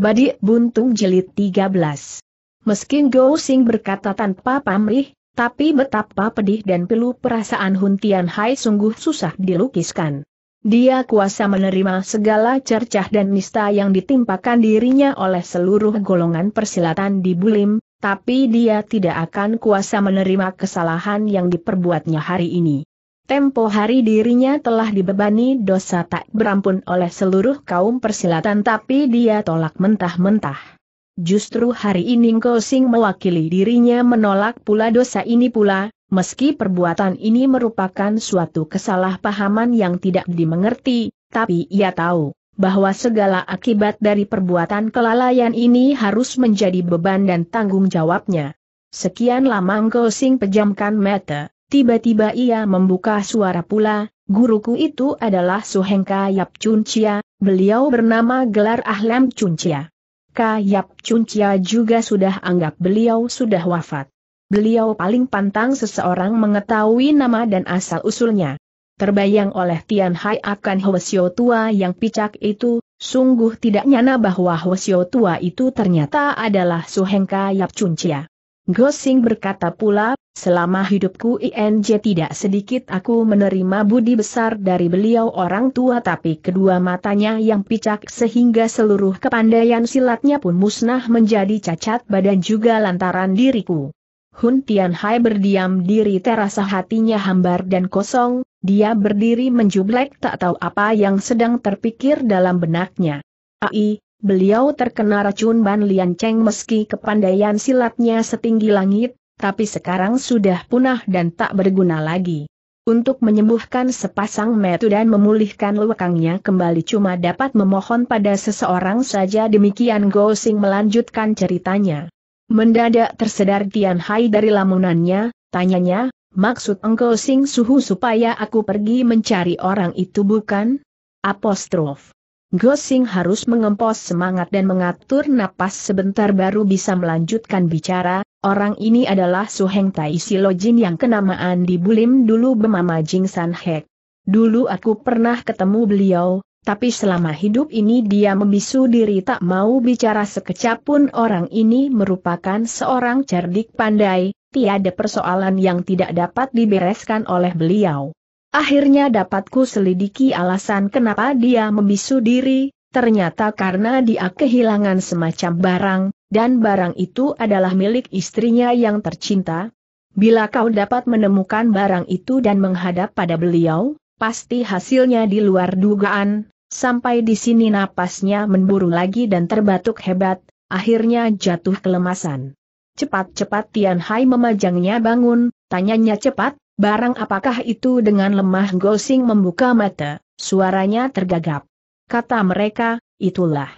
Badi Buntung Jelit 13 Meski Go Sing berkata tanpa pamrih, tapi betapa pedih dan pilu perasaan Hun Tian Hai sungguh susah dilukiskan. Dia kuasa menerima segala cercah dan nista yang ditimpakan dirinya oleh seluruh golongan persilatan di Bulim, tapi dia tidak akan kuasa menerima kesalahan yang diperbuatnya hari ini. Tempo hari dirinya telah dibebani dosa tak berampun oleh seluruh kaum persilatan tapi dia tolak mentah-mentah. Justru hari ini Ngo Sing mewakili dirinya menolak pula dosa ini pula, meski perbuatan ini merupakan suatu kesalahpahaman yang tidak dimengerti, tapi ia tahu bahwa segala akibat dari perbuatan kelalaian ini harus menjadi beban dan tanggung jawabnya. Sekian lama Ngo Sing pejamkan mata Tiba-tiba ia membuka suara pula, guruku itu adalah Suhengka Yap Chuncia, beliau bernama gelar Ahlam Chuncia. Kayap Chuncia juga sudah anggap beliau sudah wafat. Beliau paling pantang seseorang mengetahui nama dan asal-usulnya. Terbayang oleh Tian Hai akan Hwasyo tua yang picak itu, sungguh tidak nyana bahwa Hwasyo tua itu ternyata adalah Suhengka Yap Chuncia. Gosing berkata pula Selama hidupku INJ tidak sedikit aku menerima budi besar dari beliau orang tua tapi kedua matanya yang picak sehingga seluruh kepandaian silatnya pun musnah menjadi cacat badan juga lantaran diriku. Hun Tianhai berdiam diri terasa hatinya hambar dan kosong, dia berdiri menjublek tak tahu apa yang sedang terpikir dalam benaknya. Ai, beliau terkena racun Ban Lian Cheng meski kepandaian silatnya setinggi langit, tapi sekarang sudah punah dan tak berguna lagi. Untuk menyembuhkan sepasang metu dan memulihkan lewakangnya kembali cuma dapat memohon pada seseorang saja demikian Go Sing melanjutkan ceritanya. Mendadak tersedar Tian Hai dari lamunannya, tanyanya, maksud engkau Sing Suhu supaya aku pergi mencari orang itu bukan? Apostrof. Gosing harus mengempos semangat dan mengatur napas sebentar baru bisa melanjutkan bicara, Orang ini adalah Su Heng Tai Jin yang kenamaan di Bulim dulu bemama Jing San Hek. Dulu aku pernah ketemu beliau, tapi selama hidup ini dia membisu diri tak mau bicara sekecap pun orang ini merupakan seorang cerdik pandai, tiada persoalan yang tidak dapat dibereskan oleh beliau. Akhirnya dapatku selidiki alasan kenapa dia membisu diri, ternyata karena dia kehilangan semacam barang, dan barang itu adalah milik istrinya yang tercinta, bila kau dapat menemukan barang itu dan menghadap pada beliau, pasti hasilnya di luar dugaan, sampai di sini napasnya memburu lagi dan terbatuk hebat, akhirnya jatuh kelemasan. Cepat-cepat Tian Hai memajangnya bangun, tanyanya cepat, barang apakah itu dengan lemah Gosing membuka mata, suaranya tergagap. Kata mereka, itulah.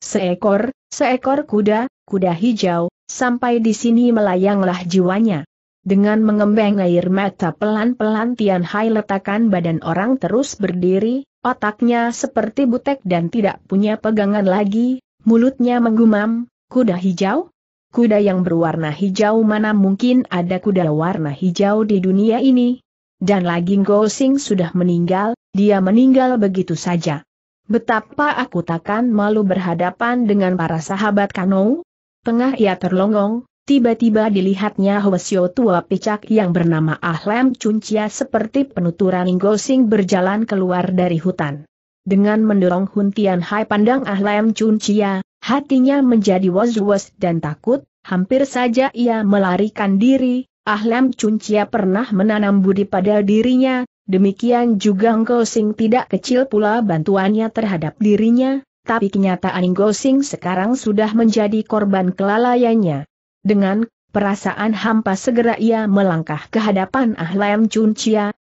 Seekor, seekor kuda, kuda hijau, sampai di sini melayanglah jiwanya. Dengan mengembang air mata pelan-pelan Tian Hai letakkan badan orang terus berdiri, otaknya seperti butek dan tidak punya pegangan lagi, mulutnya menggumam, kuda hijau? Kuda yang berwarna hijau mana mungkin ada kuda warna hijau di dunia ini? Dan lagi Gosing sudah meninggal, dia meninggal begitu saja. Betapa aku takkan malu berhadapan dengan para sahabat Kanou, Tengah ia terlongong, tiba-tiba dilihatnya Hwasyo tua picak yang bernama Ahlem Cuncia seperti penuturan Inggosing berjalan keluar dari hutan. Dengan mendorong Huntian Hai pandang Ahlem Cuncia, hatinya menjadi was-was dan takut, hampir saja ia melarikan diri, Ahlem Cuncia pernah menanam budi pada dirinya, demikian juga Gosing tidak kecil pula bantuannya terhadap dirinya, tapi kenyataan Gosing sekarang sudah menjadi korban kelalaiannya. Dengan perasaan hampa segera ia melangkah ke hadapan Ahlam Chun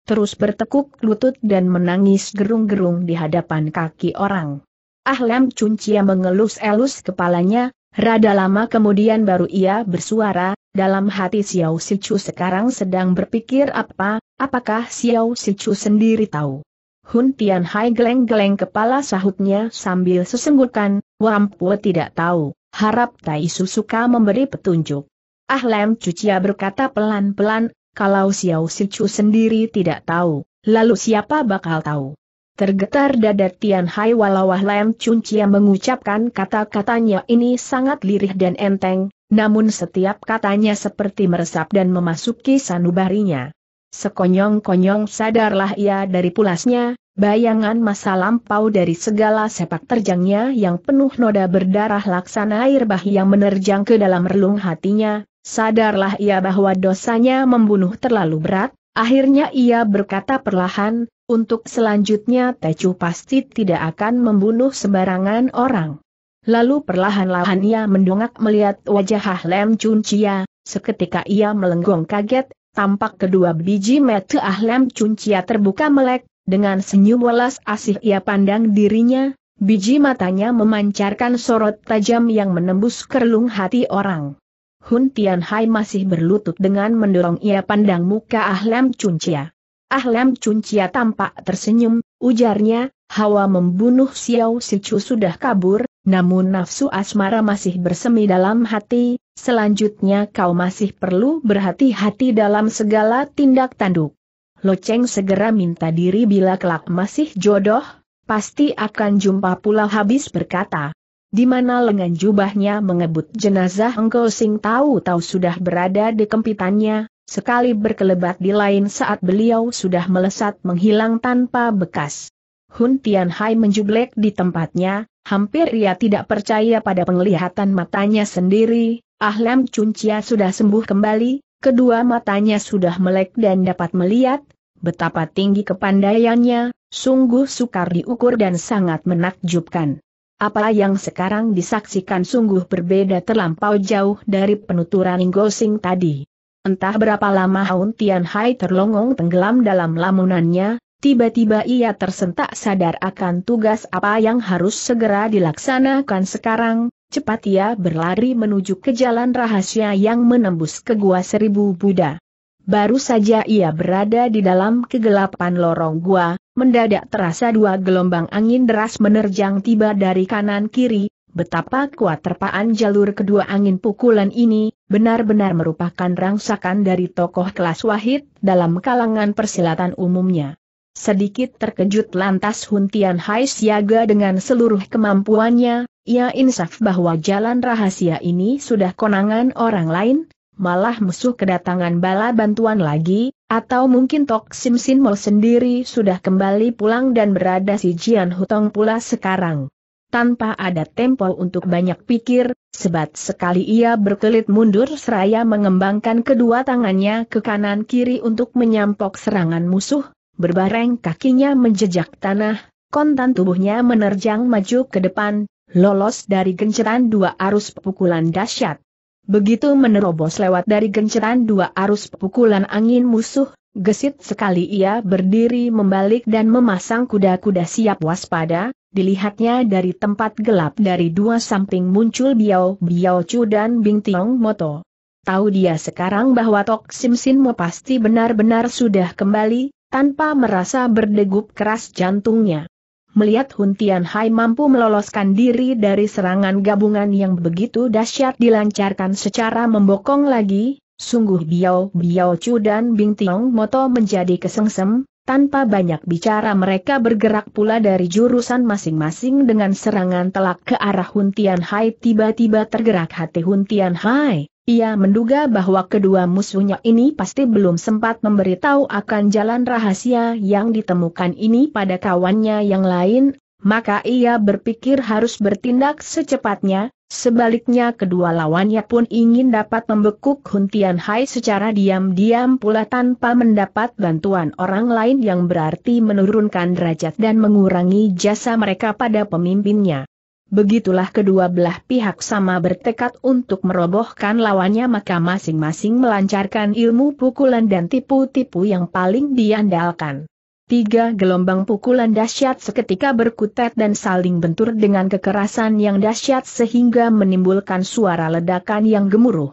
terus bertekuk lutut dan menangis gerung-gerung di hadapan kaki orang. Ahlam Chun mengelus-elus kepalanya, rada lama kemudian baru ia bersuara, dalam hati Xiao Sichu sekarang sedang berpikir apa, apakah Xiao Sichu sendiri tahu. Hun Tian Hai geleng-geleng kepala sahutnya sambil sesenggukan, Wampua tidak tahu, harap Tai Su suka memberi petunjuk. Ah Lem Cucia berkata pelan-pelan, kalau Xiao Si Chu sendiri tidak tahu, lalu siapa bakal tahu? Tergetar dada Tian Hai Ah Lem Cucia mengucapkan kata-katanya ini sangat lirih dan enteng, namun setiap katanya seperti meresap dan memasuki sanubarinya. Sekonyong-konyong sadarlah ia dari pulasnya, bayangan masa lampau dari segala sepak terjangnya yang penuh noda berdarah laksana air bah yang menerjang ke dalam relung hatinya, sadarlah ia bahwa dosanya membunuh terlalu berat, akhirnya ia berkata perlahan, untuk selanjutnya Tecu pasti tidak akan membunuh sembarangan orang. Lalu perlahan-lahan ia mendongak melihat wajah Ahlem Chun Chia, seketika ia melenggong kaget, tampak kedua biji mata Ahlem Cuncia terbuka melek, dengan senyum welas asih ia pandang dirinya, biji matanya memancarkan sorot tajam yang menembus kerlung hati orang. Hun Tianhai masih berlutut dengan mendorong ia pandang muka Ahlem Cuncia. Ahlem Cuncia tampak tersenyum, ujarnya, hawa membunuh Xiao Sichu sudah kabur, namun nafsu asmara masih bersemi dalam hati, selanjutnya kau masih perlu berhati-hati dalam segala tindak tanduk. Loceng segera minta diri bila kelak masih jodoh, pasti akan jumpa pula habis berkata. Di mana lengan jubahnya mengebut jenazah engkau sing tahu-tahu sudah berada di kempitannya, sekali berkelebat di lain saat beliau sudah melesat menghilang tanpa bekas. Hun Tian Hai menjublek di tempatnya, Hampir ia tidak percaya pada penglihatan matanya sendiri, Ahlem Cuncia sudah sembuh kembali, kedua matanya sudah melek dan dapat melihat, betapa tinggi kepandaiannya, sungguh sukar diukur dan sangat menakjubkan. Apa yang sekarang disaksikan sungguh berbeda terlampau jauh dari penuturan Inggosing tadi. Entah berapa lama Haun Tian Hai terlongong tenggelam dalam lamunannya, Tiba-tiba ia tersentak sadar akan tugas apa yang harus segera dilaksanakan sekarang, cepat ia berlari menuju ke jalan rahasia yang menembus ke Gua Seribu Buddha. Baru saja ia berada di dalam kegelapan lorong gua, mendadak terasa dua gelombang angin deras menerjang tiba dari kanan kiri, Betapa kuat terpaan jalur kedua angin pukulan ini, benar-benar merupakan rangsakan dari tokoh kelas wahid dalam kalangan persilatan umumnya. Sedikit terkejut lantas Hun Tian Hai siaga dengan seluruh kemampuannya, ia insaf bahwa jalan rahasia ini sudah konangan orang lain, malah musuh kedatangan bala bantuan lagi, atau mungkin Tok Sim Sin Mo sendiri sudah kembali pulang dan berada si Jian Hutong pula sekarang. Tanpa ada tempo untuk banyak pikir, sebat sekali ia berkelit mundur seraya mengembangkan kedua tangannya ke kanan kiri untuk menyampok serangan musuh, berbareng kakinya menjejak tanah, kontan tubuhnya menerjang maju ke depan, lolos dari genceran dua arus pukulan dahsyat. Begitu menerobos lewat dari genceran dua arus pukulan angin musuh, gesit sekali ia berdiri membalik dan memasang kuda-kuda siap waspada, dilihatnya dari tempat gelap dari dua samping muncul Biao Biao Chu dan Bing Tiong Moto. Tahu dia sekarang bahwa Tok Sim Sin Mo pasti benar-benar sudah kembali, tanpa merasa berdegup keras jantungnya. Melihat Hun Tian Hai mampu meloloskan diri dari serangan gabungan yang begitu dahsyat dilancarkan secara membokong lagi, sungguh Biao Biao Chu dan Bing Tiong Moto menjadi kesengsem, tanpa banyak bicara mereka bergerak pula dari jurusan masing-masing dengan serangan telak ke arah Huntian Hai tiba-tiba tergerak hati Huntian Hai. Ia menduga bahwa kedua musuhnya ini pasti belum sempat memberitahu akan jalan rahasia yang ditemukan ini pada kawannya yang lain, maka ia berpikir harus bertindak secepatnya, Sebaliknya kedua lawannya pun ingin dapat membekuk Hun Hai secara diam-diam pula tanpa mendapat bantuan orang lain yang berarti menurunkan derajat dan mengurangi jasa mereka pada pemimpinnya. Begitulah kedua belah pihak sama bertekad untuk merobohkan lawannya maka masing-masing melancarkan ilmu pukulan dan tipu-tipu yang paling diandalkan. Tiga gelombang pukulan dahsyat seketika berkutat dan saling bentur dengan kekerasan yang dahsyat sehingga menimbulkan suara ledakan yang gemuruh.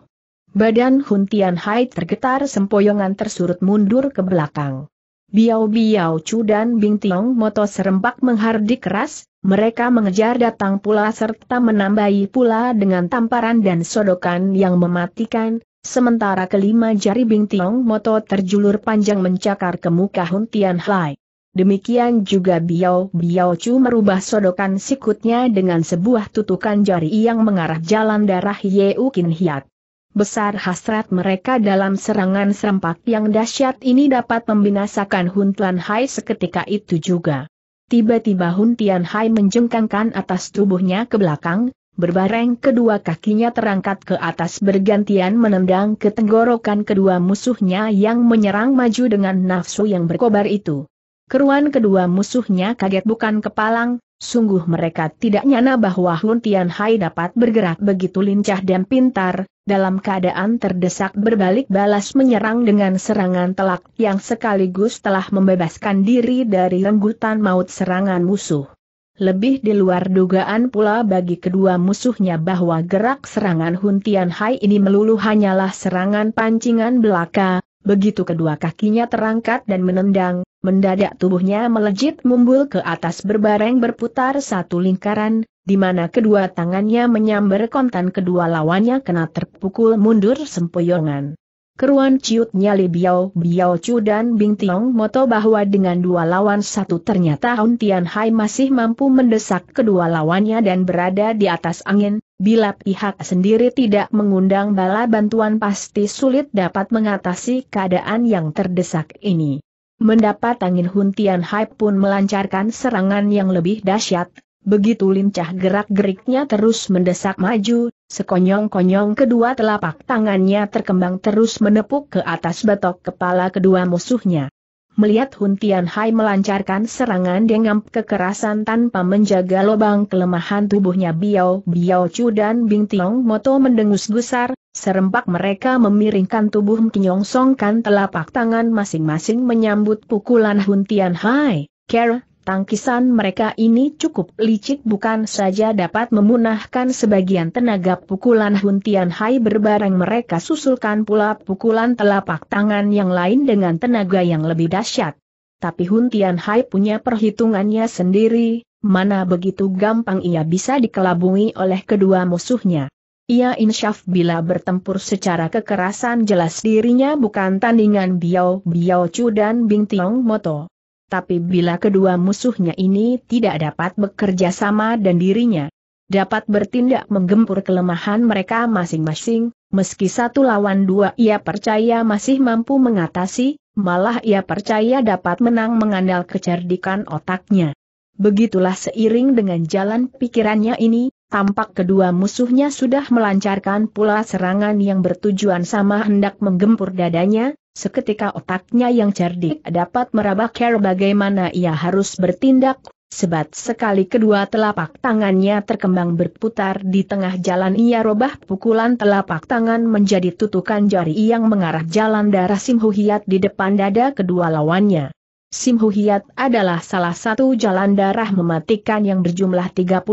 Badan Huntian Hai tergetar sempoyongan tersurut mundur ke belakang. Biao Biao Chu dan Bing Tiong Moto serempak menghardik keras, mereka mengejar datang pula serta menambahi pula dengan tamparan dan sodokan yang mematikan, Sementara kelima jari Bing Tiong Moto terjulur panjang mencakar ke muka Hun Tian Hai. Demikian juga Biao Biao Chu merubah sodokan sikutnya dengan sebuah tutukan jari yang mengarah jalan darah U Kin Hiat. Besar hasrat mereka dalam serangan serempak yang dahsyat ini dapat membinasakan Hun Tian Hai seketika itu juga. Tiba-tiba Hun Tian Hai menjengkangkan atas tubuhnya ke belakang, berbareng kedua kakinya terangkat ke atas bergantian menendang ke tenggorokan kedua musuhnya yang menyerang maju dengan nafsu yang berkobar itu. Keruan kedua musuhnya kaget bukan kepalang, sungguh mereka tidak nyana bahwa Hun Tian Hai dapat bergerak begitu lincah dan pintar, dalam keadaan terdesak berbalik balas menyerang dengan serangan telak yang sekaligus telah membebaskan diri dari renggutan maut serangan musuh. Lebih di luar dugaan pula bagi kedua musuhnya bahwa gerak serangan Hun Tian Hai ini melulu hanyalah serangan pancingan belaka, begitu kedua kakinya terangkat dan menendang, mendadak tubuhnya melejit mumbul ke atas berbareng berputar satu lingkaran, di mana kedua tangannya menyambar kontan kedua lawannya kena terpukul mundur sempoyongan. Keruan ciutnya Li Biao Biao Chu dan Bing Tiong Moto bahwa dengan dua lawan satu ternyata Hun Tian Hai masih mampu mendesak kedua lawannya dan berada di atas angin, bila pihak sendiri tidak mengundang bala bantuan pasti sulit dapat mengatasi keadaan yang terdesak ini. Mendapat angin Hun Tian Hai pun melancarkan serangan yang lebih dahsyat, Begitu lincah gerak-geriknya terus mendesak maju, sekonyong-konyong kedua telapak tangannya terkembang terus menepuk ke atas batok kepala kedua musuhnya. Melihat Hun Tian Hai melancarkan serangan dengan kekerasan tanpa menjaga lubang kelemahan tubuhnya Biao Biao Chu dan Bing Tiong Moto mendengus gusar, Serempak mereka memiringkan tubuh menyongsongkan telapak tangan masing-masing menyambut pukulan Hun Tian Hai. Kera, Tangkisan mereka ini cukup licik bukan saja dapat memunahkan sebagian tenaga pukulan Hun Hai berbareng mereka susulkan pula pukulan telapak tangan yang lain dengan tenaga yang lebih dahsyat. Tapi Hun Hai punya perhitungannya sendiri, mana begitu gampang ia bisa dikelabungi oleh kedua musuhnya. Ia insyaf bila bertempur secara kekerasan jelas dirinya bukan tandingan Biao Biao Chu dan Bing Tiong Moto tapi bila kedua musuhnya ini tidak dapat bekerja sama dan dirinya dapat bertindak menggempur kelemahan mereka masing-masing, meski satu lawan dua ia percaya masih mampu mengatasi, malah ia percaya dapat menang mengandal kecerdikan otaknya. Begitulah seiring dengan jalan pikirannya ini, tampak kedua musuhnya sudah melancarkan pula serangan yang bertujuan sama hendak menggempur dadanya, seketika otaknya yang cerdik dapat meraba ker bagaimana ia harus bertindak, sebat sekali kedua telapak tangannya terkembang berputar di tengah jalan ia robah pukulan telapak tangan menjadi tutukan jari yang mengarah jalan darah Simhuhiat di depan dada kedua lawannya. Sim Huhiat adalah salah satu jalan darah mematikan yang berjumlah 36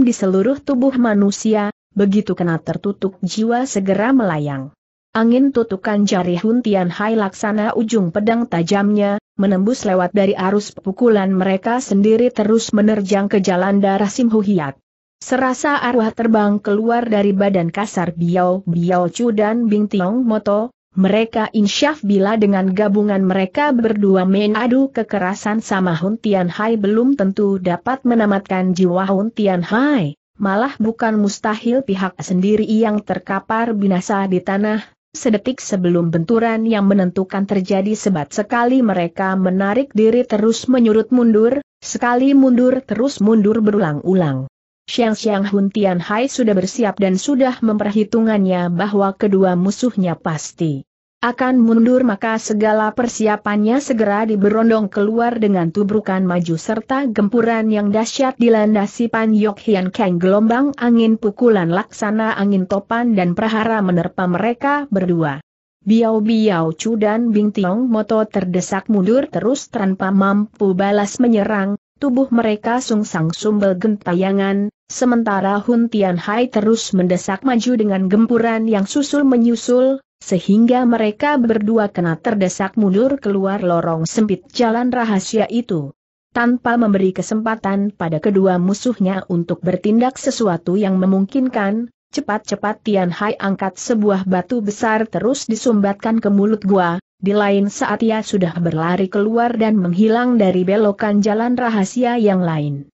di seluruh tubuh manusia, begitu kena tertutup jiwa segera melayang. Angin tutukan jari Huntian Hai laksana ujung pedang tajamnya, menembus lewat dari arus pukulan mereka sendiri terus menerjang ke jalan darah Sim Huhiat. Serasa arwah terbang keluar dari badan kasar Biao Biao Chu dan Bing Tiong Moto, mereka insyaf bila dengan gabungan mereka berdua menadu kekerasan sama Hun Tian Hai belum tentu dapat menamatkan jiwa Hun Tian Hai. Malah bukan mustahil pihak sendiri yang terkapar binasa di tanah. Sedetik sebelum benturan yang menentukan terjadi sebat sekali mereka menarik diri terus menyurut mundur, sekali mundur terus mundur berulang-ulang. Siang Siang Hun Tian Hai sudah bersiap dan sudah memperhitungannya bahwa kedua musuhnya pasti akan mundur maka segala persiapannya segera diberondong keluar dengan tubrukan maju serta gempuran yang dahsyat dilandasi Pan Yok Hian Kang gelombang angin pukulan laksana angin topan dan prahara menerpa mereka berdua. Biao Biao Chu dan Bing Tiong Moto terdesak mundur terus tanpa mampu balas menyerang, tubuh mereka sungsang sumbel gentayangan, sementara Hun Tian Hai terus mendesak maju dengan gempuran yang susul menyusul, sehingga mereka berdua kena terdesak mundur keluar lorong sempit jalan rahasia itu. Tanpa memberi kesempatan pada kedua musuhnya untuk bertindak sesuatu yang memungkinkan, cepat-cepat Tian Hai angkat sebuah batu besar terus disumbatkan ke mulut gua, di lain saat ia sudah berlari keluar dan menghilang dari belokan jalan rahasia yang lain.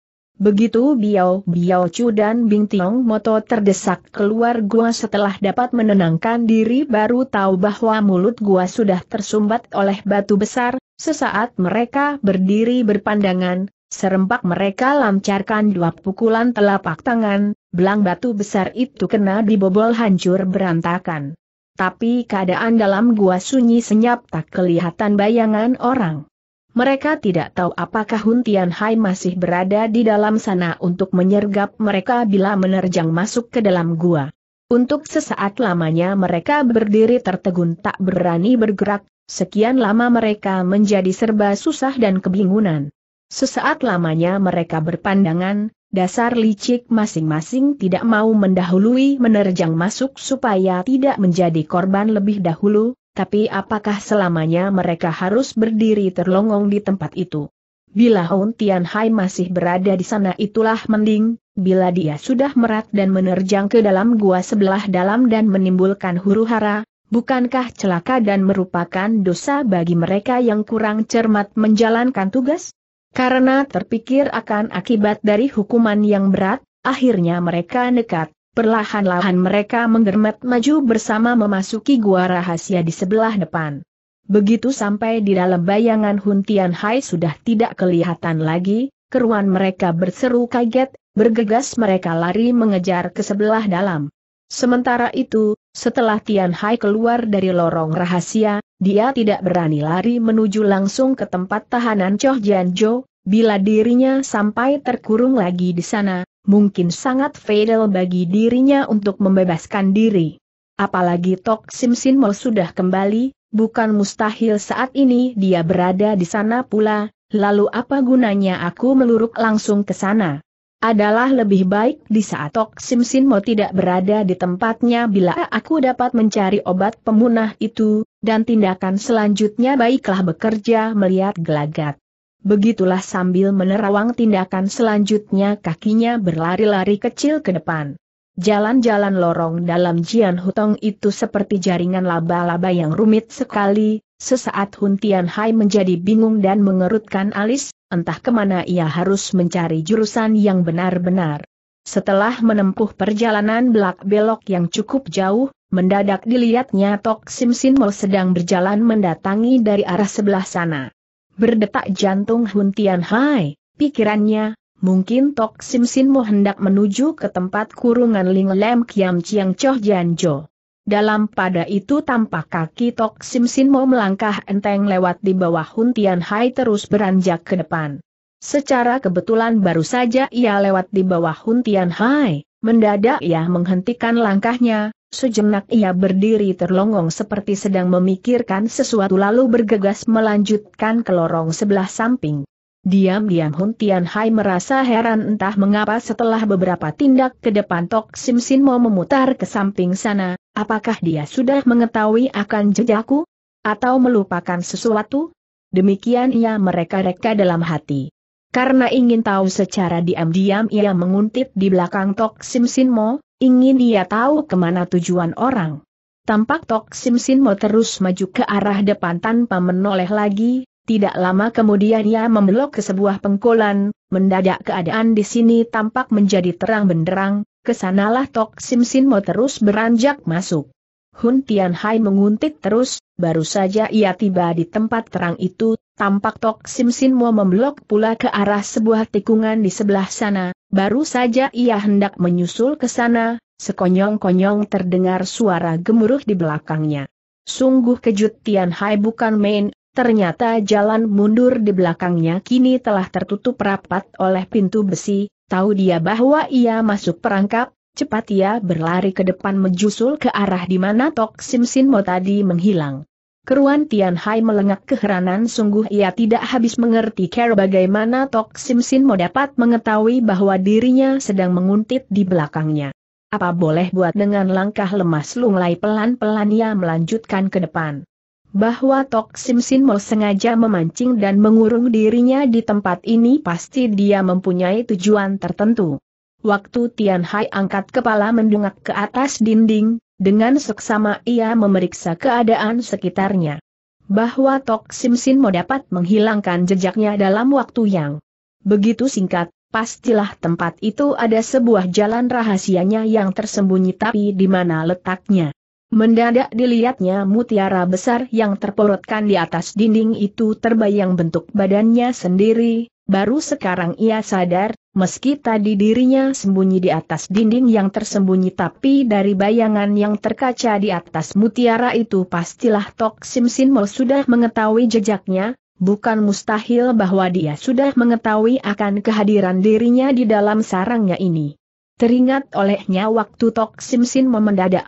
Begitu Biao Biao Chu dan Bing Tiong Moto terdesak keluar gua setelah dapat menenangkan diri baru tahu bahwa mulut gua sudah tersumbat oleh batu besar, sesaat mereka berdiri berpandangan, serempak mereka lancarkan dua pukulan telapak tangan, belang batu besar itu kena dibobol hancur berantakan. Tapi keadaan dalam gua sunyi senyap tak kelihatan bayangan orang. Mereka tidak tahu apakah Hun Tian Hai masih berada di dalam sana untuk menyergap mereka bila menerjang masuk ke dalam gua. Untuk sesaat lamanya mereka berdiri tertegun tak berani bergerak, sekian lama mereka menjadi serba susah dan kebingungan. Sesaat lamanya mereka berpandangan, dasar licik masing-masing tidak mau mendahului menerjang masuk supaya tidak menjadi korban lebih dahulu, tapi apakah selamanya mereka harus berdiri terlongong di tempat itu? Bila Hon Tian Hai masih berada di sana itulah mending, bila dia sudah merat dan menerjang ke dalam gua sebelah dalam dan menimbulkan huru hara, bukankah celaka dan merupakan dosa bagi mereka yang kurang cermat menjalankan tugas? Karena terpikir akan akibat dari hukuman yang berat, akhirnya mereka nekat, Perlahan-lahan mereka menggermet maju bersama memasuki gua rahasia di sebelah depan. Begitu sampai di dalam bayangan Hun Tian Hai sudah tidak kelihatan lagi, keruan mereka berseru kaget, bergegas mereka lari mengejar ke sebelah dalam. Sementara itu, setelah Tian Hai keluar dari lorong rahasia, dia tidak berani lari menuju langsung ke tempat tahanan Choh Jian Jo, Bila dirinya sampai terkurung lagi di sana, mungkin sangat fatal bagi dirinya untuk membebaskan diri. Apalagi Tok Sim Sin sudah kembali, bukan mustahil saat ini dia berada di sana pula, lalu apa gunanya aku meluruk langsung ke sana? Adalah lebih baik di saat Tok Sim Sin tidak berada di tempatnya bila aku dapat mencari obat pemunah itu, dan tindakan selanjutnya baiklah bekerja melihat gelagat. Begitulah sambil menerawang tindakan selanjutnya kakinya berlari-lari kecil ke depan. Jalan-jalan lorong dalam Jian Hutong itu seperti jaringan laba-laba yang rumit sekali, sesaat Hun Tian Hai menjadi bingung dan mengerutkan alis, entah kemana ia harus mencari jurusan yang benar-benar. Setelah menempuh perjalanan belak-belok yang cukup jauh, mendadak dilihatnya Tok Sim Sin Mo sedang berjalan mendatangi dari arah sebelah sana. Berdetak jantung Hun Tian Hai, pikirannya, mungkin Tok Sim Sin Mo hendak menuju ke tempat kurungan Ling Lem Kiam Chiang Choh Jo. Dalam pada itu tampak kaki Tok Sim Sin Mo melangkah enteng lewat di bawah Hun Tian Hai terus beranjak ke depan. Secara kebetulan baru saja ia lewat di bawah Hun Tian Hai, mendadak ia menghentikan langkahnya, Sejenak ia berdiri terlongong seperti sedang memikirkan sesuatu lalu bergegas melanjutkan ke lorong sebelah samping. Diam-diam Hun Tian Hai merasa heran entah mengapa setelah beberapa tindak ke depan Tok Sim Sin mau memutar ke samping sana, apakah dia sudah mengetahui akan jejakku? Atau melupakan sesuatu? Demikian ia mereka-reka dalam hati. Karena ingin tahu secara diam-diam ia menguntit di belakang Tok Sim Mo, ingin ia tahu kemana tujuan orang. Tampak Tok Sim Mo terus maju ke arah depan tanpa menoleh lagi, tidak lama kemudian ia membelok ke sebuah pengkolan, mendadak keadaan di sini tampak menjadi terang benderang, kesanalah Tok Sim Mo terus beranjak masuk. Hun Tian Hai menguntit terus, baru saja ia tiba di tempat terang itu, tampak Tok Sim Sin Mo memblok pula ke arah sebuah tikungan di sebelah sana, baru saja ia hendak menyusul ke sana, sekonyong-konyong terdengar suara gemuruh di belakangnya. Sungguh kejut Tian Hai bukan main, ternyata jalan mundur di belakangnya kini telah tertutup rapat oleh pintu besi, tahu dia bahwa ia masuk perangkap, cepat ia berlari ke depan menyusul ke arah di mana Tok Sim Sin Mo tadi menghilang. Keruan Tian Hai melengak keheranan sungguh ia tidak habis mengerti cara bagaimana Tok Sim Sin mau dapat mengetahui bahwa dirinya sedang menguntit di belakangnya. Apa boleh buat dengan langkah lemas lunglai pelan-pelan ia melanjutkan ke depan. Bahwa Tok Sim Sin mau sengaja memancing dan mengurung dirinya di tempat ini pasti dia mempunyai tujuan tertentu. Waktu Tian Hai angkat kepala mendongak ke atas dinding, dengan seksama ia memeriksa keadaan sekitarnya. Bahwa Tok Simsin mau dapat menghilangkan jejaknya dalam waktu yang begitu singkat, pastilah tempat itu ada sebuah jalan rahasianya yang tersembunyi tapi di mana letaknya. Mendadak dilihatnya mutiara besar yang terporotkan di atas dinding itu terbayang bentuk badannya sendiri, baru sekarang ia sadar, meski tadi dirinya sembunyi di atas dinding yang tersembunyi tapi dari bayangan yang terkaca di atas mutiara itu pastilah Tok Sim sudah mengetahui jejaknya, bukan mustahil bahwa dia sudah mengetahui akan kehadiran dirinya di dalam sarangnya ini. Teringat olehnya waktu Tok Sim Sin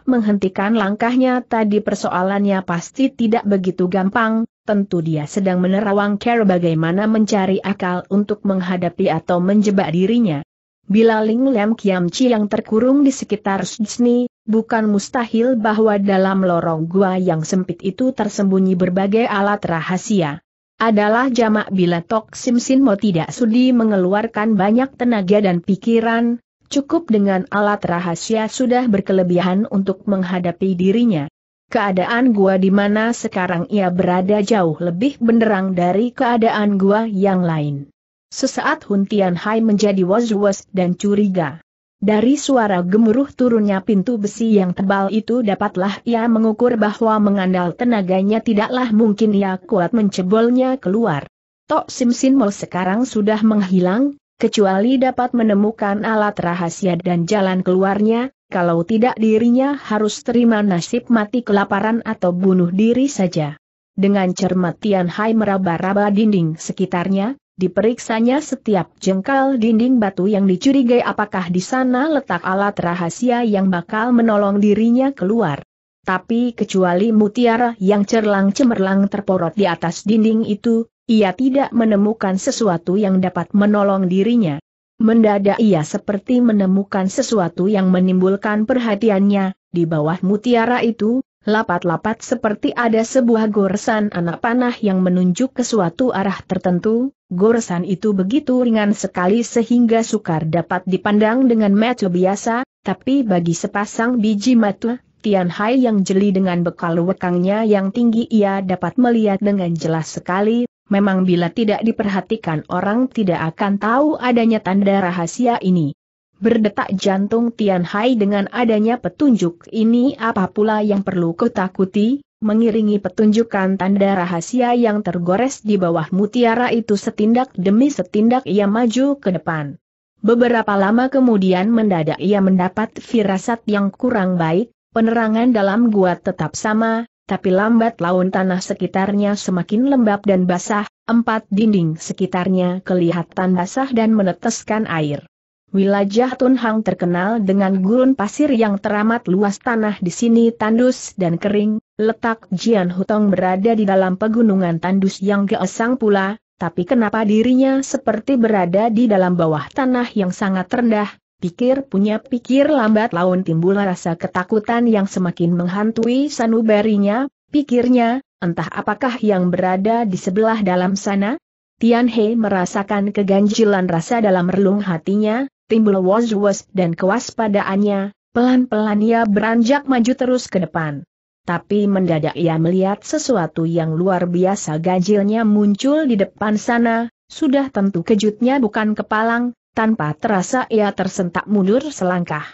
menghentikan langkahnya tadi persoalannya pasti tidak begitu gampang, tentu dia sedang menerawang care bagaimana mencari akal untuk menghadapi atau menjebak dirinya. Bila Ling Lam Kiam Chi yang terkurung di sekitar Sujni, bukan mustahil bahwa dalam lorong gua yang sempit itu tersembunyi berbagai alat rahasia. Adalah jamak bila Tok Sim Sin mau tidak sudi mengeluarkan banyak tenaga dan pikiran, Cukup dengan alat rahasia sudah berkelebihan untuk menghadapi dirinya. Keadaan gua di mana sekarang ia berada jauh lebih benderang dari keadaan gua yang lain. Sesaat Hun Tian Hai menjadi was-was dan curiga. Dari suara gemuruh turunnya pintu besi yang tebal itu dapatlah ia mengukur bahwa mengandal tenaganya tidaklah mungkin ia kuat mencebolnya keluar. Tok Sim Sin Mo sekarang sudah menghilang, kecuali dapat menemukan alat rahasia dan jalan keluarnya, kalau tidak dirinya harus terima nasib mati kelaparan atau bunuh diri saja. Dengan cermat Tian Hai meraba-raba dinding sekitarnya, diperiksanya setiap jengkal dinding batu yang dicurigai apakah di sana letak alat rahasia yang bakal menolong dirinya keluar tapi kecuali mutiara yang cerlang-cemerlang terporot di atas dinding itu, ia tidak menemukan sesuatu yang dapat menolong dirinya. Mendadak ia seperti menemukan sesuatu yang menimbulkan perhatiannya, di bawah mutiara itu, lapat-lapat seperti ada sebuah goresan anak panah yang menunjuk ke suatu arah tertentu, goresan itu begitu ringan sekali sehingga sukar dapat dipandang dengan mata biasa, tapi bagi sepasang biji mata, Tian Hai yang jeli dengan bekal wekangnya yang tinggi ia dapat melihat dengan jelas sekali, memang bila tidak diperhatikan orang tidak akan tahu adanya tanda rahasia ini. Berdetak jantung Tian Hai dengan adanya petunjuk ini apa pula yang perlu kutakuti, mengiringi petunjukan tanda rahasia yang tergores di bawah mutiara itu setindak demi setindak ia maju ke depan. Beberapa lama kemudian mendadak ia mendapat firasat yang kurang baik, Penerangan dalam gua tetap sama, tapi lambat laun tanah sekitarnya semakin lembab dan basah, empat dinding sekitarnya kelihatan basah dan meneteskan air. Wilayah Tunhang terkenal dengan gurun pasir yang teramat luas tanah di sini tandus dan kering, letak Jian Hutong berada di dalam pegunungan tandus yang geesang pula, tapi kenapa dirinya seperti berada di dalam bawah tanah yang sangat rendah, pikir punya pikir lambat laun timbul rasa ketakutan yang semakin menghantui sanubarinya, pikirnya, entah apakah yang berada di sebelah dalam sana? Tian He merasakan keganjilan rasa dalam relung hatinya, timbul was-was dan kewaspadaannya, pelan-pelan ia beranjak maju terus ke depan. Tapi mendadak ia melihat sesuatu yang luar biasa ganjilnya muncul di depan sana, sudah tentu kejutnya bukan kepalang, tanpa terasa ia tersentak mundur selangkah.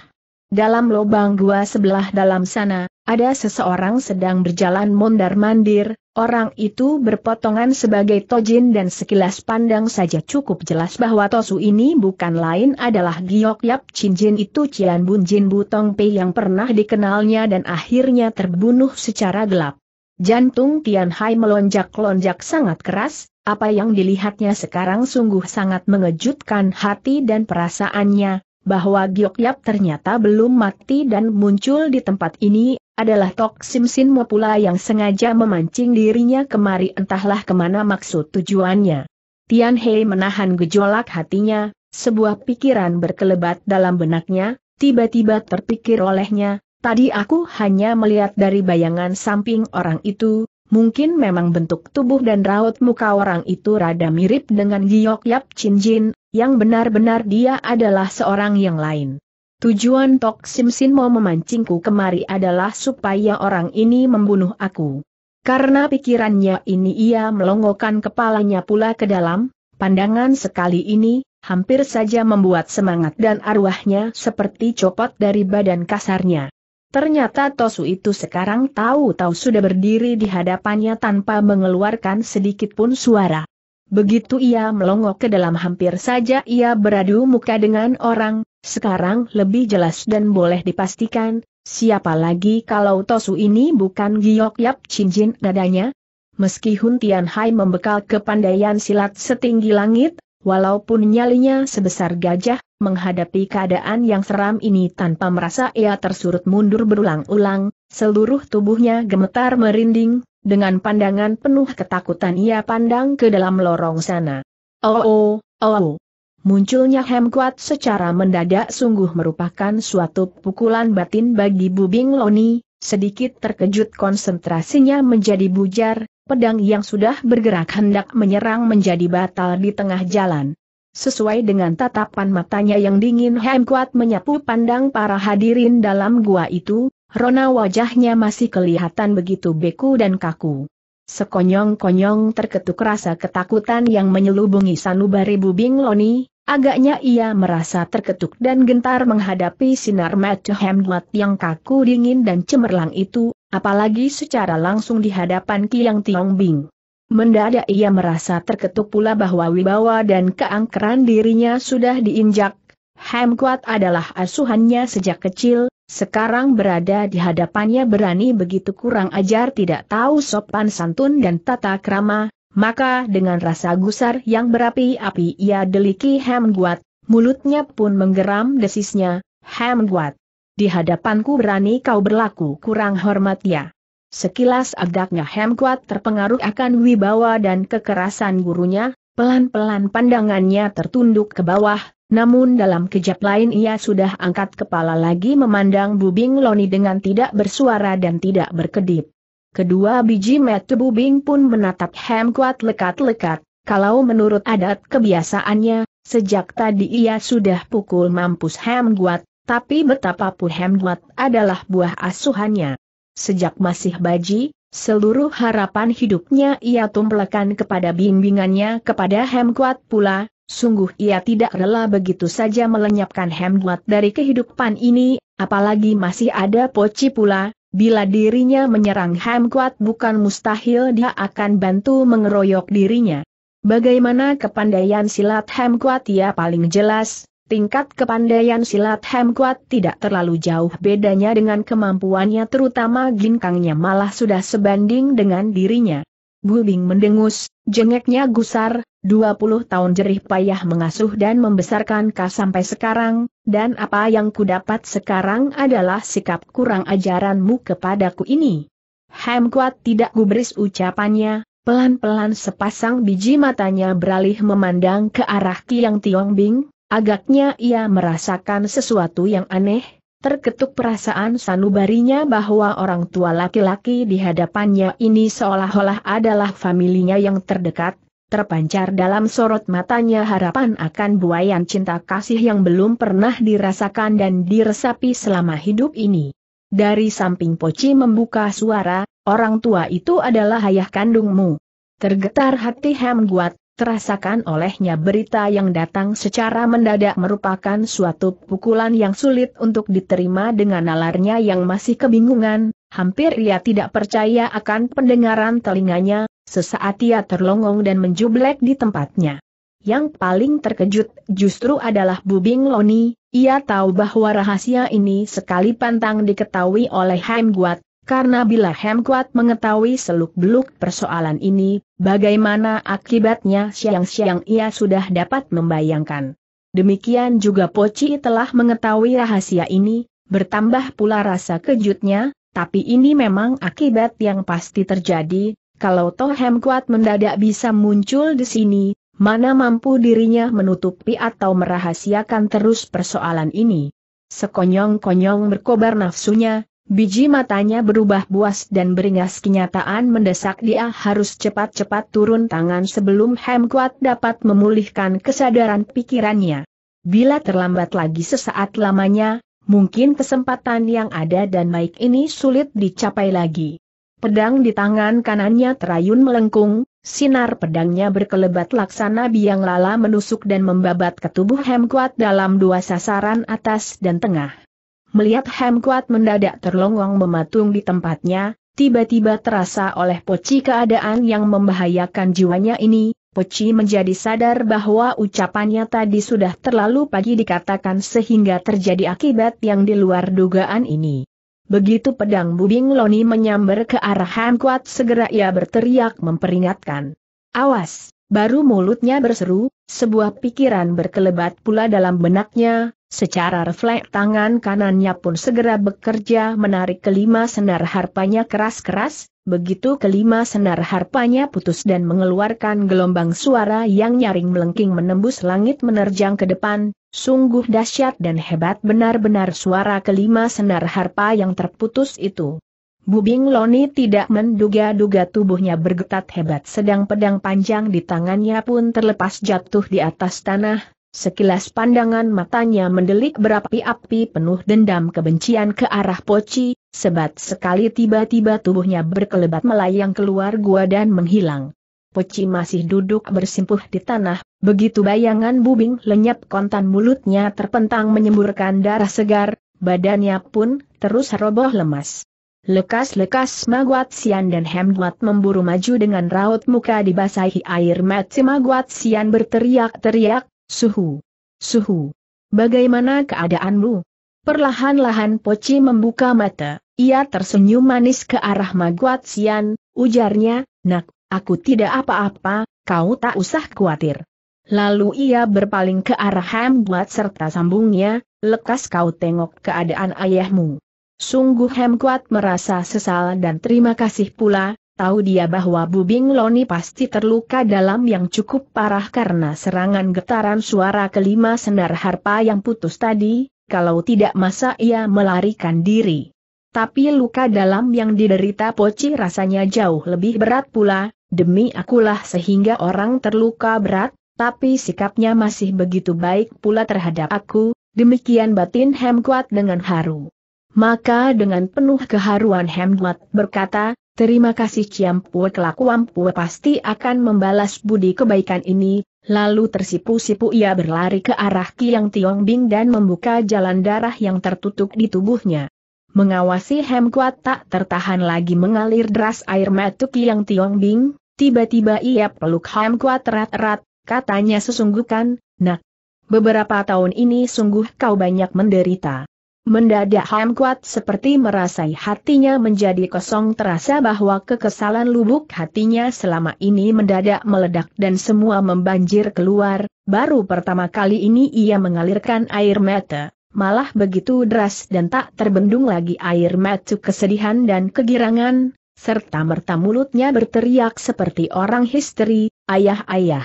Dalam lubang gua sebelah dalam sana, ada seseorang sedang berjalan mondar-mandir, orang itu berpotongan sebagai tojin dan sekilas pandang saja cukup jelas bahwa Tosu ini bukan lain adalah Giok Yap Jin itu Cian Bun Jin Butong Pei yang pernah dikenalnya dan akhirnya terbunuh secara gelap. Jantung Tian Hai melonjak-lonjak sangat keras, apa yang dilihatnya sekarang sungguh sangat mengejutkan hati dan perasaannya, bahwa Giok Yap ternyata belum mati dan muncul di tempat ini, adalah Tok Sim Sin Mo pula yang sengaja memancing dirinya kemari entahlah kemana maksud tujuannya. Tian Hei menahan gejolak hatinya, sebuah pikiran berkelebat dalam benaknya, tiba-tiba terpikir olehnya, tadi aku hanya melihat dari bayangan samping orang itu, Mungkin memang bentuk tubuh dan raut muka orang itu rada mirip dengan Giok Yap Chin Jin, yang benar-benar dia adalah seorang yang lain. Tujuan Tok Sim Sin mau memancingku kemari adalah supaya orang ini membunuh aku. Karena pikirannya ini ia melongokkan kepalanya pula ke dalam, pandangan sekali ini, hampir saja membuat semangat dan arwahnya seperti copot dari badan kasarnya. Ternyata Tosu itu sekarang tahu-tahu sudah berdiri di hadapannya tanpa mengeluarkan sedikit pun suara. Begitu ia melongok ke dalam hampir saja ia beradu muka dengan orang, sekarang lebih jelas dan boleh dipastikan, siapa lagi kalau Tosu ini bukan giok Yap Cincin dadanya? Meski Hun Tian Hai membekal kepandaian silat setinggi langit, Walaupun nyalinya sebesar gajah, menghadapi keadaan yang seram ini tanpa merasa ia tersurut mundur berulang-ulang, seluruh tubuhnya gemetar merinding, dengan pandangan penuh ketakutan ia pandang ke dalam lorong sana. Oh, oh, oh. Munculnya Hem secara mendadak sungguh merupakan suatu pukulan batin bagi Bubing Loni, sedikit terkejut konsentrasinya menjadi bujar, pedang yang sudah bergerak hendak menyerang menjadi batal di tengah jalan. Sesuai dengan tatapan matanya yang dingin Hem Kuat menyapu pandang para hadirin dalam gua itu, rona wajahnya masih kelihatan begitu beku dan kaku. Sekonyong-konyong terketuk rasa ketakutan yang menyelubungi sanubari bubing Loni, Agaknya ia merasa terketuk dan gentar menghadapi sinar mata hemat yang kaku dingin dan cemerlang itu, apalagi secara langsung di hadapan Kiang Bing. Mendadak ia merasa terketuk pula bahwa wibawa dan keangkeran dirinya sudah diinjak. Ham Kuat adalah asuhannya sejak kecil, sekarang berada di hadapannya berani begitu kurang ajar tidak tahu sopan santun dan tata krama, maka dengan rasa gusar yang berapi-api ia deliki Hem Guat, mulutnya pun menggeram desisnya, Hem Guat. Di hadapanku berani kau berlaku kurang hormat ya. Sekilas agaknya Hem Guat terpengaruh akan wibawa dan kekerasan gurunya, pelan-pelan pandangannya tertunduk ke bawah, namun dalam kejap lain ia sudah angkat kepala lagi memandang Bubing Loni dengan tidak bersuara dan tidak berkedip. Kedua biji metu bubing pun menatap Hem Kuat lekat-lekat, kalau menurut adat kebiasaannya, sejak tadi ia sudah pukul mampus Hem Kuat, tapi betapapun Hem Kuat adalah buah asuhannya. Sejak masih baji, seluruh harapan hidupnya ia tumplekkan kepada bimbingannya kepada Hem Kuat pula, sungguh ia tidak rela begitu saja melenyapkan Hem Kuat dari kehidupan ini, apalagi masih ada Poci pula, Bila dirinya menyerang Ham Kuat bukan mustahil dia akan bantu mengeroyok dirinya. Bagaimana kepandaian silat Ham Kuat ia ya, paling jelas, tingkat kepandaian silat Ham Kuat tidak terlalu jauh bedanya dengan kemampuannya terutama ginkangnya malah sudah sebanding dengan dirinya. Bubing mendengus, jengeknya gusar, 20 tahun jerih payah mengasuh dan membesarkan kau sampai sekarang, dan apa yang ku dapat sekarang adalah sikap kurang ajaranmu kepadaku ini. Hem kuat tidak gubris ucapannya, pelan-pelan sepasang biji matanya beralih memandang ke arah Tiang Tiong Bing, agaknya ia merasakan sesuatu yang aneh, Terketuk perasaan sanubarinya bahwa orang tua laki-laki di hadapannya ini seolah-olah adalah familinya yang terdekat, terpancar dalam sorot matanya harapan akan buayan cinta kasih yang belum pernah dirasakan dan diresapi selama hidup ini. Dari samping Poci membuka suara, orang tua itu adalah ayah kandungmu. Tergetar hati Hem Guat, terasakan olehnya berita yang datang secara mendadak merupakan suatu pukulan yang sulit untuk diterima dengan nalarnya yang masih kebingungan, hampir ia tidak percaya akan pendengaran telinganya, sesaat ia terlongong dan menjublek di tempatnya. Yang paling terkejut justru adalah Bubing Loni, ia tahu bahwa rahasia ini sekali pantang diketahui oleh Haim Guat, karena bila Hem mengetahui seluk-beluk persoalan ini, bagaimana akibatnya siang-siang ia sudah dapat membayangkan. Demikian juga Poci telah mengetahui rahasia ini, bertambah pula rasa kejutnya, tapi ini memang akibat yang pasti terjadi, kalau toh Kuat mendadak bisa muncul di sini, mana mampu dirinya menutupi atau merahasiakan terus persoalan ini. Sekonyong-konyong berkobar nafsunya, Biji matanya berubah buas dan beringas kenyataan mendesak dia harus cepat-cepat turun tangan sebelum Hem dapat memulihkan kesadaran pikirannya. Bila terlambat lagi sesaat lamanya, mungkin kesempatan yang ada dan baik ini sulit dicapai lagi. Pedang di tangan kanannya terayun melengkung, sinar pedangnya berkelebat laksana biang lala menusuk dan membabat ketubuh tubuh dalam dua sasaran atas dan tengah. Melihat Hem Kuat mendadak terlongong mematung di tempatnya, tiba-tiba terasa oleh Poci keadaan yang membahayakan jiwanya ini, Poci menjadi sadar bahwa ucapannya tadi sudah terlalu pagi dikatakan sehingga terjadi akibat yang di luar dugaan ini. Begitu pedang bubing Loni menyambar ke arah Hem Kuat segera ia berteriak memperingatkan. Awas, baru mulutnya berseru, sebuah pikiran berkelebat pula dalam benaknya, Secara refleks tangan kanannya pun segera bekerja menarik kelima senar harpanya keras-keras, begitu kelima senar harpanya putus dan mengeluarkan gelombang suara yang nyaring melengking menembus langit menerjang ke depan, sungguh dahsyat dan hebat benar-benar suara kelima senar harpa yang terputus itu. Bubing Loni tidak menduga-duga tubuhnya bergetat hebat sedang pedang panjang di tangannya pun terlepas jatuh di atas tanah, Sekilas pandangan matanya mendelik berapi-api penuh dendam kebencian ke arah Poci, sebat sekali tiba-tiba tubuhnya berkelebat melayang keluar gua dan menghilang. Poci masih duduk bersimpuh di tanah, begitu bayangan bubing lenyap kontan mulutnya terpentang menyemburkan darah segar, badannya pun terus roboh lemas. Lekas-lekas Maguat Sian dan Hemdwat memburu maju dengan raut muka dibasahi air mata Maguat Sian berteriak-teriak, Suhu. Suhu. Bagaimana keadaanmu? Perlahan-lahan Poci membuka mata, ia tersenyum manis ke arah Maguat Sian, ujarnya, nak, aku tidak apa-apa, kau tak usah khawatir. Lalu ia berpaling ke arah Hamguat serta sambungnya, lekas kau tengok keadaan ayahmu. Sungguh Hamguat merasa sesal dan terima kasih pula, tahu dia bahwa Bubing Loni pasti terluka dalam yang cukup parah karena serangan getaran suara kelima senar harpa yang putus tadi, kalau tidak masa ia melarikan diri. Tapi luka dalam yang diderita Poci rasanya jauh lebih berat pula, demi akulah sehingga orang terluka berat, tapi sikapnya masih begitu baik pula terhadap aku, demikian batin Hem dengan haru. Maka dengan penuh keharuan Hemdwat berkata, Terima kasih Pue kelak Pue pasti akan membalas budi kebaikan ini, lalu tersipu-sipu ia berlari ke arah Kiang Tiong Bing dan membuka jalan darah yang tertutup di tubuhnya. Mengawasi Hem Kuat tak tertahan lagi mengalir deras air mata Kiang Tiong Bing, tiba-tiba ia peluk Hem Kuat erat-erat, katanya sesungguhkan, nak, beberapa tahun ini sungguh kau banyak menderita. Mendadak Ham Kuat seperti merasai hatinya menjadi kosong terasa bahwa kekesalan lubuk hatinya selama ini mendadak meledak dan semua membanjir keluar, baru pertama kali ini ia mengalirkan air mata, malah begitu deras dan tak terbendung lagi air mata kesedihan dan kegirangan, serta merta mulutnya berteriak seperti orang histeri, ayah-ayah.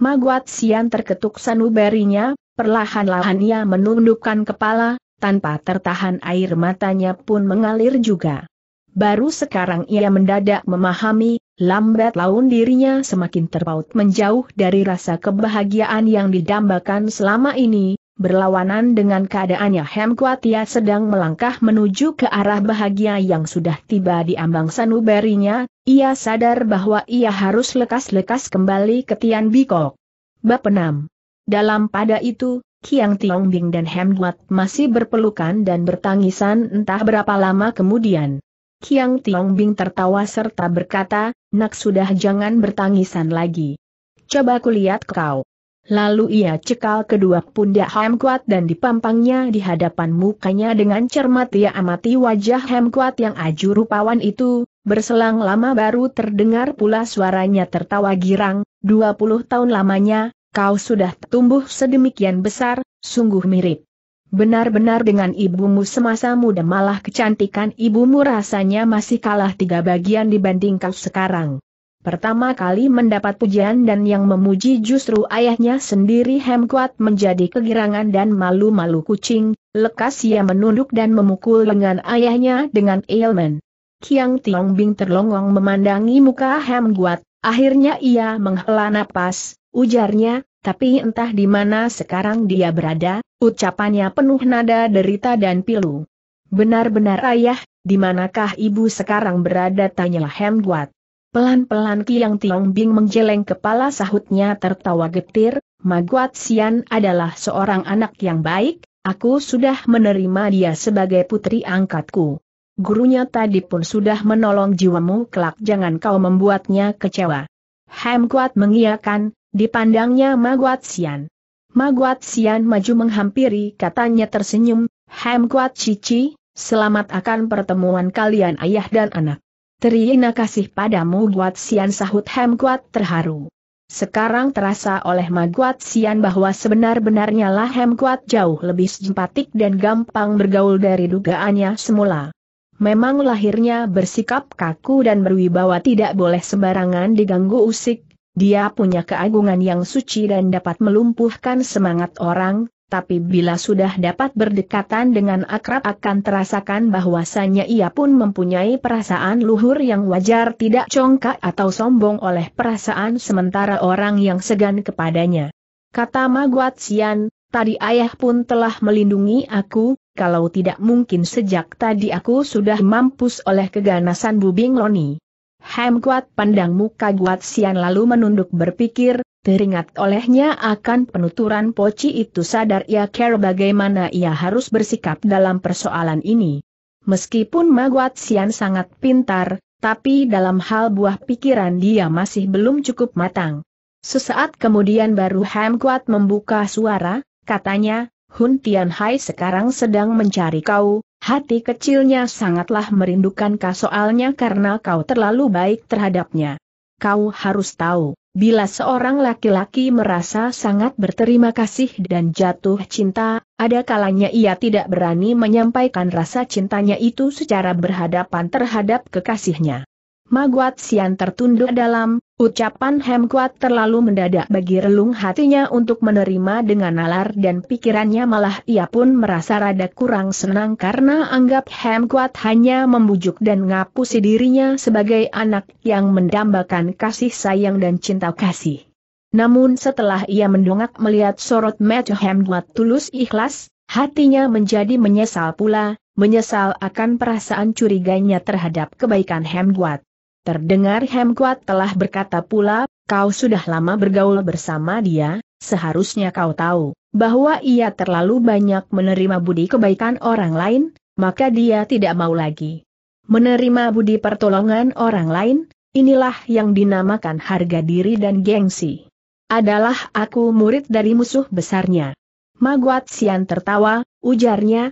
Maguat Sian terketuk sanubarinya, perlahan-lahan ia menundukkan kepala, tanpa tertahan air matanya pun mengalir juga. Baru sekarang ia mendadak memahami, lambat laun dirinya semakin terpaut menjauh dari rasa kebahagiaan yang didambakan selama ini, berlawanan dengan keadaannya Hem Kuatia sedang melangkah menuju ke arah bahagia yang sudah tiba di ambang sanubarinya, ia sadar bahwa ia harus lekas-lekas kembali ke Tian Bikok. Bapenam. Dalam pada itu, Kiang Tiangbing dan Hem Guat masih berpelukan dan bertangisan entah berapa lama kemudian. Kiang Tiangbing tertawa serta berkata, Nak sudah jangan bertangisan lagi. Coba kulihat kau. Lalu ia cekal kedua pundak Guat dan dipampangnya di hadapan mukanya dengan cermat ia amati wajah Hem Guat yang aju rupawan itu, berselang lama baru terdengar pula suaranya tertawa girang, 20 tahun lamanya, kau sudah tumbuh sedemikian besar, sungguh mirip. Benar-benar dengan ibumu semasa muda malah kecantikan ibumu rasanya masih kalah tiga bagian dibanding kau sekarang. Pertama kali mendapat pujian dan yang memuji justru ayahnya sendiri Hemkuat menjadi kegirangan dan malu-malu kucing, lekas ia menunduk dan memukul lengan ayahnya dengan elemen. Kiang Tiong Bing terlongong memandangi muka Hemkuat, akhirnya ia menghela napas, ujarnya, tapi entah di mana sekarang dia berada, ucapannya penuh nada derita dan pilu. Benar-benar ayah, di manakah ibu sekarang berada tanya Hemguat. Pelan-pelan Kiang Tiong Bing menjeleng kepala sahutnya tertawa getir, Maguat Sian adalah seorang anak yang baik, aku sudah menerima dia sebagai putri angkatku. Gurunya tadi pun sudah menolong jiwamu kelak jangan kau membuatnya kecewa. Hem Guat mengiakan, Dipandangnya Maguat Sian. Maguat Sian maju menghampiri katanya tersenyum, Hem Kuat Cici, selamat akan pertemuan kalian ayah dan anak. Terima kasih padamu Guat Sian sahut Hem Kuat terharu. Sekarang terasa oleh Maguat Sian bahwa sebenar-benarnya lah Hem Kuat jauh lebih simpatik dan gampang bergaul dari dugaannya semula. Memang lahirnya bersikap kaku dan berwibawa tidak boleh sembarangan diganggu usik, dia punya keagungan yang suci dan dapat melumpuhkan semangat orang, tapi bila sudah dapat berdekatan dengan akrab akan terasakan bahwasannya ia pun mempunyai perasaan luhur yang wajar tidak congkak atau sombong oleh perasaan sementara orang yang segan kepadanya. Kata Maguat Sian, tadi ayah pun telah melindungi aku, kalau tidak mungkin sejak tadi aku sudah mampus oleh keganasan Bubing Loni. Ham Kuat pandang muka Guat Sian lalu menunduk berpikir, teringat olehnya akan penuturan Poci itu sadar ia care bagaimana ia harus bersikap dalam persoalan ini. Meskipun Maguat Sian sangat pintar, tapi dalam hal buah pikiran dia masih belum cukup matang. Sesaat kemudian baru Ham Kuat membuka suara, katanya, Hun Tian Hai sekarang sedang mencari kau, Hati kecilnya sangatlah merindukan kau soalnya karena kau terlalu baik terhadapnya. Kau harus tahu, bila seorang laki-laki merasa sangat berterima kasih dan jatuh cinta, ada kalanya ia tidak berani menyampaikan rasa cintanya itu secara berhadapan terhadap kekasihnya. Maguat Sian tertunduk dalam, Ucapan Hemkuat terlalu mendadak bagi relung hatinya untuk menerima dengan nalar dan pikirannya malah ia pun merasa rada kurang senang karena anggap Hemkuat hanya membujuk dan ngapusi dirinya sebagai anak yang mendambakan kasih sayang dan cinta kasih. Namun setelah ia mendongak melihat sorot mata Hemkuat tulus ikhlas, hatinya menjadi menyesal pula, menyesal akan perasaan curiganya terhadap kebaikan Hemkuat. Terdengar Kuat telah berkata pula, kau sudah lama bergaul bersama dia, seharusnya kau tahu, bahwa ia terlalu banyak menerima budi kebaikan orang lain, maka dia tidak mau lagi. Menerima budi pertolongan orang lain, inilah yang dinamakan harga diri dan gengsi. Adalah aku murid dari musuh besarnya. Maguat Sian tertawa, ujarnya,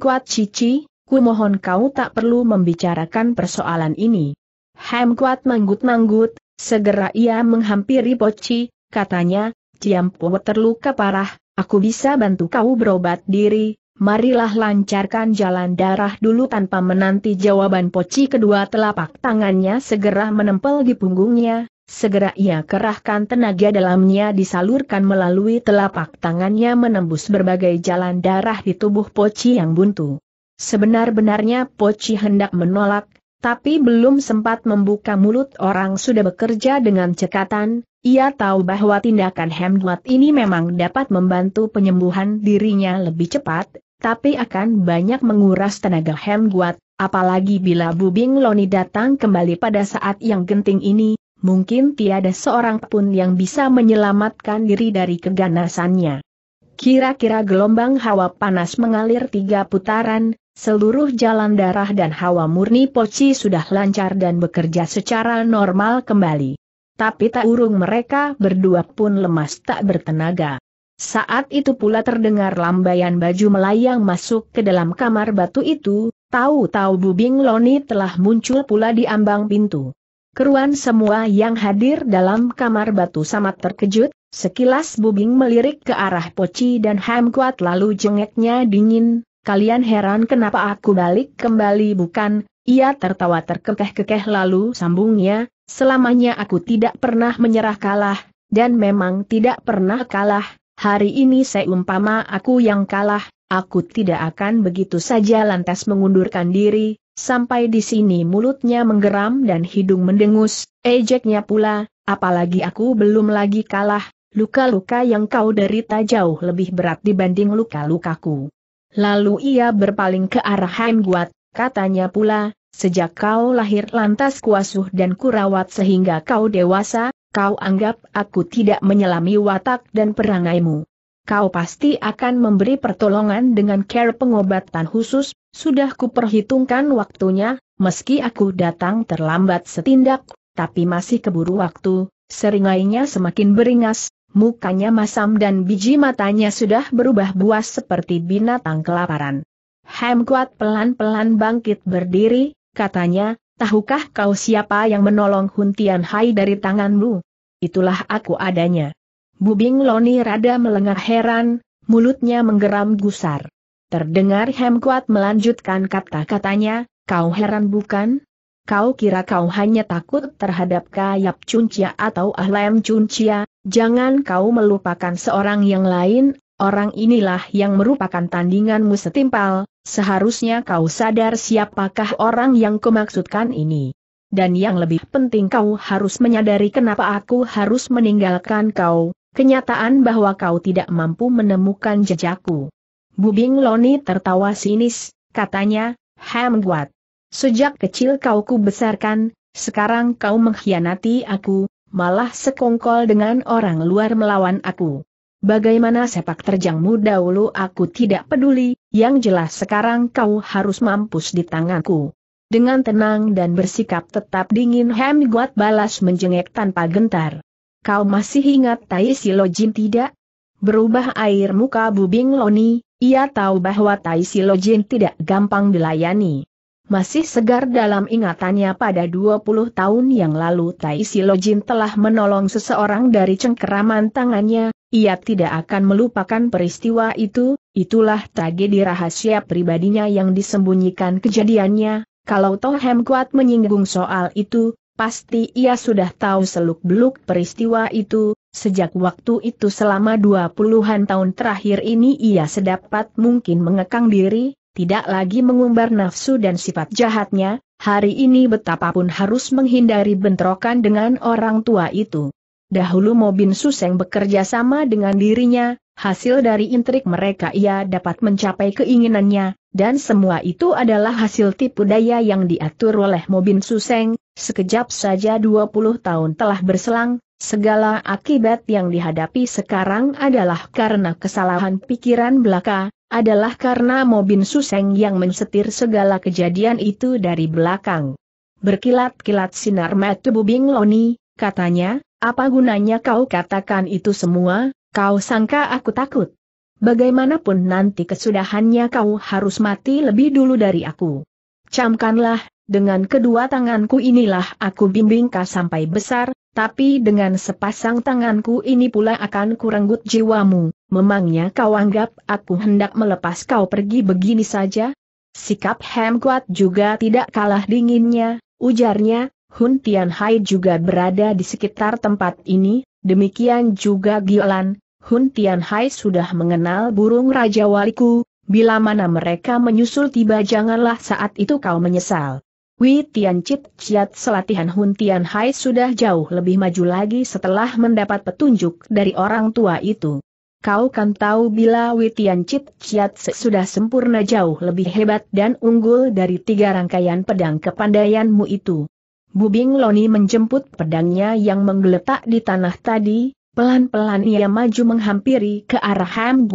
Kuat Cici, ku mohon kau tak perlu membicarakan persoalan ini, Ham kuat manggut-manggut, segera ia menghampiri Poci, katanya, Ciampu terluka parah, aku bisa bantu kau berobat diri, marilah lancarkan jalan darah dulu tanpa menanti jawaban Poci kedua telapak tangannya segera menempel di punggungnya, segera ia kerahkan tenaga dalamnya disalurkan melalui telapak tangannya menembus berbagai jalan darah di tubuh Poci yang buntu. Sebenar-benarnya Poci hendak menolak, tapi belum sempat membuka mulut orang sudah bekerja dengan cekatan, ia tahu bahwa tindakan Hemdlat ini memang dapat membantu penyembuhan dirinya lebih cepat, tapi akan banyak menguras tenaga Hemdlat, apalagi bila Bubing Loni datang kembali pada saat yang genting ini, mungkin tiada seorang pun yang bisa menyelamatkan diri dari keganasannya. Kira-kira gelombang hawa panas mengalir tiga putaran, Seluruh jalan darah dan hawa murni Poci sudah lancar dan bekerja secara normal kembali. Tapi tak urung mereka berdua pun lemas tak bertenaga. Saat itu pula terdengar lambaian baju melayang masuk ke dalam kamar batu itu, tahu-tahu Bubing Loni telah muncul pula di ambang pintu. Keruan semua yang hadir dalam kamar batu sama terkejut, sekilas Bubing melirik ke arah Poci dan hamkuat lalu jengeknya dingin, kalian heran kenapa aku balik kembali bukan? Ia tertawa terkekeh-kekeh lalu sambungnya, selamanya aku tidak pernah menyerah kalah, dan memang tidak pernah kalah, hari ini seumpama aku yang kalah, aku tidak akan begitu saja lantas mengundurkan diri, sampai di sini mulutnya menggeram dan hidung mendengus, ejeknya pula, apalagi aku belum lagi kalah, Luka-luka yang kau derita jauh lebih berat dibanding luka-lukaku. Lalu ia berpaling ke arah Haim katanya pula, sejak kau lahir lantas kuasuh dan kurawat sehingga kau dewasa, kau anggap aku tidak menyelami watak dan perangaimu. Kau pasti akan memberi pertolongan dengan care pengobatan khusus, sudah kuperhitungkan waktunya, meski aku datang terlambat setindak, tapi masih keburu waktu, seringainya semakin beringas, mukanya masam dan biji matanya sudah berubah buas seperti binatang kelaparan. Hem Kuat pelan-pelan bangkit berdiri, katanya, tahukah kau siapa yang menolong Huntian Hai dari tanganmu? Itulah aku adanya. Bubing Loni rada melengah heran, mulutnya menggeram gusar. Terdengar Hem Kuat melanjutkan kata-katanya, kau heran bukan? Kau kira kau hanya takut terhadap Kayap Cuncia atau Ahlem Cuncia, jangan kau melupakan seorang yang lain, orang inilah yang merupakan tandinganmu setimpal, seharusnya kau sadar siapakah orang yang kumaksudkan ini. Dan yang lebih penting kau harus menyadari kenapa aku harus meninggalkan kau, kenyataan bahwa kau tidak mampu menemukan jejakku. Bubing Loni tertawa sinis, katanya, Hamguat. Sejak kecil kau besarkan, sekarang kau mengkhianati aku, malah sekongkol dengan orang luar melawan aku. Bagaimana sepak terjangmu dahulu aku tidak peduli, yang jelas sekarang kau harus mampus di tanganku. Dengan tenang dan bersikap tetap dingin Hem Guat balas menjengek tanpa gentar. Kau masih ingat Tai Silojin tidak? Berubah air muka Bubing Loni, ia tahu bahwa Tai Silojin tidak gampang dilayani. Masih segar dalam ingatannya pada 20 tahun yang lalu Tai Silojin telah menolong seseorang dari cengkeraman tangannya, ia tidak akan melupakan peristiwa itu, itulah tragedi rahasia pribadinya yang disembunyikan kejadiannya, kalau Tohem kuat menyinggung soal itu, pasti ia sudah tahu seluk-beluk peristiwa itu, sejak waktu itu selama dua puluhan tahun terakhir ini ia sedapat mungkin mengekang diri, tidak lagi mengumbar nafsu dan sifat jahatnya, hari ini betapapun harus menghindari bentrokan dengan orang tua itu. Dahulu Mobin Suseng bekerja sama dengan dirinya, hasil dari intrik mereka ia dapat mencapai keinginannya, dan semua itu adalah hasil tipu daya yang diatur oleh Mobin Suseng, sekejap saja 20 tahun telah berselang, segala akibat yang dihadapi sekarang adalah karena kesalahan pikiran belaka, adalah karena Mobin Suseng yang mensetir segala kejadian itu dari belakang. Berkilat-kilat sinar mata Bubing Loni, katanya, apa gunanya kau katakan itu semua, kau sangka aku takut. Bagaimanapun nanti kesudahannya kau harus mati lebih dulu dari aku. Camkanlah, dengan kedua tanganku inilah aku bimbing kau sampai besar, tapi dengan sepasang tanganku ini pula akan kurenggut jiwamu, memangnya kau anggap aku hendak melepas kau pergi begini saja? Sikap Hem Kuat juga tidak kalah dinginnya, ujarnya, Hun Tian Hai juga berada di sekitar tempat ini, demikian juga Giolan, Hun Tian Hai sudah mengenal burung Raja Waliku, bila mana mereka menyusul tiba janganlah saat itu kau menyesal. Wei Chit Chiat selatihan Hun Tian Hai sudah jauh lebih maju lagi setelah mendapat petunjuk dari orang tua itu. Kau kan tahu bila Wei Chit Chiat sudah sempurna jauh lebih hebat dan unggul dari tiga rangkaian pedang kepandaianmu itu. Bubing Loni menjemput pedangnya yang menggeletak di tanah tadi, pelan-pelan ia maju menghampiri ke arah Ham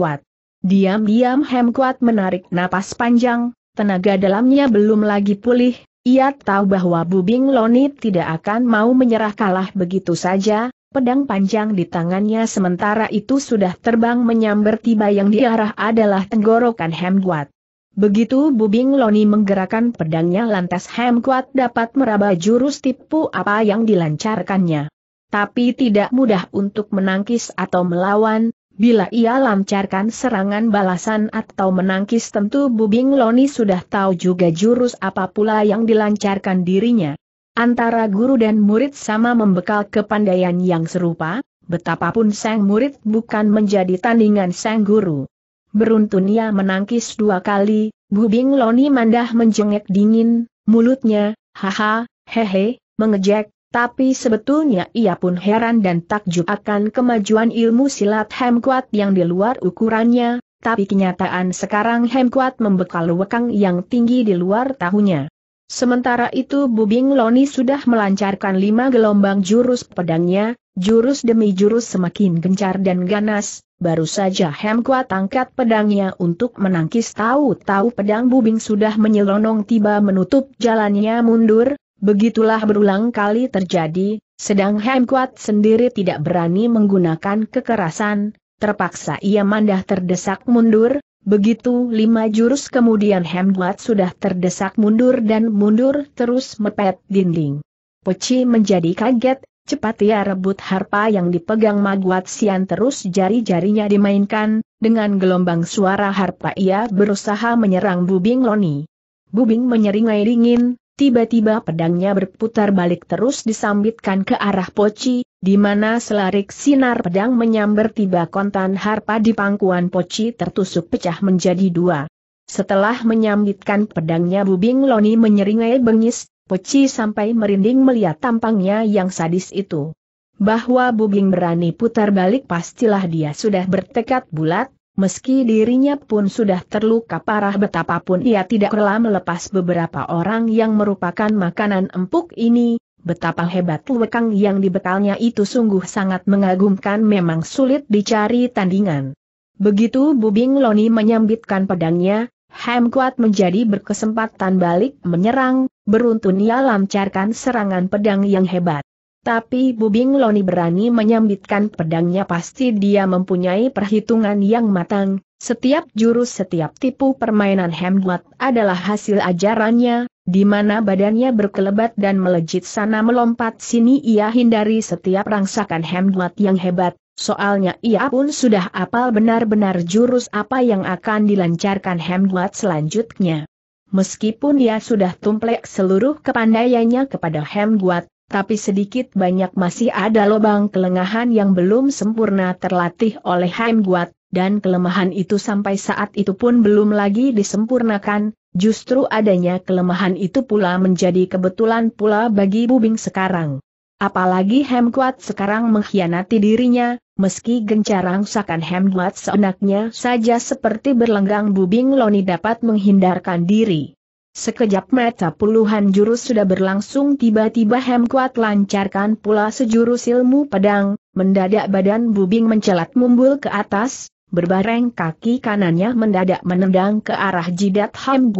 Diam-diam Hem menarik napas panjang, tenaga dalamnya belum lagi pulih, ia tahu bahwa Bubing Loni tidak akan mau menyerah kalah begitu saja, pedang panjang di tangannya sementara itu sudah terbang menyambar tiba yang diarah adalah tenggorokan Hemguat. Begitu Bubing Loni menggerakkan pedangnya lantas Hemguat dapat meraba jurus tipu apa yang dilancarkannya. Tapi tidak mudah untuk menangkis atau melawan, Bila ia lancarkan serangan balasan atau menangkis tentu Bubing Loni sudah tahu juga jurus apa pula yang dilancarkan dirinya. Antara guru dan murid sama membekal kepandaian yang serupa, betapapun sang murid bukan menjadi tandingan sang guru. Beruntun ia menangkis dua kali, Bubing Loni mandah menjengek dingin, mulutnya, haha, hehe, mengejek, tapi sebetulnya ia pun heran dan takjub akan kemajuan ilmu silat Hemkuat yang di luar ukurannya, tapi kenyataan sekarang Hemkuat membekal wekang yang tinggi di luar tahunya. Sementara itu Bubing Loni sudah melancarkan lima gelombang jurus pedangnya, jurus demi jurus semakin gencar dan ganas, baru saja Hemkuat angkat pedangnya untuk menangkis tahu-tahu pedang Bubing sudah menyelonong tiba menutup jalannya mundur, Begitulah berulang kali terjadi, sedang Hem sendiri tidak berani menggunakan kekerasan, terpaksa ia mandah terdesak mundur, begitu lima jurus kemudian Hem sudah terdesak mundur dan mundur terus mepet dinding. Peci menjadi kaget, cepat ia rebut harpa yang dipegang Maguat Sian terus jari-jarinya dimainkan, dengan gelombang suara harpa ia berusaha menyerang Bubing Loni. Bubing menyeringai dingin, Tiba-tiba pedangnya berputar balik terus disambitkan ke arah Poci, di mana selarik sinar pedang menyambar tiba kontan harpa di pangkuan Poci tertusuk pecah menjadi dua. Setelah menyambitkan pedangnya Bubing Loni menyeringai bengis, Poci sampai merinding melihat tampangnya yang sadis itu. Bahwa Bubing berani putar balik pastilah dia sudah bertekad bulat, Meski dirinya pun sudah terluka parah betapapun ia tidak rela melepas beberapa orang yang merupakan makanan empuk ini, betapa hebat lekang yang dibekalnya itu sungguh sangat mengagumkan memang sulit dicari tandingan. Begitu Bubing Loni menyambitkan pedangnya, Ham Kuat menjadi berkesempatan balik menyerang, beruntun ia lancarkan serangan pedang yang hebat. Tapi Bubing Loni berani menyambitkan pedangnya pasti dia mempunyai perhitungan yang matang, setiap jurus setiap tipu permainan Hemdwat adalah hasil ajarannya, di mana badannya berkelebat dan melejit sana melompat sini ia hindari setiap rangsakan Hemdwat yang hebat, soalnya ia pun sudah apal benar-benar jurus apa yang akan dilancarkan Hemdwat selanjutnya. Meskipun ia sudah tumplek seluruh kepandaiannya kepada Hemdwat, tapi sedikit banyak masih ada lubang kelengahan yang belum sempurna terlatih oleh Haim Guat, dan kelemahan itu sampai saat itu pun belum lagi disempurnakan, justru adanya kelemahan itu pula menjadi kebetulan pula bagi Bubing sekarang. Apalagi Haim Guat sekarang mengkhianati dirinya, meski gencar sakan Haim Guat seenaknya saja seperti berlenggang Bubing Loni dapat menghindarkan diri. Sekejap mata puluhan jurus sudah berlangsung tiba-tiba Hem lancarkan pula sejurus ilmu pedang, mendadak badan bubing mencelat mumbul ke atas, berbareng kaki kanannya mendadak menendang ke arah jidat Hem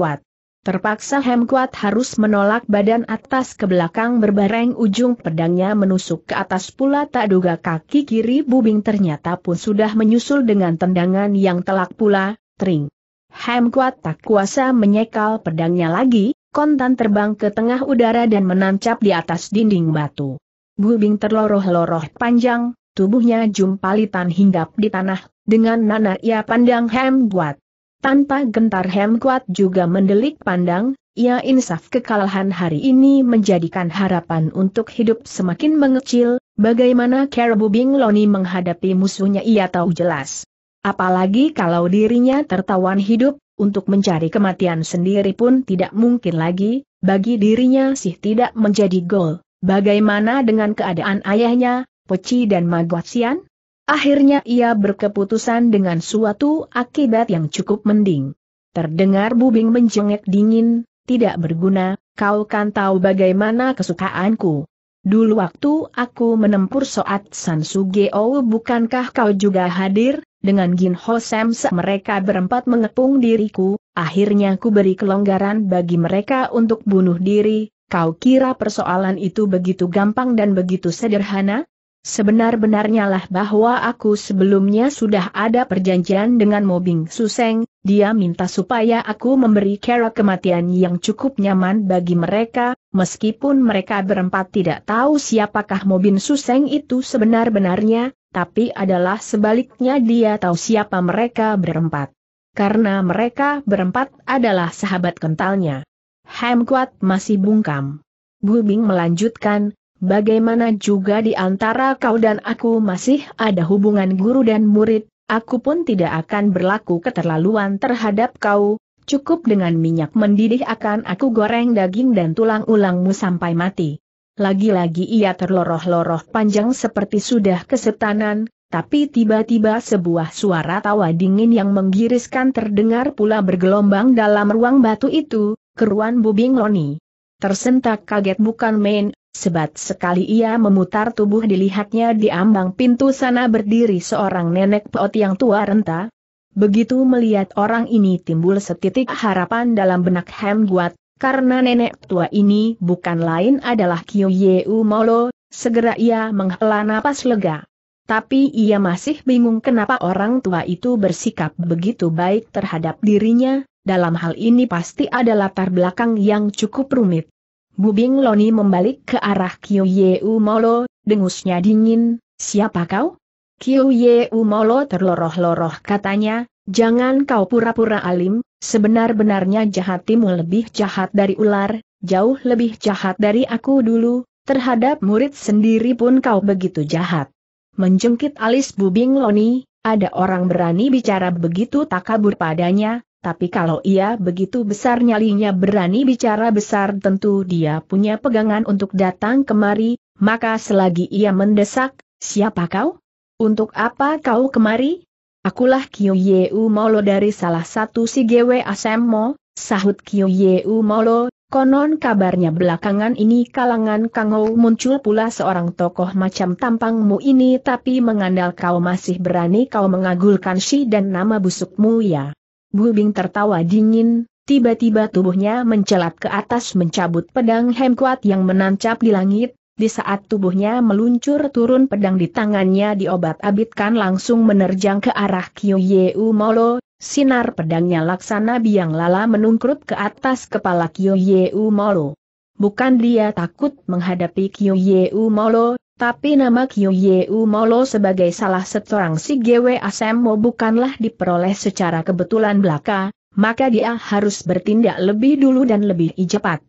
Terpaksa Hem harus menolak badan atas ke belakang berbareng ujung pedangnya menusuk ke atas pula tak duga kaki kiri bubing ternyata pun sudah menyusul dengan tendangan yang telak pula, tering. Ham Kuat tak kuasa menyekal pedangnya lagi, kontan terbang ke tengah udara dan menancap di atas dinding batu. Bubing terloroh-loroh panjang, tubuhnya jumpalitan hinggap di tanah, dengan nanar ia pandang Ham Kuat. Tanpa gentar Ham Kuat juga mendelik pandang, ia insaf kekalahan hari ini menjadikan harapan untuk hidup semakin mengecil, bagaimana Kera Bubing Loni menghadapi musuhnya ia tahu jelas. Apalagi kalau dirinya tertawan hidup, untuk mencari kematian sendiri pun tidak mungkin lagi, bagi dirinya sih tidak menjadi gol. Bagaimana dengan keadaan ayahnya, Poci dan Magotsian? Akhirnya ia berkeputusan dengan suatu akibat yang cukup mending. Terdengar bubing menjengek dingin, tidak berguna, kau kan tahu bagaimana kesukaanku. Dulu waktu aku menempur Soat San Sugeo oh bukankah kau juga hadir, dengan Gin Ho Sam mereka berempat mengepung diriku, akhirnya ku beri kelonggaran bagi mereka untuk bunuh diri, kau kira persoalan itu begitu gampang dan begitu sederhana? Sebenar-benarnya lah bahwa aku sebelumnya sudah ada perjanjian dengan Mobing Suseng, dia minta supaya aku memberi kera kematian yang cukup nyaman bagi mereka, meskipun mereka berempat tidak tahu siapakah Mobin Suseng itu sebenar-benarnya, tapi adalah sebaliknya dia tahu siapa mereka berempat. Karena mereka berempat adalah sahabat kentalnya. Ham Kuat masih bungkam. Bu Bing melanjutkan, bagaimana juga di antara kau dan aku masih ada hubungan guru dan murid, aku pun tidak akan berlaku keterlaluan terhadap kau, cukup dengan minyak mendidih akan aku goreng daging dan tulang ulangmu sampai mati. Lagi-lagi ia terloroh-loroh panjang seperti sudah kesetanan, tapi tiba-tiba sebuah suara tawa dingin yang menggiriskan terdengar pula bergelombang dalam ruang batu itu, keruan Bubing Loni. Tersentak kaget bukan main, sebat sekali ia memutar tubuh dilihatnya di ambang pintu sana berdiri seorang nenek peot yang tua renta. Begitu melihat orang ini timbul setitik harapan dalam benak Hem Guat, karena nenek tua ini bukan lain adalah Kyo Yeu Molo, segera ia menghela napas lega. Tapi ia masih bingung kenapa orang tua itu bersikap begitu baik terhadap dirinya, dalam hal ini pasti ada latar belakang yang cukup rumit. Bubing Loni membalik ke arah Kyo Yeu Molo, dengusnya dingin, siapa kau? Kyo Yeu Molo terloroh-loroh katanya, Jangan kau pura-pura alim, sebenar-benarnya jahatimu lebih jahat dari ular, jauh lebih jahat dari aku dulu, terhadap murid sendiri pun kau begitu jahat. Menjengkit alis bubing Loni, ada orang berani bicara begitu takabur padanya, tapi kalau ia begitu besar nyalinya berani bicara besar tentu dia punya pegangan untuk datang kemari, maka selagi ia mendesak, siapa kau? Untuk apa kau kemari? Akulah Kyu Yeu Molo dari salah satu si GW mo, sahut Kyu Yeu Molo, konon kabarnya belakangan ini kalangan Kangou muncul pula seorang tokoh macam tampangmu ini tapi mengandal kau masih berani kau mengagulkan si dan nama busukmu ya. Bu Bing tertawa dingin, tiba-tiba tubuhnya mencelat ke atas mencabut pedang Hemkuat yang menancap di langit, di saat tubuhnya meluncur turun pedang di tangannya diobat-abitkan langsung menerjang ke arah Kyu Yeu Molo, sinar pedangnya laksana biang lala menungkrut ke atas kepala Kyu Yeu Molo. Bukan dia takut menghadapi Kyu Yeu Molo, tapi nama Kyu Yeu Molo sebagai salah seorang si GW Asemo bukanlah diperoleh secara kebetulan belaka, maka dia harus bertindak lebih dulu dan lebih cepat.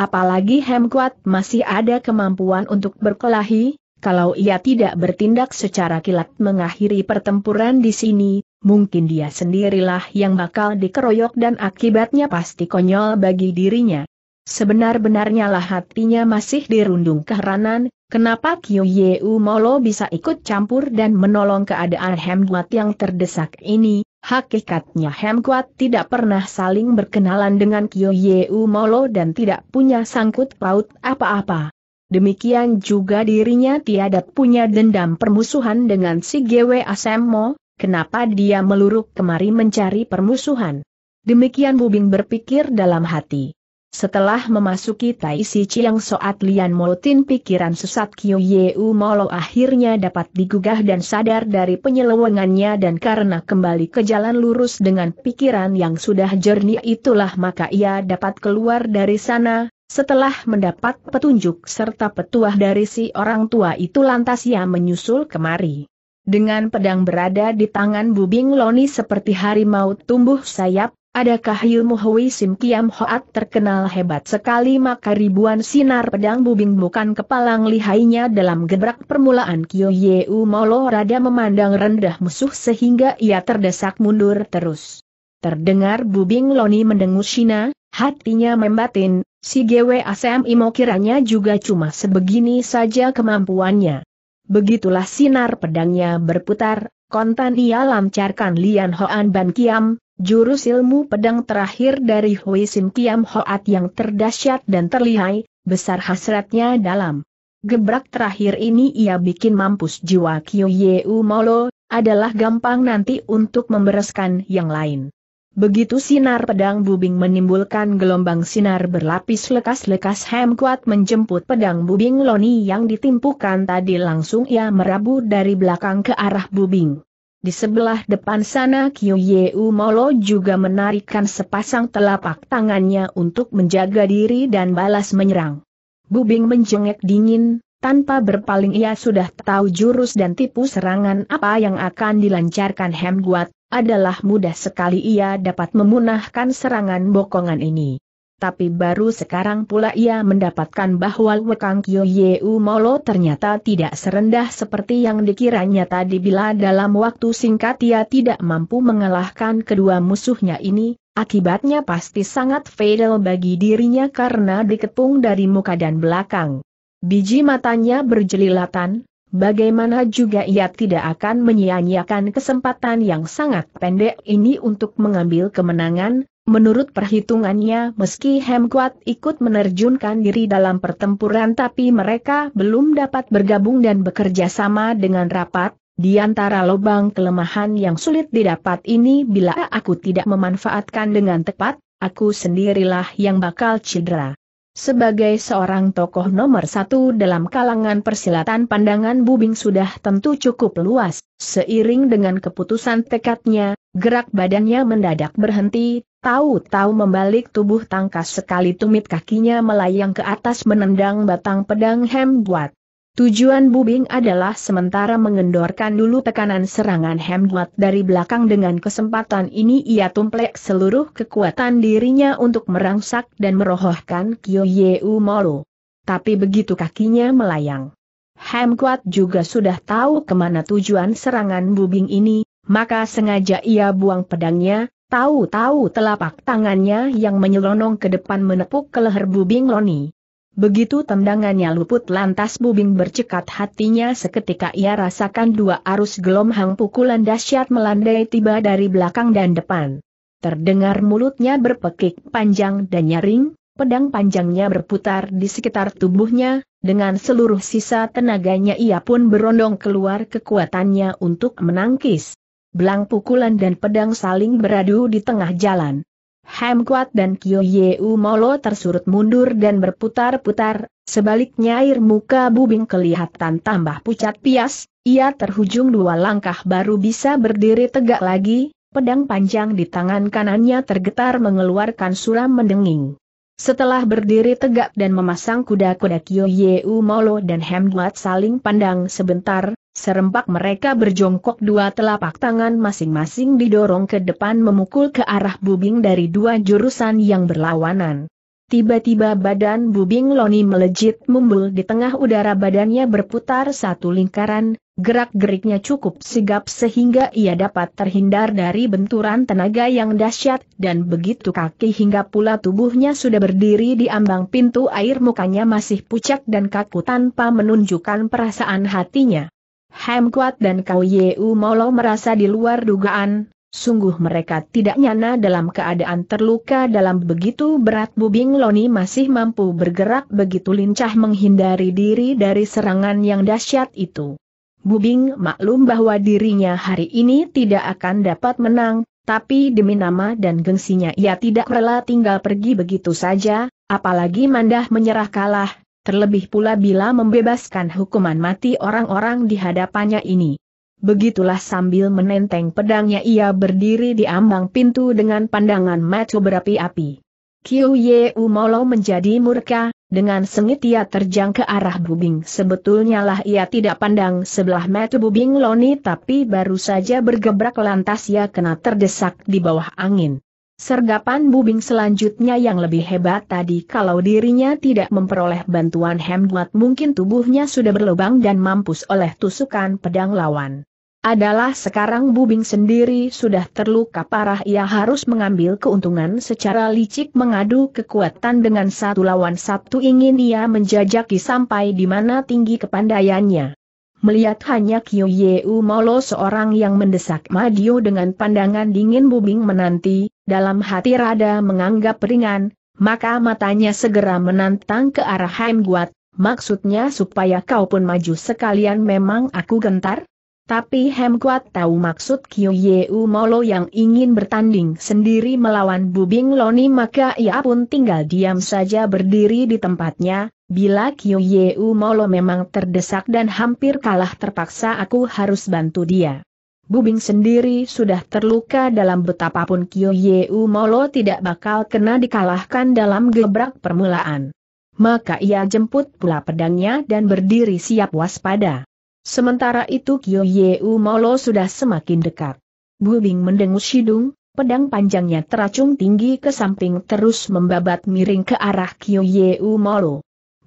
Apalagi Kuat masih ada kemampuan untuk berkelahi, kalau ia tidak bertindak secara kilat mengakhiri pertempuran di sini, mungkin dia sendirilah yang bakal dikeroyok dan akibatnya pasti konyol bagi dirinya. Sebenar-benarnya lah hatinya masih dirundung keheranan, kenapa Kyu Yeu Molo bisa ikut campur dan menolong keadaan Kuat yang terdesak ini, Hakikatnya Kuat tidak pernah saling berkenalan dengan Kyo U Molo dan tidak punya sangkut paut apa-apa. Demikian juga dirinya tiada punya dendam permusuhan dengan si Gwe Asemo, kenapa dia meluruk kemari mencari permusuhan. Demikian Bubing berpikir dalam hati. Setelah memasuki Si Chiang Soat Lian Molotin pikiran sesat Kyo Yeu Molo akhirnya dapat digugah dan sadar dari penyelewengannya dan karena kembali ke jalan lurus dengan pikiran yang sudah jernih itulah maka ia dapat keluar dari sana, setelah mendapat petunjuk serta petuah dari si orang tua itu lantas ia menyusul kemari. Dengan pedang berada di tangan Bubing Loni seperti harimau tumbuh sayap, Adakah ilmu Hui Sim Kiam Hoat terkenal hebat sekali maka ribuan sinar pedang bubing bukan kepalang lihainya dalam gebrak permulaan Kyo U Molo rada memandang rendah musuh sehingga ia terdesak mundur terus. Terdengar bubing Loni mendengus Shina, hatinya membatin, si GW ASM Imo kiranya juga cuma sebegini saja kemampuannya. Begitulah sinar pedangnya berputar, kontan ia lancarkan Lian Hoan Ban Kiam, Jurus ilmu pedang terakhir dari Hui Sim Kiam Hoat yang terdahsyat dan terlihai, besar hasratnya dalam. Gebrak terakhir ini ia bikin mampus jiwa Kyo Yeu Molo, adalah gampang nanti untuk membereskan yang lain. Begitu sinar pedang bubing menimbulkan gelombang sinar berlapis lekas-lekas Hem Kuat menjemput pedang bubing Loni yang ditimpukan tadi langsung ia merabu dari belakang ke arah bubing. Di sebelah depan sana Kyu Yeu Molo juga menarikkan sepasang telapak tangannya untuk menjaga diri dan balas menyerang. Bubing menjengek dingin, tanpa berpaling ia sudah tahu jurus dan tipu serangan apa yang akan dilancarkan Hem Guat, adalah mudah sekali ia dapat memunahkan serangan bokongan ini tapi baru sekarang pula ia mendapatkan bahwa Wekang Kyo Yeu Molo ternyata tidak serendah seperti yang dikiranya tadi bila dalam waktu singkat ia tidak mampu mengalahkan kedua musuhnya ini, akibatnya pasti sangat fatal bagi dirinya karena dikepung dari muka dan belakang. Biji matanya berjelilatan, Bagaimana juga ia tidak akan menyia-nyiakan kesempatan yang sangat pendek ini untuk mengambil kemenangan, Menurut perhitungannya meski Hemkuat ikut menerjunkan diri dalam pertempuran tapi mereka belum dapat bergabung dan bekerja sama dengan rapat, di antara lubang kelemahan yang sulit didapat ini bila aku tidak memanfaatkan dengan tepat, aku sendirilah yang bakal cedera. Sebagai seorang tokoh nomor satu dalam kalangan persilatan pandangan Bubing sudah tentu cukup luas, seiring dengan keputusan tekadnya, gerak badannya mendadak berhenti, Tahu-tahu membalik tubuh tangkas sekali tumit kakinya melayang ke atas menendang batang pedang Hem Buat. Tujuan Bubing adalah sementara mengendorkan dulu tekanan serangan Hem Buat dari belakang dengan kesempatan ini ia tumplek seluruh kekuatan dirinya untuk merangsak dan merohohkan Kyo Yeu Moro. Tapi begitu kakinya melayang. Hem Kuat juga sudah tahu kemana tujuan serangan Bubing ini, maka sengaja ia buang pedangnya, Tahu-tahu telapak tangannya yang menyelonong ke depan menepuk ke leher Bubing Loni. Begitu tendangannya luput lantas Bubing bercekat hatinya seketika ia rasakan dua arus gelombang pukulan dahsyat melandai tiba dari belakang dan depan. Terdengar mulutnya berpekik panjang dan nyaring, pedang panjangnya berputar di sekitar tubuhnya, dengan seluruh sisa tenaganya ia pun berondong keluar kekuatannya untuk menangkis belang pukulan dan pedang saling beradu di tengah jalan. Hem Kuat dan Kyo Yeu Molo tersurut mundur dan berputar-putar, sebaliknya air muka Bubing kelihatan tambah pucat pias, ia terhujung dua langkah baru bisa berdiri tegak lagi, pedang panjang di tangan kanannya tergetar mengeluarkan suram mendenging. Setelah berdiri tegak dan memasang kuda-kuda Kyo Yeu Molo dan Hem Kuat saling pandang sebentar, Serempak mereka berjongkok dua telapak tangan masing-masing didorong ke depan memukul ke arah bubing dari dua jurusan yang berlawanan. Tiba-tiba badan bubing Loni melejit mumbul di tengah udara badannya berputar satu lingkaran, gerak-geriknya cukup sigap sehingga ia dapat terhindar dari benturan tenaga yang dahsyat dan begitu kaki hingga pula tubuhnya sudah berdiri di ambang pintu air mukanya masih pucat dan kaku tanpa menunjukkan perasaan hatinya. Hem Kuat dan Kau Yeu Molo merasa di luar dugaan, sungguh mereka tidak nyana dalam keadaan terluka dalam begitu berat Bubing Loni masih mampu bergerak begitu lincah menghindari diri dari serangan yang dahsyat itu. Bubing maklum bahwa dirinya hari ini tidak akan dapat menang, tapi demi nama dan gengsinya ia tidak rela tinggal pergi begitu saja, apalagi Mandah menyerah kalah, Terlebih pula bila membebaskan hukuman mati orang-orang di hadapannya ini. Begitulah sambil menenteng pedangnya ia berdiri di ambang pintu dengan pandangan mata berapi-api. Kyu Ye Umolo menjadi murka, dengan sengit ia terjang ke arah Bubing. Sebetulnya lah ia tidak pandang sebelah mata Bubing Loni tapi baru saja bergebrak lantas ia kena terdesak di bawah angin. Sergapan bubing selanjutnya yang lebih hebat tadi kalau dirinya tidak memperoleh bantuan hemguat mungkin tubuhnya sudah berlubang dan mampus oleh tusukan pedang lawan. Adalah sekarang bubing sendiri sudah terluka parah ia harus mengambil keuntungan secara licik mengadu kekuatan dengan satu lawan satu ingin ia menjajaki sampai di mana tinggi kepandaiannya. Melihat hanya Kyu Yeu Molo seorang yang mendesak Madio dengan pandangan dingin Bubing menanti, dalam hati rada menganggap ringan, maka matanya segera menantang ke arah Haim Guat, maksudnya supaya kau pun maju sekalian memang aku gentar? Tapi Hem Kuat tahu maksud Kyu Yeu Molo yang ingin bertanding sendiri melawan Bubing Loni maka ia pun tinggal diam saja berdiri di tempatnya, bila Kyu Yeu Molo memang terdesak dan hampir kalah terpaksa aku harus bantu dia. Bubing sendiri sudah terluka dalam betapapun Kyo Yeu Molo tidak bakal kena dikalahkan dalam gebrak permulaan. Maka ia jemput pula pedangnya dan berdiri siap waspada. Sementara itu Kyo Yeu Molo sudah semakin dekat. Bubing mendengus hidung, Pedang panjangnya teracung tinggi ke samping terus membabat miring ke arah Kyo Yeu Molo.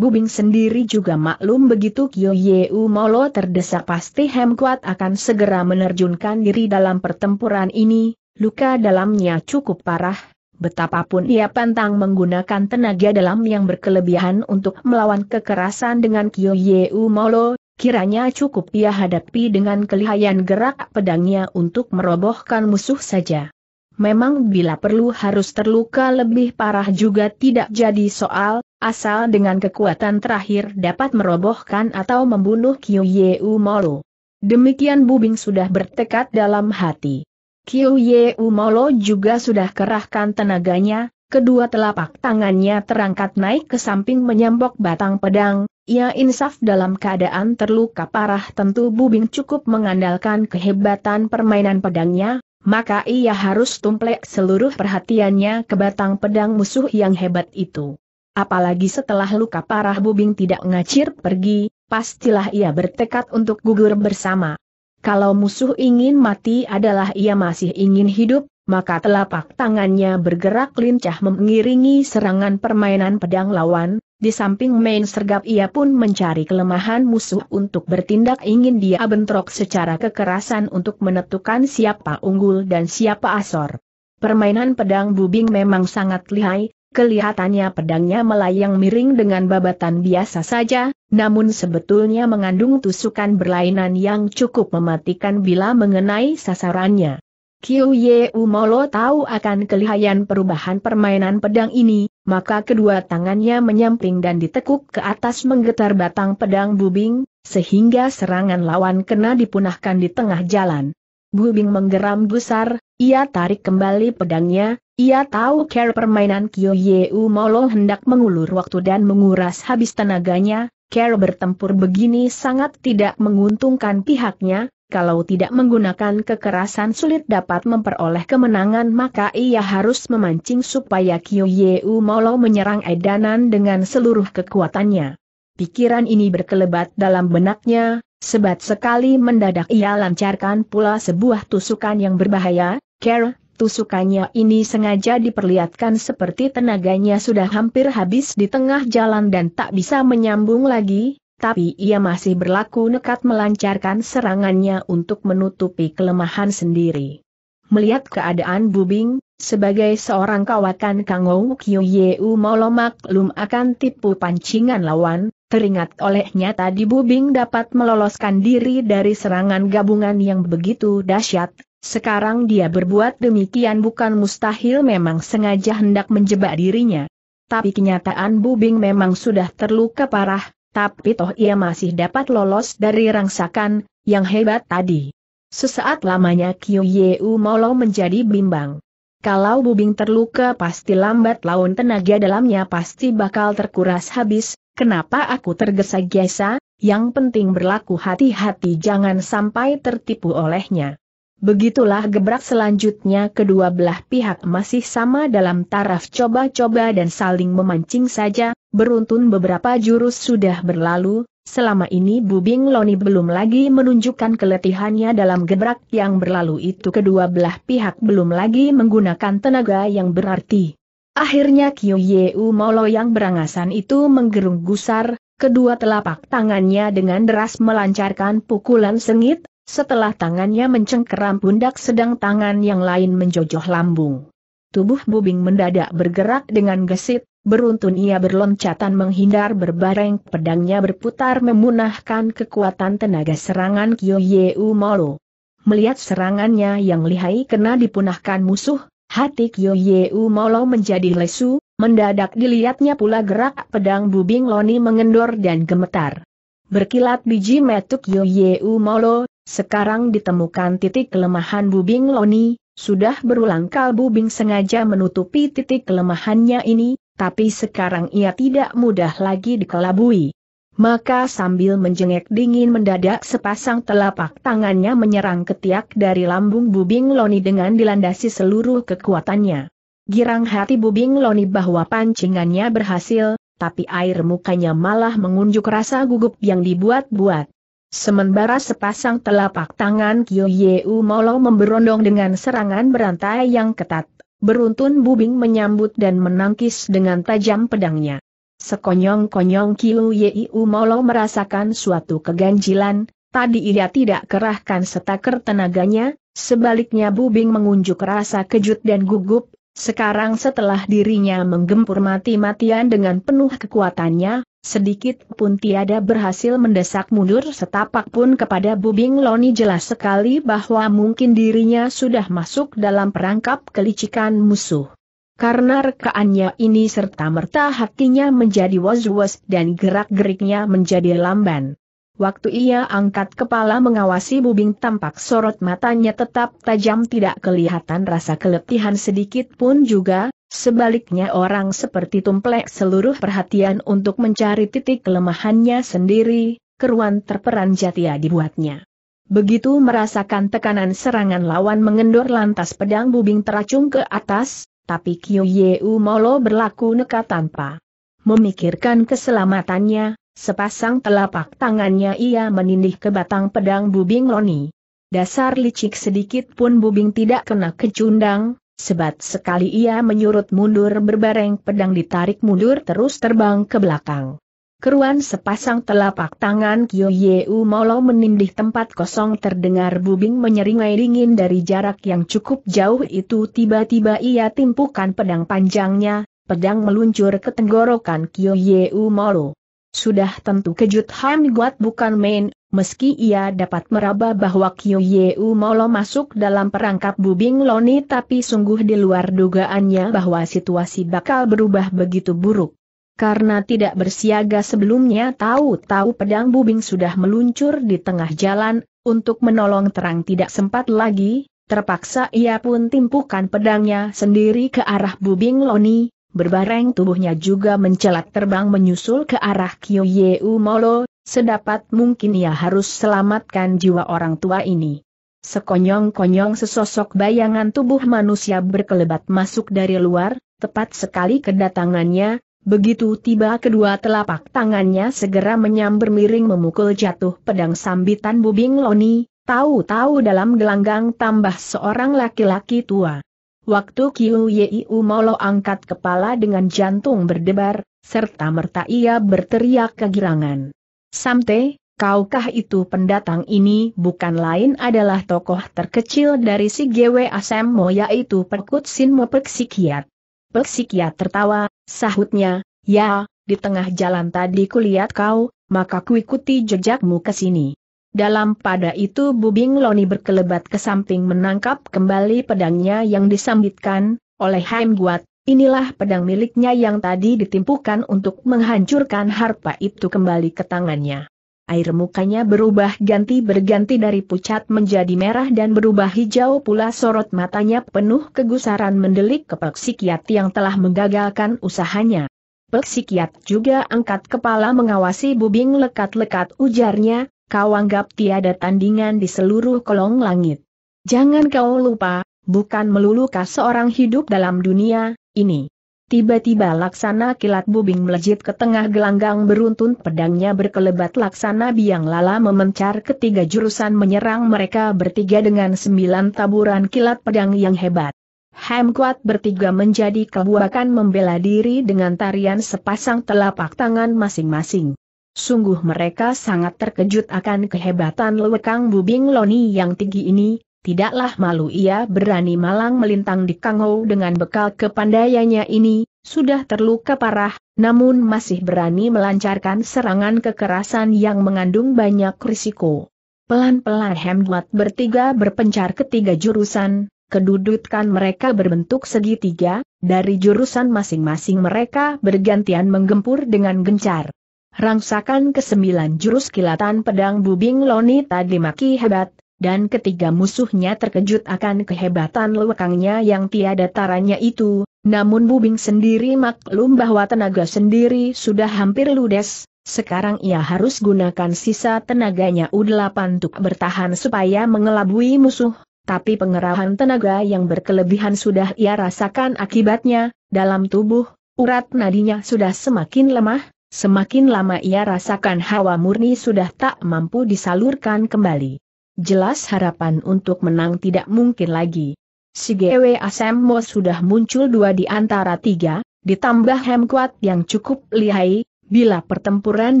Bubing sendiri juga maklum begitu Kyo Yeu Molo terdesak pasti Hem Kuat akan segera menerjunkan diri dalam pertempuran ini, luka dalamnya cukup parah, betapapun ia pantang menggunakan tenaga dalam yang berkelebihan untuk melawan kekerasan dengan Kyo Yeu Molo, kiranya cukup ia hadapi dengan kelihayan gerak pedangnya untuk merobohkan musuh saja. Memang bila perlu harus terluka lebih parah juga tidak jadi soal, asal dengan kekuatan terakhir dapat merobohkan atau membunuh Kyu Ye U Molo. Demikian Bubing sudah bertekad dalam hati. Kyu Ye U Molo juga sudah kerahkan tenaganya, kedua telapak tangannya terangkat naik ke samping menyambok batang pedang, ia insaf dalam keadaan terluka parah tentu Bubing cukup mengandalkan kehebatan permainan pedangnya, maka ia harus tumplek seluruh perhatiannya ke batang pedang musuh yang hebat itu. Apalagi setelah luka parah Bubing tidak ngacir pergi, pastilah ia bertekad untuk gugur bersama. Kalau musuh ingin mati adalah ia masih ingin hidup, maka telapak tangannya bergerak lincah mengiringi serangan permainan pedang lawan, di samping main sergap ia pun mencari kelemahan musuh untuk bertindak ingin dia bentrok secara kekerasan untuk menentukan siapa unggul dan siapa asor. Permainan pedang bubing memang sangat lihai, Kelihatannya pedangnya melayang miring dengan babatan biasa saja, namun sebetulnya mengandung tusukan berlainan yang cukup mematikan bila mengenai sasarannya. Kyu Ye Umolo tahu akan kelihayan perubahan permainan pedang ini, maka kedua tangannya menyamping dan ditekuk ke atas menggetar batang pedang bubing, sehingga serangan lawan kena dipunahkan di tengah jalan. Bubing menggeram gusar, ia tarik kembali pedangnya, ia tahu cara permainan Kyo Yeu Molo hendak mengulur waktu dan menguras habis tenaganya, cara bertempur begini sangat tidak menguntungkan pihaknya, kalau tidak menggunakan kekerasan sulit dapat memperoleh kemenangan maka ia harus memancing supaya Kyo Yeu Molo menyerang Edanan dengan seluruh kekuatannya. Pikiran ini berkelebat dalam benaknya, sebat sekali mendadak ia lancarkan pula sebuah tusukan yang berbahaya, Kera tusukannya ini sengaja diperlihatkan seperti tenaganya sudah hampir habis di tengah jalan dan tak bisa menyambung lagi, tapi ia masih berlaku nekat melancarkan serangannya untuk menutupi kelemahan sendiri. Melihat keadaan Bubing, sebagai seorang kawakan Kang Kyu Yeu Molo maklum akan tipu pancingan lawan, teringat olehnya tadi Bubing dapat meloloskan diri dari serangan gabungan yang begitu dahsyat, sekarang dia berbuat demikian bukan mustahil memang sengaja hendak menjebak dirinya. Tapi kenyataan Bubing memang sudah terluka parah, tapi toh ia masih dapat lolos dari rangsakan, yang hebat tadi. Sesaat lamanya Kyu Yeu Molo menjadi bimbang. Kalau Bubing terluka pasti lambat laun tenaga dalamnya pasti bakal terkuras habis, kenapa aku tergesa-gesa, yang penting berlaku hati-hati jangan sampai tertipu olehnya. Begitulah gebrak selanjutnya kedua belah pihak masih sama dalam taraf coba-coba dan saling memancing saja, beruntun beberapa jurus sudah berlalu, selama ini Bubing Loni belum lagi menunjukkan keletihannya dalam gebrak yang berlalu itu kedua belah pihak belum lagi menggunakan tenaga yang berarti. Akhirnya Kyu Yeu Molo yang berangasan itu menggerung gusar, kedua telapak tangannya dengan deras melancarkan pukulan sengit, setelah tangannya mencengkeram pundak sedang tangan yang lain menjojoh lambung. Tubuh Bubing mendadak bergerak dengan gesit, beruntun ia berloncatan menghindar berbareng pedangnya berputar memunahkan kekuatan tenaga serangan Kyo Yeu Molo. Melihat serangannya yang lihai kena dipunahkan musuh, hati Kyo Yeu Molo menjadi lesu, mendadak dilihatnya pula gerak pedang Bubing Loni mengendor dan gemetar. Berkilat biji metuk Yoyeu Molo, sekarang ditemukan titik kelemahan Bubing Loni, sudah berulang kali Bubing sengaja menutupi titik kelemahannya ini, tapi sekarang ia tidak mudah lagi dikelabui. Maka sambil menjengek dingin mendadak sepasang telapak tangannya menyerang ketiak dari lambung Bubing Loni dengan dilandasi seluruh kekuatannya. Girang hati Bubing Loni bahwa pancingannya berhasil, tapi air mukanya malah mengunjuk rasa gugup yang dibuat-buat. Sementara sepasang telapak tangan Kyo Yeu Molo memberondong dengan serangan berantai yang ketat, beruntun Bubing menyambut dan menangkis dengan tajam pedangnya. Sekonyong-konyong Kyo Yeu Molo merasakan suatu keganjilan, tadi ia tidak kerahkan setaker tenaganya, sebaliknya Bubing mengunjuk rasa kejut dan gugup, sekarang setelah dirinya menggempur mati-matian dengan penuh kekuatannya, Sedikit pun tiada berhasil mendesak mundur setapak pun kepada Bubing Loni jelas sekali bahwa mungkin dirinya sudah masuk dalam perangkap kelicikan musuh. Karena rekaannya ini serta-merta hatinya menjadi was-was dan gerak-geriknya menjadi lamban. Waktu ia angkat kepala mengawasi Bubing tampak sorot matanya tetap tajam tidak kelihatan rasa keletihan sedikit pun juga, Sebaliknya orang seperti tumplek seluruh perhatian untuk mencari titik kelemahannya sendiri, keruan terperanjat ia dibuatnya. Begitu merasakan tekanan serangan lawan mengendur lantas pedang bubing teracung ke atas, tapi Kyo Yeu Molo berlaku nekat tanpa memikirkan keselamatannya, sepasang telapak tangannya ia menindih ke batang pedang bubing Loni. Dasar licik sedikit pun bubing tidak kena kecundang, Sebat sekali ia menyurut mundur berbareng pedang ditarik mundur terus terbang ke belakang. Keruan sepasang telapak tangan Kyo Yeu Molo menindih tempat kosong terdengar bubing menyeringai dingin dari jarak yang cukup jauh itu tiba-tiba ia timpukan pedang panjangnya, pedang meluncur ke tenggorokan Kyo Yeu Molo. Sudah tentu kejut Ham Guat bukan main, meski ia dapat meraba bahwa Kyu Yeu Molo masuk dalam perangkap Bubing Loni tapi sungguh di luar dugaannya bahwa situasi bakal berubah begitu buruk. Karena tidak bersiaga sebelumnya tahu-tahu pedang Bubing sudah meluncur di tengah jalan, untuk menolong terang tidak sempat lagi, terpaksa ia pun timpukan pedangnya sendiri ke arah Bubing Loni, Berbareng tubuhnya juga mencelat terbang menyusul ke arah Kyu Yeu Molo, Sedapat mungkin ia harus selamatkan jiwa orang tua ini. Sekonyong-konyong sesosok bayangan tubuh manusia berkelebat masuk dari luar, tepat sekali kedatangannya, begitu tiba kedua telapak tangannya segera menyamber miring memukul jatuh pedang sambitan bubing loni, tahu-tahu dalam gelanggang tambah seorang laki-laki tua. Waktu Kiu Yiu Molo angkat kepala dengan jantung berdebar, serta merta ia berteriak kegirangan. Samte, kaukah itu pendatang ini bukan lain adalah tokoh terkecil dari si GW moya yaitu Perkut Sinmo Peksikiat. Peksikiat tertawa, sahutnya, ya, di tengah jalan tadi kulihat kau, maka kuikuti jejakmu ke sini. Dalam pada itu Bubing Loni berkelebat ke samping menangkap kembali pedangnya yang disambitkan, oleh Haim Guat, Inilah pedang miliknya yang tadi ditimpukan untuk menghancurkan harpa itu kembali ke tangannya. Air mukanya berubah ganti berganti dari pucat menjadi merah dan berubah hijau pula sorot matanya penuh kegusaran mendelik ke peksikiat yang telah menggagalkan usahanya. Peksikiat juga angkat kepala mengawasi bubing lekat-lekat ujarnya, kau anggap tiada tandingan di seluruh kolong langit. Jangan kau lupa, bukan melulukah seorang hidup dalam dunia, ini. Tiba-tiba laksana kilat bubing melejit ke tengah gelanggang beruntun pedangnya berkelebat laksana biang lala memencar ketiga jurusan menyerang mereka bertiga dengan sembilan taburan kilat pedang yang hebat. Hem bertiga menjadi kebuakan membela diri dengan tarian sepasang telapak tangan masing-masing. Sungguh mereka sangat terkejut akan kehebatan lewekang bubing loni yang tinggi ini, tidaklah malu ia berani malang melintang di Kangou dengan bekal kepandaiannya ini, sudah terluka parah, namun masih berani melancarkan serangan kekerasan yang mengandung banyak risiko. Pelan-pelan Hemdwat bertiga berpencar ketiga jurusan, kedudukan mereka berbentuk segitiga, dari jurusan masing-masing mereka bergantian menggempur dengan gencar. Rangsakan kesembilan jurus kilatan pedang bubing loni tadi maki hebat, dan ketiga musuhnya terkejut akan kehebatan lekangnya yang tiada taranya itu, namun Bubing sendiri maklum bahwa tenaga sendiri sudah hampir ludes, sekarang ia harus gunakan sisa tenaganya U8 untuk bertahan supaya mengelabui musuh, tapi pengerahan tenaga yang berkelebihan sudah ia rasakan akibatnya, dalam tubuh, urat nadinya sudah semakin lemah, semakin lama ia rasakan hawa murni sudah tak mampu disalurkan kembali. Jelas harapan untuk menang tidak mungkin lagi. Si GW Asemmo sudah muncul dua di antara tiga, ditambah Hem yang cukup lihai, bila pertempuran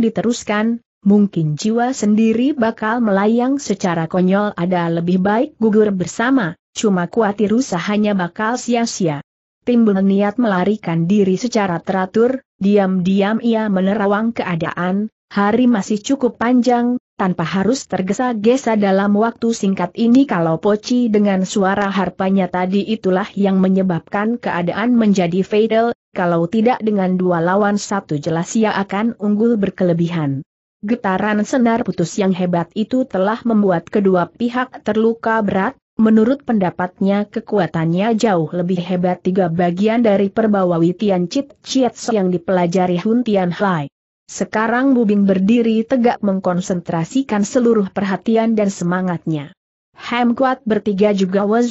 diteruskan, mungkin jiwa sendiri bakal melayang secara konyol ada lebih baik gugur bersama, cuma kuatir usahanya bakal sia-sia. Timbul niat melarikan diri secara teratur, diam-diam ia menerawang keadaan, hari masih cukup panjang, tanpa harus tergesa-gesa dalam waktu singkat ini kalau Poci dengan suara harpanya tadi itulah yang menyebabkan keadaan menjadi fatal, kalau tidak dengan dua lawan satu jelas ia akan unggul berkelebihan. Getaran senar putus yang hebat itu telah membuat kedua pihak terluka berat, menurut pendapatnya kekuatannya jauh lebih hebat tiga bagian dari perbawawi Tian Chit Chiet yang dipelajari Hun Tian Hai. Sekarang Bubing berdiri tegak mengkonsentrasikan seluruh perhatian dan semangatnya. Hem Kuat bertiga juga waz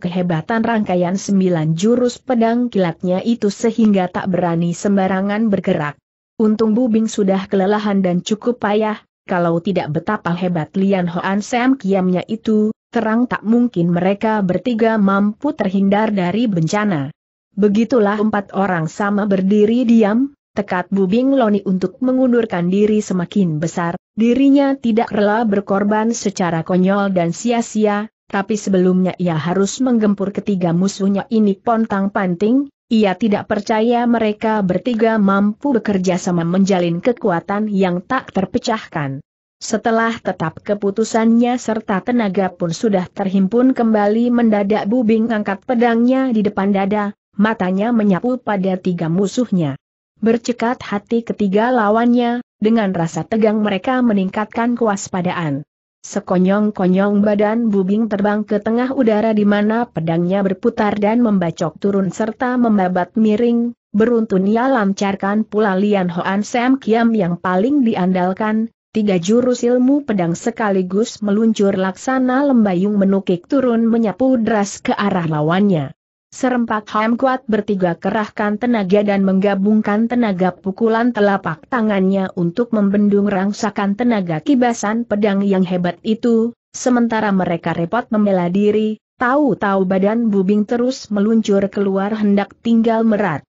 kehebatan rangkaian sembilan jurus pedang kilatnya itu sehingga tak berani sembarangan bergerak. Untung Bubing sudah kelelahan dan cukup payah, kalau tidak betapa hebat Lian Hoan Sam kiamnya itu, terang tak mungkin mereka bertiga mampu terhindar dari bencana. Begitulah empat orang sama berdiri diam, Tekad Bubing Loni untuk mengundurkan diri semakin besar, dirinya tidak rela berkorban secara konyol dan sia-sia, tapi sebelumnya ia harus menggempur ketiga musuhnya ini pontang panting, ia tidak percaya mereka bertiga mampu bekerja sama menjalin kekuatan yang tak terpecahkan. Setelah tetap keputusannya serta tenaga pun sudah terhimpun kembali mendadak Bubing angkat pedangnya di depan dada, matanya menyapu pada tiga musuhnya. Bercekat hati ketiga lawannya, dengan rasa tegang mereka meningkatkan kewaspadaan. Sekonyong-konyong badan Bubing terbang ke tengah udara di mana pedangnya berputar dan membacok turun serta membabat miring, beruntun ia lancarkan pula Lian Hoan Sam Kiam yang paling diandalkan, tiga jurus ilmu pedang sekaligus meluncur laksana lembayung menukik turun menyapu deras ke arah lawannya. Serempak Ham kuat bertiga kerahkan tenaga dan menggabungkan tenaga pukulan telapak tangannya untuk membendung rangsakan tenaga kibasan pedang yang hebat itu, sementara mereka repot membela diri, tahu-tahu badan bubing terus meluncur keluar hendak tinggal merat.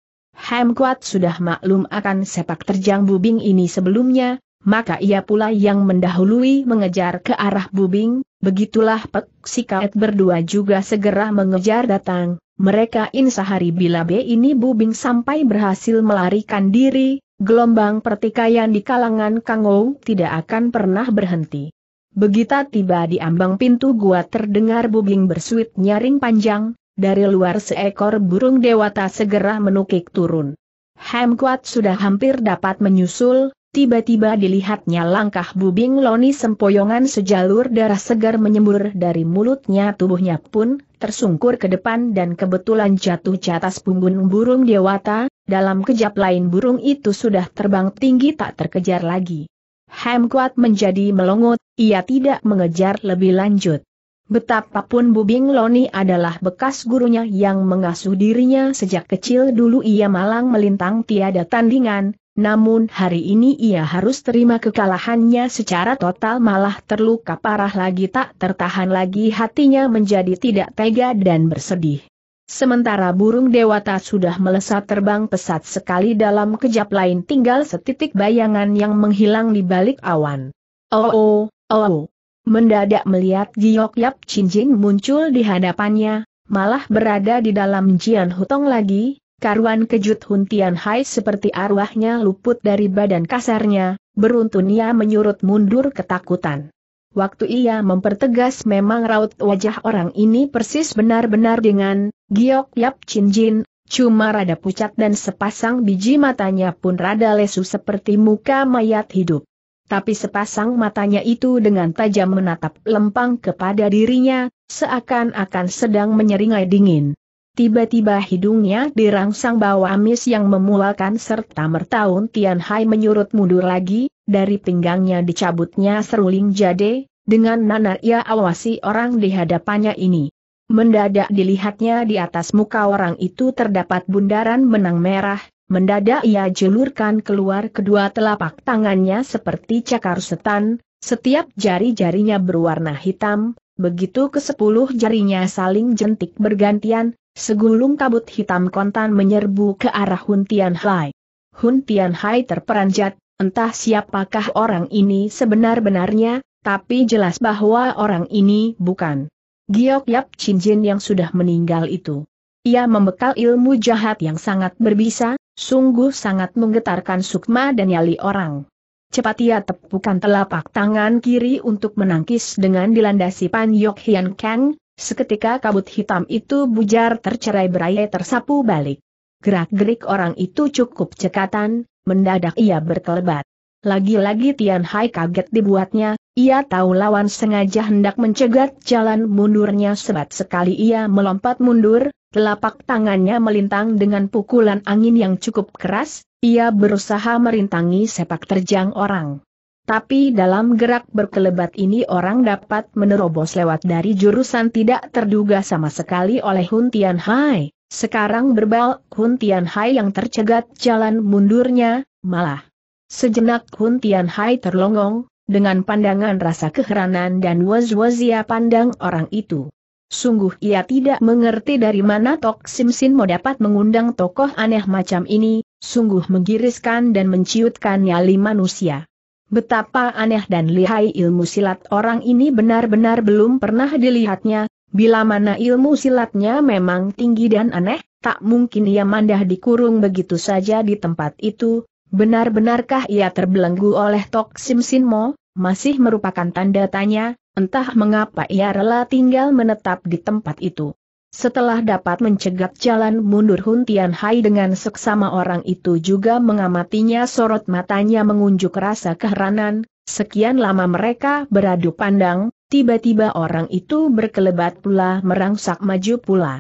Ham kuat sudah maklum akan sepak terjang bubing ini sebelumnya, maka ia pula yang mendahului mengejar ke arah bubing, begitulah Pek Sikaet berdua juga segera mengejar datang mereka insahari bila B ini Bubing sampai berhasil melarikan diri, gelombang pertikaian di kalangan Kangou tidak akan pernah berhenti. Begitu tiba di ambang pintu gua terdengar Bubing bersuit nyaring panjang, dari luar seekor burung dewata segera menukik turun. Hemkuat sudah hampir dapat menyusul, Tiba-tiba dilihatnya langkah bubing Loni sempoyongan sejalur darah segar menyembur dari mulutnya tubuhnya pun, tersungkur ke depan dan kebetulan jatuh ke atas punggung burung dewata, dalam kejap lain burung itu sudah terbang tinggi tak terkejar lagi. Ham menjadi melongot, ia tidak mengejar lebih lanjut. Betapapun Bubing Loni adalah bekas gurunya yang mengasuh dirinya sejak kecil dulu ia malang melintang tiada tandingan, namun hari ini ia harus terima kekalahannya secara total malah terluka parah lagi tak tertahan lagi hatinya menjadi tidak tega dan bersedih. Sementara burung dewata sudah melesat terbang pesat sekali dalam kejap lain tinggal setitik bayangan yang menghilang di balik awan. Oh oh, oh. Mendadak melihat Giok Yap Chin Jin muncul di hadapannya, malah berada di dalam Jian Hutong lagi, Karuan kejut Hun Tian Hai seperti arwahnya luput dari badan kasarnya, beruntun ia menyurut mundur ketakutan. Waktu ia mempertegas memang raut wajah orang ini persis benar-benar dengan Giok Yap Chin Jin, cuma rada pucat dan sepasang biji matanya pun rada lesu seperti muka mayat hidup. Tapi sepasang matanya itu dengan tajam menatap lempang kepada dirinya, seakan-akan sedang menyeringai dingin. Tiba-tiba hidungnya dirangsang bau amis yang memualkan serta mertaun Tian Hai menyurut mundur lagi, dari pinggangnya dicabutnya seruling jade, dengan nanar ia awasi orang di hadapannya ini. Mendadak dilihatnya di atas muka orang itu terdapat bundaran benang merah, mendadak ia julurkan keluar kedua telapak tangannya seperti cakar setan, setiap jari-jarinya berwarna hitam, begitu ke sepuluh jarinya saling jentik bergantian, Segulung kabut hitam kontan menyerbu ke arah Hun Tian Hai. Hun Tian Hai terperanjat, entah siapakah orang ini sebenar-benarnya, tapi jelas bahwa orang ini bukan Giok Yap Chin Jin yang sudah meninggal itu. Ia membekal ilmu jahat yang sangat berbisa, sungguh sangat menggetarkan sukma dan nyali orang. Cepat ia tepukan telapak tangan kiri untuk menangkis dengan dilandasi Pan Yok Hian Kang, Seketika kabut hitam itu bujar tercerai berai tersapu balik. Gerak-gerik orang itu cukup cekatan, mendadak ia berkelebat. Lagi-lagi Tian Hai kaget dibuatnya, ia tahu lawan sengaja hendak mencegat jalan mundurnya sebat sekali ia melompat mundur, telapak tangannya melintang dengan pukulan angin yang cukup keras, ia berusaha merintangi sepak terjang orang. Tapi dalam gerak berkelebat ini orang dapat menerobos lewat dari jurusan tidak terduga sama sekali oleh Hun Tian Hai. Sekarang berbal, Hun Tian Hai yang tercegat jalan mundurnya, malah. Sejenak Hun Tian Hai terlongong, dengan pandangan rasa keheranan dan waz-wazia pandang orang itu. Sungguh ia tidak mengerti dari mana Tok Sim Sin mau dapat mengundang tokoh aneh macam ini, sungguh menggiriskan dan menciutkan nyali manusia. Betapa aneh dan lihai ilmu silat orang ini benar-benar belum pernah dilihatnya, bila mana ilmu silatnya memang tinggi dan aneh, tak mungkin ia mandah dikurung begitu saja di tempat itu, benar-benarkah ia terbelenggu oleh Tok Sim Mo, masih merupakan tanda tanya, entah mengapa ia rela tinggal menetap di tempat itu. Setelah dapat mencegat jalan mundur Hun Tian Hai dengan seksama orang itu juga mengamatinya sorot matanya mengunjuk rasa keheranan, sekian lama mereka beradu pandang, tiba-tiba orang itu berkelebat pula merangsak maju pula.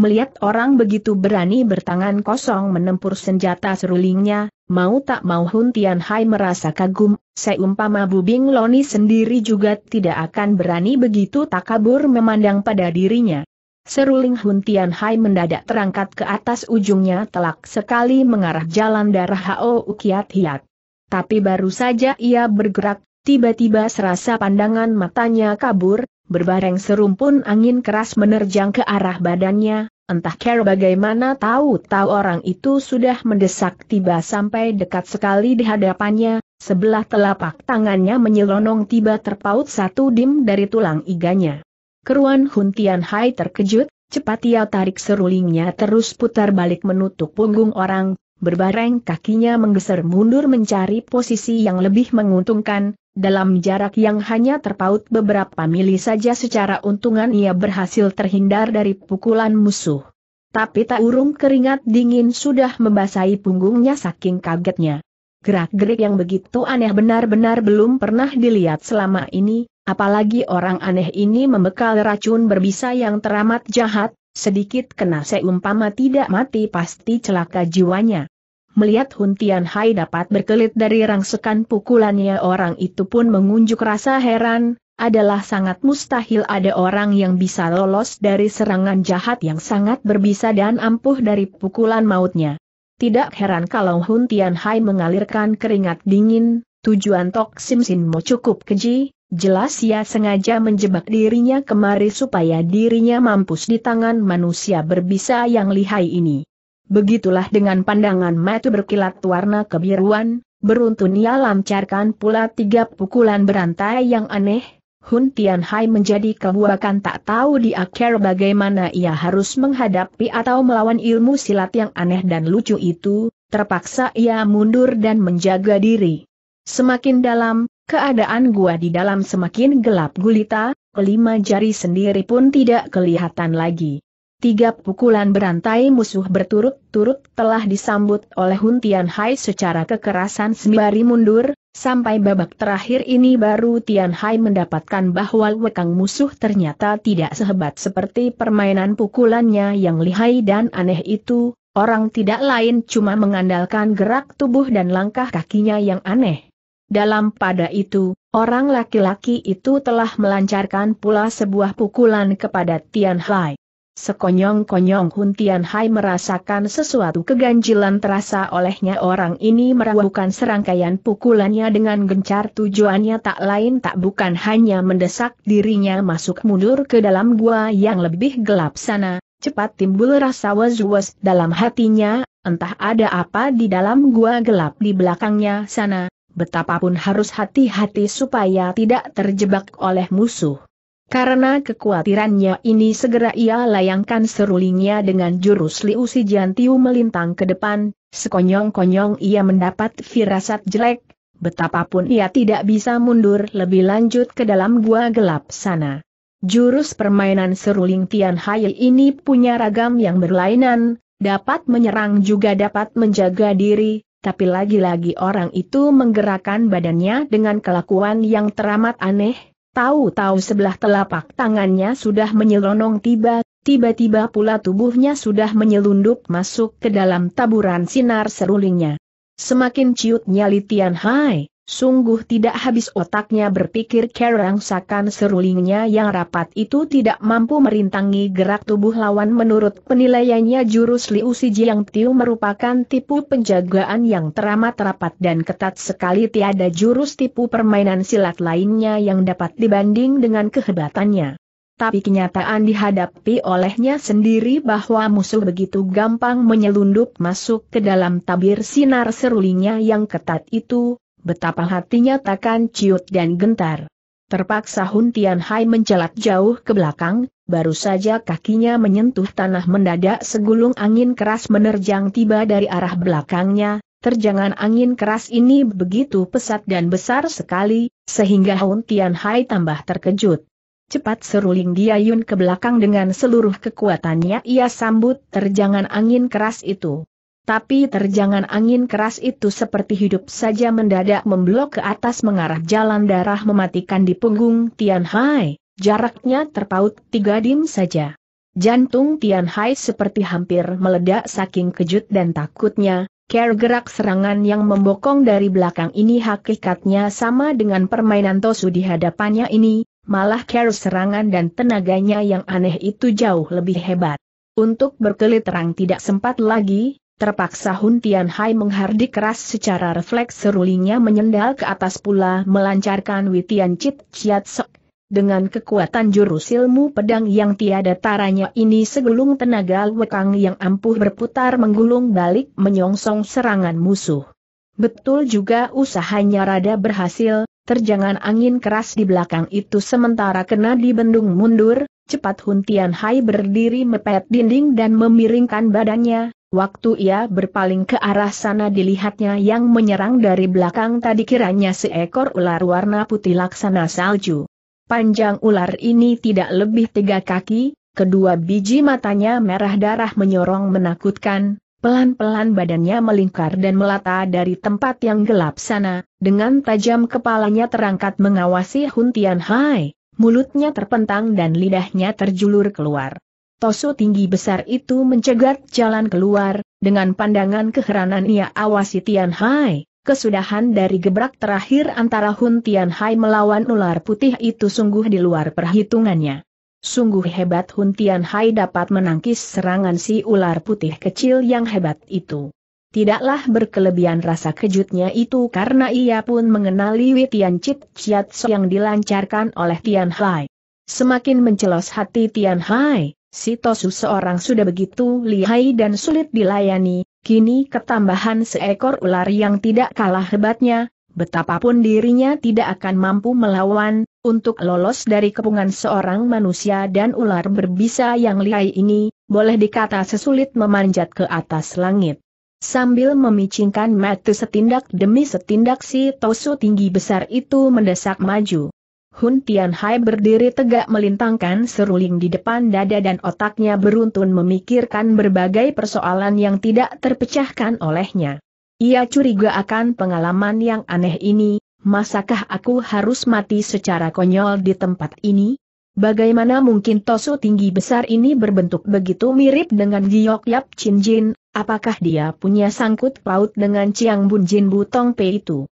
Melihat orang begitu berani bertangan kosong menempur senjata serulingnya, mau tak mau Hun Tian Hai merasa kagum, seumpama Bubing Loni sendiri juga tidak akan berani begitu takabur memandang pada dirinya. Seruling Hun Tian Hai mendadak terangkat ke atas ujungnya telak sekali mengarah jalan darah Hao Ukiat Hiat. Tapi baru saja ia bergerak, tiba-tiba serasa pandangan matanya kabur, berbareng serumpun angin keras menerjang ke arah badannya, Entah care bagaimana tahu-tahu orang itu sudah mendesak tiba sampai dekat sekali di hadapannya, sebelah telapak tangannya menyelonong tiba terpaut satu dim dari tulang iganya. Keruan Hun Tian Hai terkejut, cepat ia tarik serulingnya terus putar balik menutup punggung orang, berbareng kakinya menggeser mundur mencari posisi yang lebih menguntungkan, dalam jarak yang hanya terpaut beberapa mili saja secara untungan ia berhasil terhindar dari pukulan musuh. Tapi tak urung keringat dingin sudah membasahi punggungnya saking kagetnya. Gerak-gerik yang begitu aneh benar-benar belum pernah dilihat selama ini, Apalagi orang aneh ini membekal racun berbisa yang teramat jahat, sedikit kena seumpama tidak mati pasti celaka jiwanya. Melihat Hun Tian Hai dapat berkelit dari rangsekan pukulannya orang itu pun mengunjuk rasa heran, adalah sangat mustahil ada orang yang bisa lolos dari serangan jahat yang sangat berbisa dan ampuh dari pukulan mautnya. Tidak heran kalau Hun Tian Hai mengalirkan keringat dingin, tujuan Tok Sim Sin Mo cukup keji, Jelas ia sengaja menjebak dirinya kemari supaya dirinya mampus di tangan manusia berbisa yang lihai ini. Begitulah dengan pandangan mata berkilat warna kebiruan, beruntun ia lancarkan pula tiga pukulan berantai yang aneh, Hun Tian Hai menjadi kebuakan tak tahu di akhir bagaimana ia harus menghadapi atau melawan ilmu silat yang aneh dan lucu itu, terpaksa ia mundur dan menjaga diri. Semakin dalam, Keadaan gua di dalam semakin gelap gulita, kelima jari sendiri pun tidak kelihatan lagi. Tiga pukulan berantai musuh berturut-turut telah disambut oleh Huntian Hai secara kekerasan sembari mundur, sampai babak terakhir ini baru Tian Hai mendapatkan bahwa wekang musuh ternyata tidak sehebat seperti permainan pukulannya yang lihai dan aneh itu, orang tidak lain cuma mengandalkan gerak tubuh dan langkah kakinya yang aneh. Dalam pada itu, orang laki-laki itu telah melancarkan pula sebuah pukulan kepada Tian Hai. Sekonyong-konyong Hun Tian Hai merasakan sesuatu keganjilan terasa olehnya orang ini merawakan serangkaian pukulannya dengan gencar tujuannya tak lain tak bukan hanya mendesak dirinya masuk mundur ke dalam gua yang lebih gelap sana, cepat timbul rasa was-was dalam hatinya, entah ada apa di dalam gua gelap di belakangnya sana, betapapun harus hati-hati supaya tidak terjebak oleh musuh. Karena kekhawatirannya ini segera ia layangkan serulingnya dengan jurus Liu Si Jiantiu melintang ke depan, sekonyong-konyong ia mendapat firasat jelek, betapapun ia tidak bisa mundur lebih lanjut ke dalam gua gelap sana. Jurus permainan seruling Tian Hai ini punya ragam yang berlainan, dapat menyerang juga dapat menjaga diri, tapi lagi-lagi orang itu menggerakkan badannya dengan kelakuan yang teramat aneh, tahu-tahu sebelah telapak tangannya sudah menyelonong tiba, tiba-tiba pula tubuhnya sudah menyelundup masuk ke dalam taburan sinar serulingnya. Semakin ciutnya Litian Hai, Sungguh tidak habis otaknya berpikir kerangsakan serulingnya yang rapat itu tidak mampu merintangi gerak tubuh lawan menurut penilaiannya jurus Liu Siji yang Tiu merupakan tipu penjagaan yang teramat rapat dan ketat sekali tiada jurus tipu permainan silat lainnya yang dapat dibanding dengan kehebatannya. Tapi kenyataan dihadapi olehnya sendiri bahwa musuh begitu gampang menyelundup masuk ke dalam tabir sinar serulingnya yang ketat itu, betapa hatinya takkan ciut dan gentar. Terpaksa Hun Tian Hai mencelat jauh ke belakang, baru saja kakinya menyentuh tanah mendadak segulung angin keras menerjang tiba dari arah belakangnya, terjangan angin keras ini begitu pesat dan besar sekali, sehingga Hun Tian Hai tambah terkejut. Cepat seruling dia Yun ke belakang dengan seluruh kekuatannya ia sambut terjangan angin keras itu tapi terjangan angin keras itu seperti hidup saja mendadak memblok ke atas mengarah jalan darah mematikan di punggung Tian Hai, jaraknya terpaut tiga dim saja. Jantung Tian Hai seperti hampir meledak saking kejut dan takutnya, care gerak serangan yang membokong dari belakang ini hakikatnya sama dengan permainan Tosu di hadapannya ini, malah care serangan dan tenaganya yang aneh itu jauh lebih hebat. Untuk berkelit terang tidak sempat lagi, Terpaksa Hun Tian Hai menghardik keras secara refleks serulingnya menyendal ke atas pula melancarkan Witian Chit Chiat Sok. Dengan kekuatan jurus ilmu pedang yang tiada taranya ini segulung tenaga wekang yang ampuh berputar menggulung balik menyongsong serangan musuh. Betul juga usahanya rada berhasil, terjangan angin keras di belakang itu sementara kena dibendung mundur, cepat Hun Tian Hai berdiri mepet dinding dan memiringkan badannya, Waktu ia berpaling ke arah sana dilihatnya yang menyerang dari belakang tadi kiranya seekor ular warna putih laksana salju. Panjang ular ini tidak lebih tiga kaki, kedua biji matanya merah darah menyorong menakutkan, pelan-pelan badannya melingkar dan melata dari tempat yang gelap sana, dengan tajam kepalanya terangkat mengawasi Huntian Hai, mulutnya terpentang dan lidahnya terjulur keluar. Tosu tinggi besar itu mencegat jalan keluar, dengan pandangan keheranan ia awasi Tian Hai. Kesudahan dari gebrak terakhir antara Hun Tian Hai melawan ular putih itu sungguh di luar perhitungannya. Sungguh hebat Hun Tian Hai dapat menangkis serangan si ular putih kecil yang hebat itu. Tidaklah berkelebihan rasa kejutnya itu karena ia pun mengenali Wei Tian Chit Chiat yang dilancarkan oleh Tian Hai. Semakin mencelos hati Tian Hai, Si Tosu seorang sudah begitu lihai dan sulit dilayani, kini ketambahan seekor ular yang tidak kalah hebatnya, betapapun dirinya tidak akan mampu melawan, untuk lolos dari kepungan seorang manusia dan ular berbisa yang lihai ini, boleh dikata sesulit memanjat ke atas langit. Sambil memicingkan mata setindak demi setindak si Tosu tinggi besar itu mendesak maju. Hun Tianhai berdiri tegak melintangkan seruling di depan dada dan otaknya beruntun memikirkan berbagai persoalan yang tidak terpecahkan olehnya. Ia curiga akan pengalaman yang aneh ini, masakah aku harus mati secara konyol di tempat ini? Bagaimana mungkin tosu tinggi besar ini berbentuk begitu mirip dengan Giok Yap Chin Jin, apakah dia punya sangkut paut dengan Chiang Bun Jin Butong Pei itu?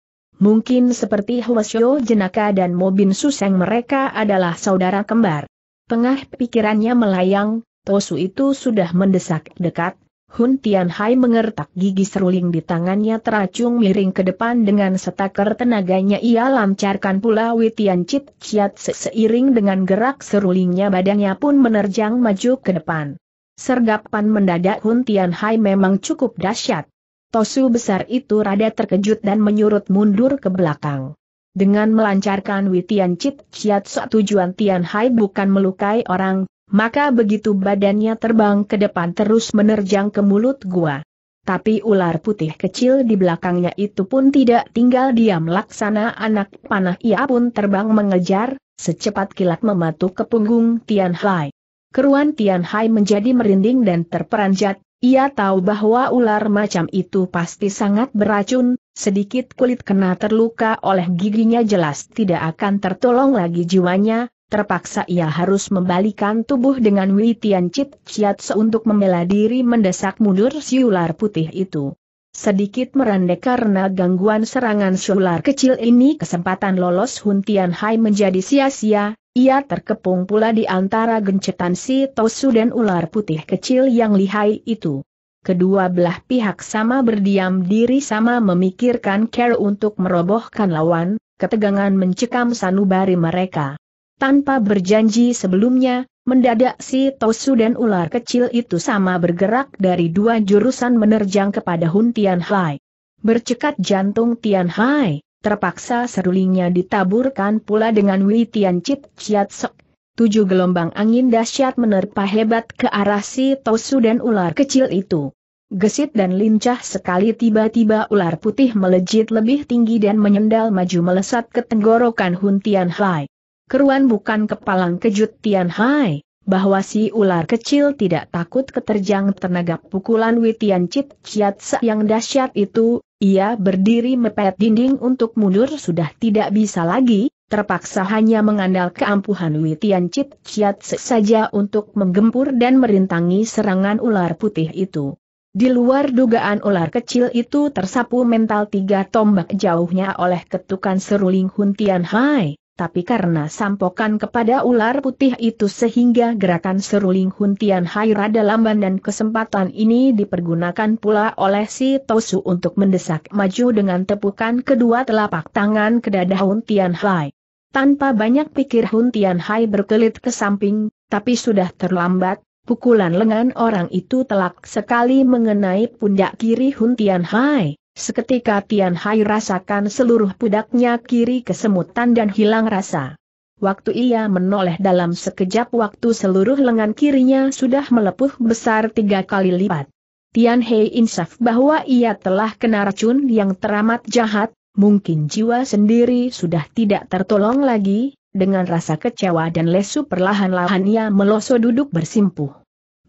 Mungkin seperti Huasyo Jenaka dan Mobin Suseng mereka adalah saudara kembar. Tengah pikirannya melayang, Tosu itu sudah mendesak dekat, Hun Tianhai mengertak gigi seruling di tangannya teracung miring ke depan dengan setakar tenaganya ia lancarkan pula Witian Cit Ciat seiring dengan gerak serulingnya badannya pun menerjang maju ke depan. Sergapan mendadak Hun Tianhai memang cukup dahsyat. Tosu besar itu rada terkejut dan menyurut mundur ke belakang. Dengan melancarkan Witian Chit so tujuan Tian Hai bukan melukai orang, maka begitu badannya terbang ke depan terus menerjang ke mulut gua. Tapi ular putih kecil di belakangnya itu pun tidak tinggal diam laksana anak panah ia pun terbang mengejar, secepat kilat mematuk ke punggung Tian Hai. Keruan Tian Hai menjadi merinding dan terperanjat, ia tahu bahwa ular macam itu pasti sangat beracun, sedikit kulit kena terluka oleh giginya jelas tidak akan tertolong lagi jiwanya, terpaksa ia harus membalikan tubuh dengan Witian cip ciat untuk membela diri mendesak mundur si ular putih itu. Sedikit merendek karena gangguan serangan si ular kecil ini kesempatan lolos Huntian Hai menjadi sia-sia, ia terkepung pula di antara gencetan si Tosu dan ular putih kecil yang lihai itu. Kedua belah pihak sama berdiam diri sama memikirkan care untuk merobohkan lawan, ketegangan mencekam sanubari mereka. Tanpa berjanji sebelumnya, mendadak si Tosu dan ular kecil itu sama bergerak dari dua jurusan menerjang kepada Hun Tian Hai. Bercekat jantung Tian Hai, terpaksa serulingnya ditaburkan pula dengan Witian Chit Chiat Sok. Tujuh gelombang angin dahsyat menerpa hebat ke arah si Tosu dan ular kecil itu. Gesit dan lincah sekali tiba-tiba ular putih melejit lebih tinggi dan menyendal maju melesat ke tenggorokan Hun Tian Hai. Keruan bukan kepalang kejut Tian Hai bahwa si ular kecil tidak takut keterjang tenaga pukulan Witian Cit Chiat yang dahsyat itu, ia berdiri mepet dinding untuk mundur sudah tidak bisa lagi, terpaksa hanya mengandal keampuhan Witian Cit Chiat saja untuk menggempur dan merintangi serangan ular putih itu. Di luar dugaan ular kecil itu tersapu mental tiga tombak jauhnya oleh ketukan seruling Huntian Hai tapi karena sampokan kepada ular putih itu sehingga gerakan seruling Huntian Hai rada lamban dan kesempatan ini dipergunakan pula oleh si Tosu untuk mendesak maju dengan tepukan kedua telapak tangan ke dada Huntian Hai. Tanpa banyak pikir Huntian Hai berkelit ke samping, tapi sudah terlambat, pukulan lengan orang itu telak sekali mengenai pundak kiri Huntian Hai. Seketika Tian Hai rasakan seluruh pudaknya kiri kesemutan dan hilang rasa. Waktu ia menoleh dalam sekejap waktu seluruh lengan kirinya sudah melepuh besar tiga kali lipat. Tian Hei insaf bahwa ia telah kena racun yang teramat jahat, mungkin jiwa sendiri sudah tidak tertolong lagi, dengan rasa kecewa dan lesu perlahan-lahan ia meloso duduk bersimpuh.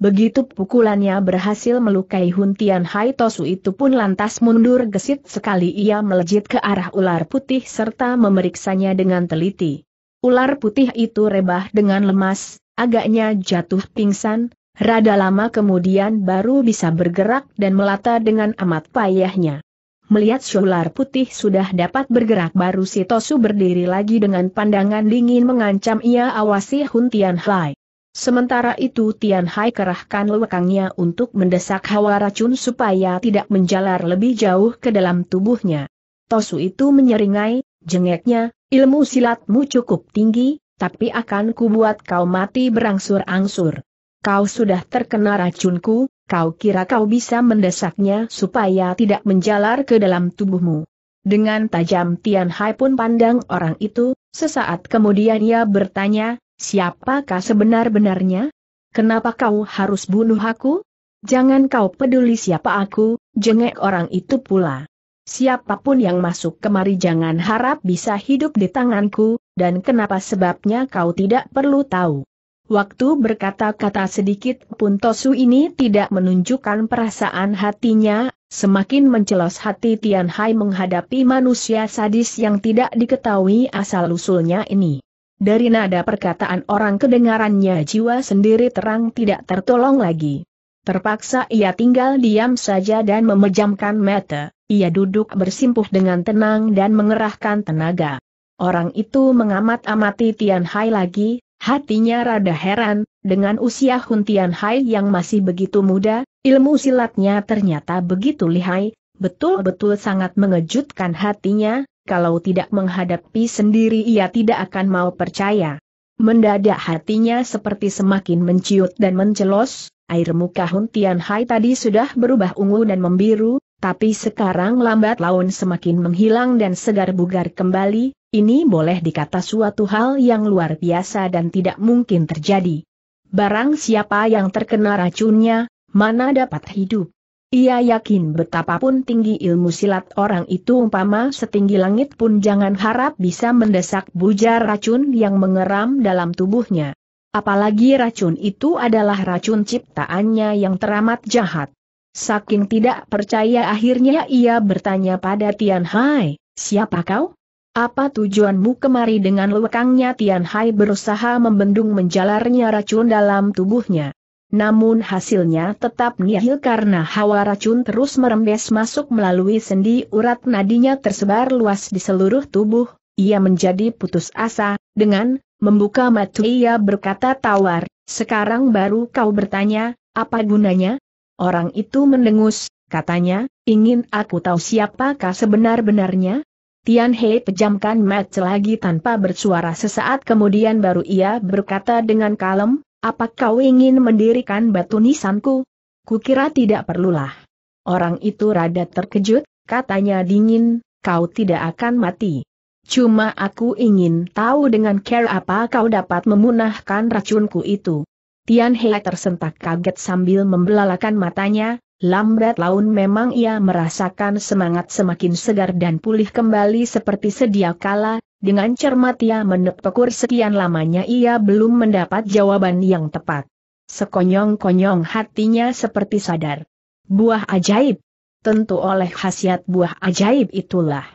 Begitu pukulannya berhasil melukai Huntian Hai Tosu itu pun lantas mundur gesit sekali ia melejit ke arah ular putih serta memeriksanya dengan teliti. Ular putih itu rebah dengan lemas, agaknya jatuh pingsan, rada lama kemudian baru bisa bergerak dan melata dengan amat payahnya. Melihat ular putih sudah dapat bergerak baru si Tosu berdiri lagi dengan pandangan dingin mengancam ia awasi Huntian Hai. Sementara itu Tian Hai kerahkan lewekangnya untuk mendesak hawa racun supaya tidak menjalar lebih jauh ke dalam tubuhnya. Tosu itu menyeringai, jengeknya, ilmu silatmu cukup tinggi, tapi akan kubuat kau mati berangsur-angsur. Kau sudah terkena racunku, kau kira kau bisa mendesaknya supaya tidak menjalar ke dalam tubuhmu. Dengan tajam Tian Hai pun pandang orang itu, sesaat kemudian ia bertanya, Siapakah sebenar-benarnya? Kenapa kau harus bunuh aku? Jangan kau peduli siapa aku, jengek orang itu pula. Siapapun yang masuk kemari jangan harap bisa hidup di tanganku, dan kenapa sebabnya kau tidak perlu tahu. Waktu berkata-kata sedikit pun Tosu ini tidak menunjukkan perasaan hatinya, semakin mencelos hati Tian Hai menghadapi manusia sadis yang tidak diketahui asal-usulnya ini. Dari nada perkataan orang kedengarannya jiwa sendiri terang tidak tertolong lagi. Terpaksa ia tinggal diam saja dan memejamkan mata, ia duduk bersimpuh dengan tenang dan mengerahkan tenaga. Orang itu mengamat-amati Tian Hai lagi, hatinya rada heran, dengan usia Hun Tian Hai yang masih begitu muda, ilmu silatnya ternyata begitu lihai, betul-betul sangat mengejutkan hatinya, kalau tidak menghadapi sendiri ia tidak akan mau percaya. Mendadak hatinya seperti semakin menciut dan mencelos, air muka Hun Tian Hai tadi sudah berubah ungu dan membiru, tapi sekarang lambat laun semakin menghilang dan segar bugar kembali, ini boleh dikata suatu hal yang luar biasa dan tidak mungkin terjadi. Barang siapa yang terkena racunnya, mana dapat hidup? Ia yakin betapapun tinggi ilmu silat orang itu umpama setinggi langit pun jangan harap bisa mendesak bujar racun yang mengeram dalam tubuhnya. Apalagi racun itu adalah racun ciptaannya yang teramat jahat. Saking tidak percaya akhirnya ia bertanya pada Tian Hai, siapa kau? Apa tujuanmu kemari dengan lekangnya Tian Hai berusaha membendung menjalarnya racun dalam tubuhnya? Namun hasilnya tetap nihil karena hawa racun terus merembes masuk melalui sendi urat nadinya tersebar luas di seluruh tubuh, ia menjadi putus asa, dengan membuka mata ia berkata tawar, sekarang baru kau bertanya, apa gunanya? Orang itu mendengus, katanya, ingin aku tahu siapakah sebenar-benarnya? Tian He pejamkan mata lagi tanpa bersuara sesaat kemudian baru ia berkata dengan kalem, apa kau ingin mendirikan batu nisanku? Kukira tidak perlulah. Orang itu rada terkejut, katanya dingin, kau tidak akan mati. Cuma aku ingin tahu dengan care apa kau dapat memunahkan racunku itu. Tian Hei tersentak kaget sambil membelalakan matanya, lambat laun memang ia merasakan semangat semakin segar dan pulih kembali seperti sedia kala, dengan cermat ia menepukur sekian lamanya ia belum mendapat jawaban yang tepat. Sekonyong-konyong hatinya seperti sadar. Buah ajaib. Tentu oleh khasiat buah ajaib itulah.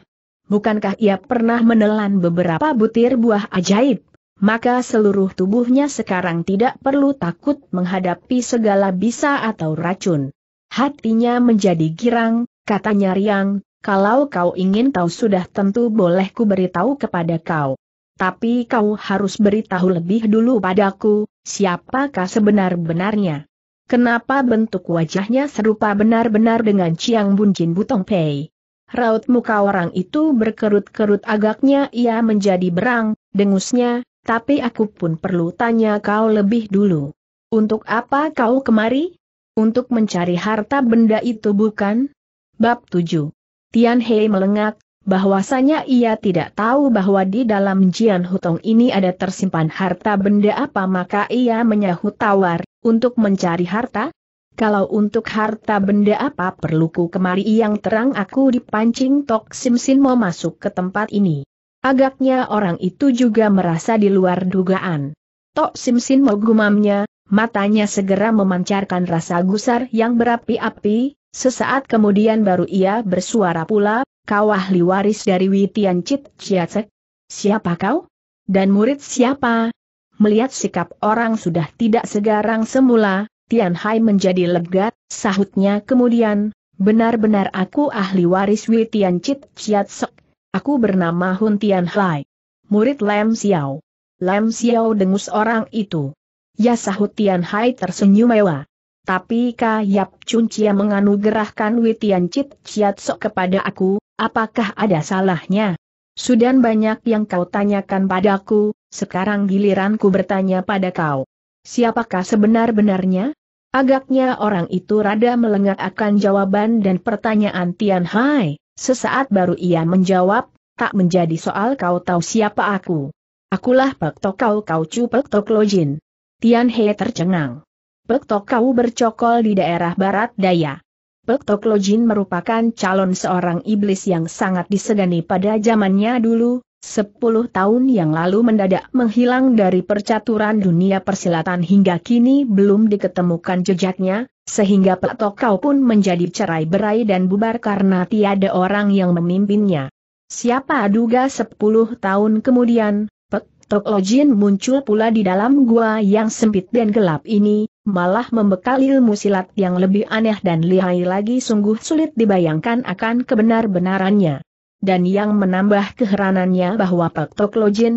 Bukankah ia pernah menelan beberapa butir buah ajaib? Maka seluruh tubuhnya sekarang tidak perlu takut menghadapi segala bisa atau racun. Hatinya menjadi girang, katanya riang, kalau kau ingin tahu sudah tentu boleh ku beritahu kepada kau. Tapi kau harus beritahu lebih dulu padaku, siapakah sebenar-benarnya. Kenapa bentuk wajahnya serupa benar-benar dengan Chiang Bunjin Butong Pei? Raut muka orang itu berkerut-kerut agaknya ia menjadi berang, dengusnya, tapi aku pun perlu tanya kau lebih dulu. Untuk apa kau kemari? Untuk mencari harta benda itu bukan? Bab 7 Tian Hei melengak, bahwasanya ia tidak tahu bahwa di dalam Jian Hutong ini ada tersimpan harta benda apa maka ia menyahut tawar, untuk mencari harta? Kalau untuk harta benda apa perluku kemari yang terang aku dipancing Tok Sim Sin mau masuk ke tempat ini. Agaknya orang itu juga merasa di luar dugaan. Tok Sim Sin mau gumamnya, matanya segera memancarkan rasa gusar yang berapi-api, Sesaat kemudian baru ia bersuara pula, kau ahli waris dari Witian Cit Chiacek? Siapa kau? Dan murid siapa? Melihat sikap orang sudah tidak segarang semula, Tian Hai menjadi legat, sahutnya kemudian, benar-benar aku ahli waris Witian Cit Chiacek. Aku bernama Hun Tian Hai. Murid Lam Xiao. Lam Xiao dengus orang itu. Ya sahut Tian Hai tersenyum mewah. Tapi Kayap Cuncia menganugerahkan Witian Cit Ciat Sok kepada aku, apakah ada salahnya? Sudah banyak yang kau tanyakan padaku, sekarang giliranku bertanya pada kau. Siapakah sebenar-benarnya? Agaknya orang itu rada melengak akan jawaban dan pertanyaan Tian Hai, sesaat baru ia menjawab, tak menjadi soal kau tahu siapa aku. Akulah Pek Tok Kau Cu Pek Tok Jin. Tian He tercengang. Pektok Kau bercokol di daerah barat daya. Pektok Lojin merupakan calon seorang iblis yang sangat disegani pada zamannya dulu, Sepuluh tahun yang lalu mendadak menghilang dari percaturan dunia persilatan hingga kini belum diketemukan jejaknya, sehingga Pektok kau pun menjadi cerai berai dan bubar karena tiada orang yang memimpinnya. Siapa duga sepuluh tahun kemudian, Pek Tok Lojin muncul pula di dalam gua yang sempit dan gelap ini, malah membekal ilmu silat yang lebih aneh dan lihai lagi sungguh sulit dibayangkan akan kebenar-benarannya. Dan yang menambah keheranannya bahwa Pak Tok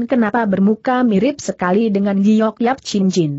kenapa bermuka mirip sekali dengan Giok Yap Chin Jin.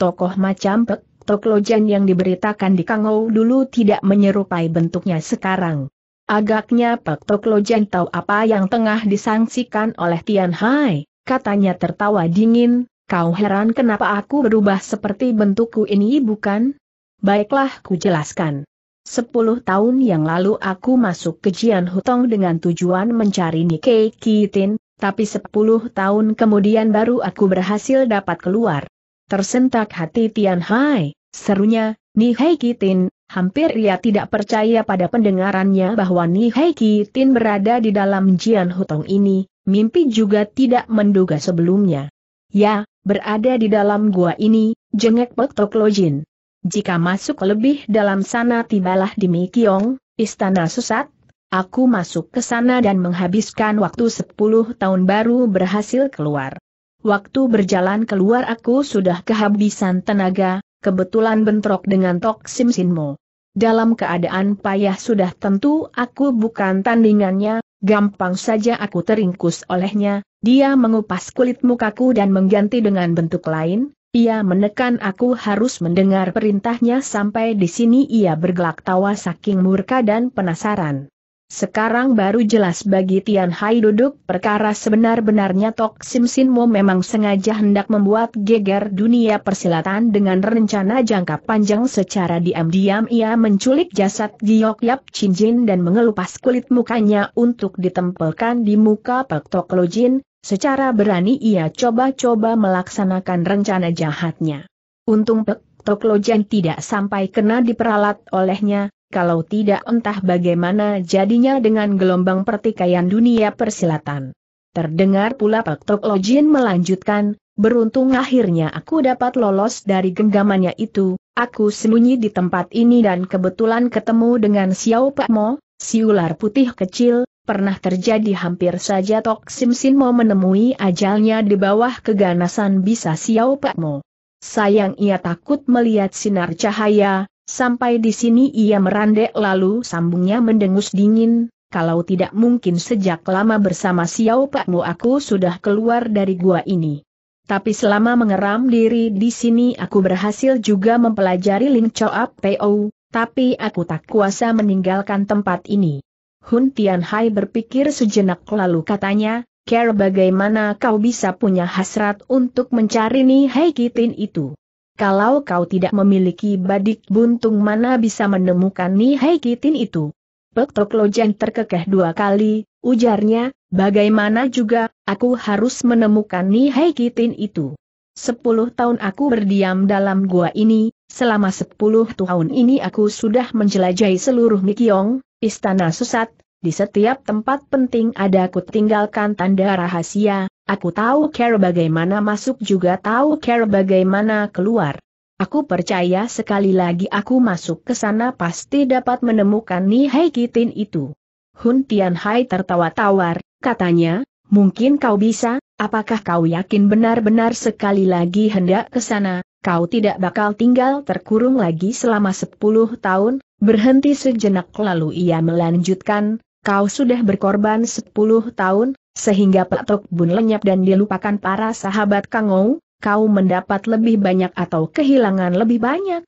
Tokoh macam Pak Tok yang diberitakan di Kangou dulu tidak menyerupai bentuknya sekarang. Agaknya Pak Tok tahu apa yang tengah disangsikan oleh Tian Hai, katanya tertawa dingin, Kau heran kenapa aku berubah seperti bentukku ini bukan? Baiklah ku jelaskan. Sepuluh tahun yang lalu aku masuk ke Jian Hutong dengan tujuan mencari Nikkei Kitin, tapi sepuluh tahun kemudian baru aku berhasil dapat keluar. Tersentak hati Tian Hai, serunya, Nikkei Kitin, hampir ia tidak percaya pada pendengarannya bahwa Nikkei Kitin berada di dalam Jian Hutong ini, mimpi juga tidak menduga sebelumnya. Ya, berada di dalam gua ini, jengek Pek Lojin. Jika masuk lebih dalam sana tibalah di Mikyong, istana susat, aku masuk ke sana dan menghabiskan waktu 10 tahun baru berhasil keluar. Waktu berjalan keluar aku sudah kehabisan tenaga, kebetulan bentrok dengan Tok Sim Sinmo. Dalam keadaan payah sudah tentu aku bukan tandingannya, gampang saja aku teringkus olehnya, dia mengupas kulit mukaku dan mengganti dengan bentuk lain, ia menekan aku harus mendengar perintahnya sampai di sini ia bergelak tawa saking murka dan penasaran. Sekarang baru jelas bagi Tian Hai duduk perkara sebenar-benarnya Tok Sim Sin Mo memang sengaja hendak membuat geger dunia persilatan dengan rencana jangka panjang secara diam-diam ia menculik jasad Giok Yap Chin Jin dan mengelupas kulit mukanya untuk ditempelkan di muka Pek Tok Lo Jin, secara berani ia coba-coba melaksanakan rencana jahatnya. Untung Pek Tok Lo Jin tidak sampai kena diperalat olehnya, kalau tidak entah bagaimana jadinya dengan gelombang pertikaian dunia persilatan. Terdengar pula Pak Tok Lojin melanjutkan, beruntung akhirnya aku dapat lolos dari genggamannya itu, aku sembunyi di tempat ini dan kebetulan ketemu dengan Xiao Pak Mo, si ular putih kecil, pernah terjadi hampir saja Tok Sim Sin Mo menemui ajalnya di bawah keganasan bisa Xiao Pak Mo. Sayang ia takut melihat sinar cahaya, Sampai di sini ia merandek lalu sambungnya mendengus dingin, kalau tidak mungkin sejak lama bersama Xiao Pakmu aku sudah keluar dari gua ini. Tapi selama mengeram diri di sini aku berhasil juga mempelajari Ling Choap P.O., tapi aku tak kuasa meninggalkan tempat ini. Hun Tianhai berpikir sejenak lalu katanya, Care bagaimana kau bisa punya hasrat untuk mencari Ni Hai Kitin itu? Kalau kau tidak memiliki badik buntung mana bisa menemukan Nihai Kitin itu? Pek Tok terkekeh dua kali, ujarnya, bagaimana juga, aku harus menemukan Nihai Kitin itu. Sepuluh tahun aku berdiam dalam gua ini, selama sepuluh tahun ini aku sudah menjelajahi seluruh Mikyong, istana susat. di setiap tempat penting ada aku tinggalkan tanda rahasia, Aku tahu cara bagaimana masuk juga tahu cara bagaimana keluar. Aku percaya sekali lagi aku masuk ke sana pasti dapat menemukan Nihai Kitin itu. Hun Tianhai tertawa tawar, katanya, mungkin kau bisa, apakah kau yakin benar-benar sekali lagi hendak ke sana, kau tidak bakal tinggal terkurung lagi selama 10 tahun, berhenti sejenak lalu ia melanjutkan, kau sudah berkorban 10 tahun, sehingga Petruk Bun lenyap dan dilupakan para sahabat Kangou, kau mendapat lebih banyak atau kehilangan lebih banyak?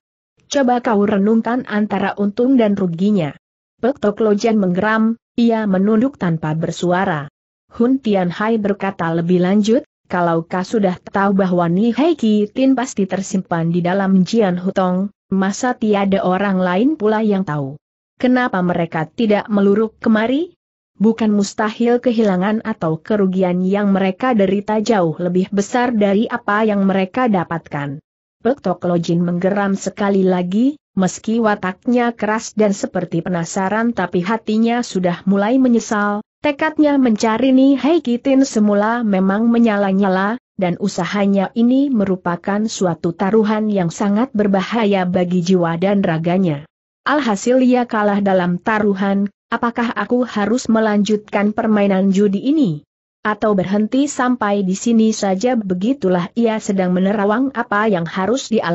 Coba kau renungkan antara untung dan ruginya. Petruk Lojan menggeram, ia menunduk tanpa bersuara. Hun Tian Hai berkata lebih lanjut, kalau kau sudah tahu bahwa Nihai Tin pasti tersimpan di dalam Jian Hutong, masa tiada orang lain pula yang tahu. Kenapa mereka tidak meluruk kemari? bukan mustahil kehilangan atau kerugian yang mereka derita jauh lebih besar dari apa yang mereka dapatkan. Pektok Lojin menggeram sekali lagi, meski wataknya keras dan seperti penasaran tapi hatinya sudah mulai menyesal, tekadnya mencari Ni Kitin semula memang menyala-nyala, dan usahanya ini merupakan suatu taruhan yang sangat berbahaya bagi jiwa dan raganya. Alhasil ia kalah dalam taruhan, Apakah aku harus melanjutkan permainan judi ini? Atau berhenti sampai di sini saja begitulah ia sedang menerawang apa yang harus dia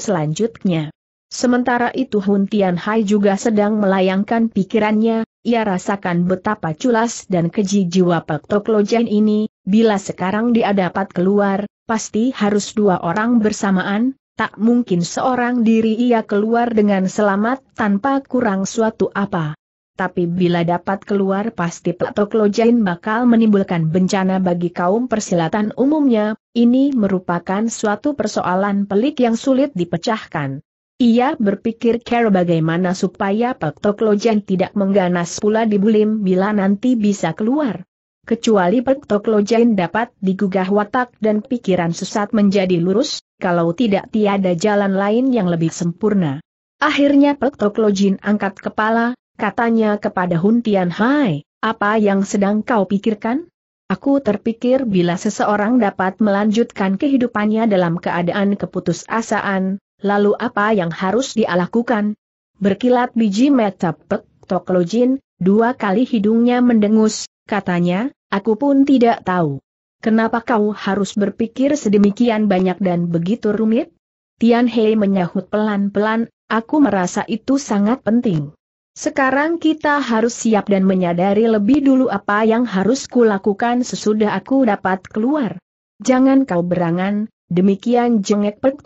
selanjutnya. Sementara itu Hun Tian Hai juga sedang melayangkan pikirannya, ia rasakan betapa culas dan keji jiwa Pek Tok ini, bila sekarang dia dapat keluar, pasti harus dua orang bersamaan, tak mungkin seorang diri ia keluar dengan selamat tanpa kurang suatu apa tapi bila dapat keluar pasti Patok Lojain bakal menimbulkan bencana bagi kaum persilatan umumnya, ini merupakan suatu persoalan pelik yang sulit dipecahkan. Ia berpikir cara bagaimana supaya Patok Lojain tidak mengganas pula di Bulim bila nanti bisa keluar. Kecuali Patok Lojain dapat digugah watak dan pikiran sesat menjadi lurus, kalau tidak tiada jalan lain yang lebih sempurna. Akhirnya Patok Lojin angkat kepala, katanya kepada Hun Tian Hai, apa yang sedang kau pikirkan? Aku terpikir bila seseorang dapat melanjutkan kehidupannya dalam keadaan keputusasaan, lalu apa yang harus dia lakukan? Berkilat biji mata pek toklojin, dua kali hidungnya mendengus, katanya, aku pun tidak tahu. Kenapa kau harus berpikir sedemikian banyak dan begitu rumit? Tian Hei menyahut pelan-pelan, aku merasa itu sangat penting. Sekarang kita harus siap dan menyadari lebih dulu apa yang harus kulakukan sesudah aku dapat keluar. Jangan kau berangan, demikian jengek Pek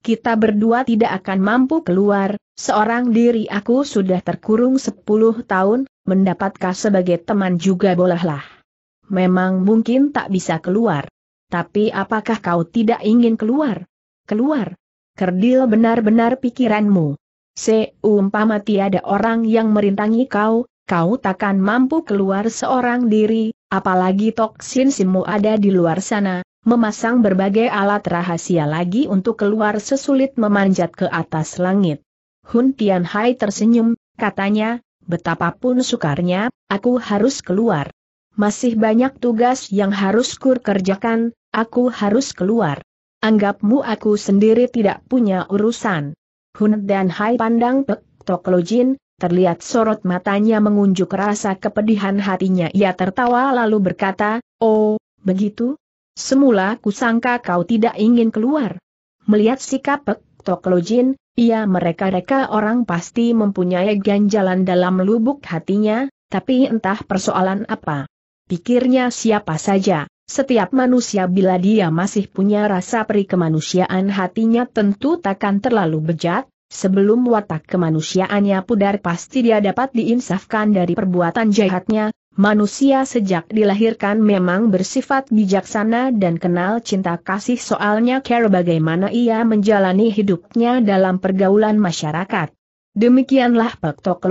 kita berdua tidak akan mampu keluar, seorang diri aku sudah terkurung 10 tahun, mendapatkah sebagai teman juga bolehlah. Memang mungkin tak bisa keluar. Tapi apakah kau tidak ingin keluar? Keluar. Kerdil benar-benar pikiranmu seumpama tiada orang yang merintangi kau, kau takkan mampu keluar seorang diri, apalagi toksin simu ada di luar sana, memasang berbagai alat rahasia lagi untuk keluar sesulit memanjat ke atas langit. Hun Hai tersenyum, katanya, betapapun sukarnya, aku harus keluar. Masih banyak tugas yang harus kur kerjakan, aku harus keluar. Anggapmu aku sendiri tidak punya urusan. Hun dan Hai pandang Pek Tok Lo Jin, terlihat sorot matanya mengunjuk rasa kepedihan hatinya. Ia tertawa lalu berkata, Oh, begitu? Semula kusangka kau tidak ingin keluar. Melihat sikap Pek Tok Lo Jin, ia mereka-reka orang pasti mempunyai ganjalan dalam lubuk hatinya, tapi entah persoalan apa. Pikirnya siapa saja, setiap manusia bila dia masih punya rasa peri kemanusiaan hatinya tentu takkan terlalu bejat, sebelum watak kemanusiaannya pudar pasti dia dapat diinsafkan dari perbuatan jahatnya, manusia sejak dilahirkan memang bersifat bijaksana dan kenal cinta kasih soalnya care bagaimana ia menjalani hidupnya dalam pergaulan masyarakat. Demikianlah Pak Tok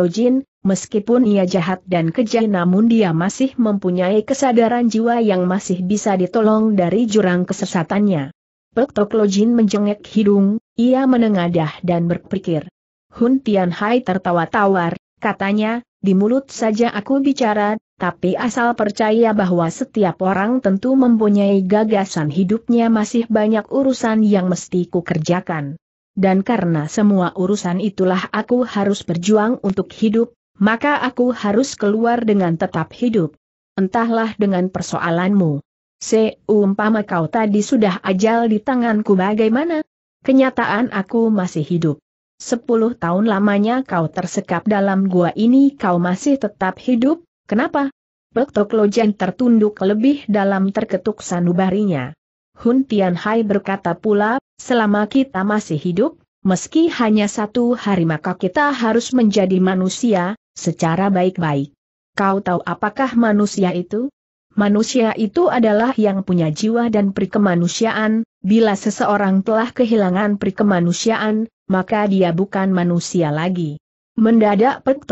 Meskipun ia jahat dan keji, namun dia masih mempunyai kesadaran jiwa yang masih bisa ditolong dari jurang kesesatannya. Pektok Jin menjengek hidung, ia menengadah dan berpikir. Hun Hai tertawa tawar, katanya, di mulut saja aku bicara, tapi asal percaya bahwa setiap orang tentu mempunyai gagasan hidupnya masih banyak urusan yang mesti kukerjakan. Dan karena semua urusan itulah aku harus berjuang untuk hidup, maka aku harus keluar dengan tetap hidup. Entahlah dengan persoalanmu. Seumpama kau tadi sudah ajal di tanganku bagaimana? Kenyataan aku masih hidup. Sepuluh tahun lamanya kau tersekap dalam gua ini kau masih tetap hidup, kenapa? Pektok Jeng tertunduk lebih dalam terketuk sanubarinya. Hun Tianhai berkata pula, selama kita masih hidup, meski hanya satu hari maka kita harus menjadi manusia, secara baik-baik. Kau tahu apakah manusia itu? Manusia itu adalah yang punya jiwa dan prikemanusiaan, bila seseorang telah kehilangan prikemanusiaan, maka dia bukan manusia lagi. Mendadak Pek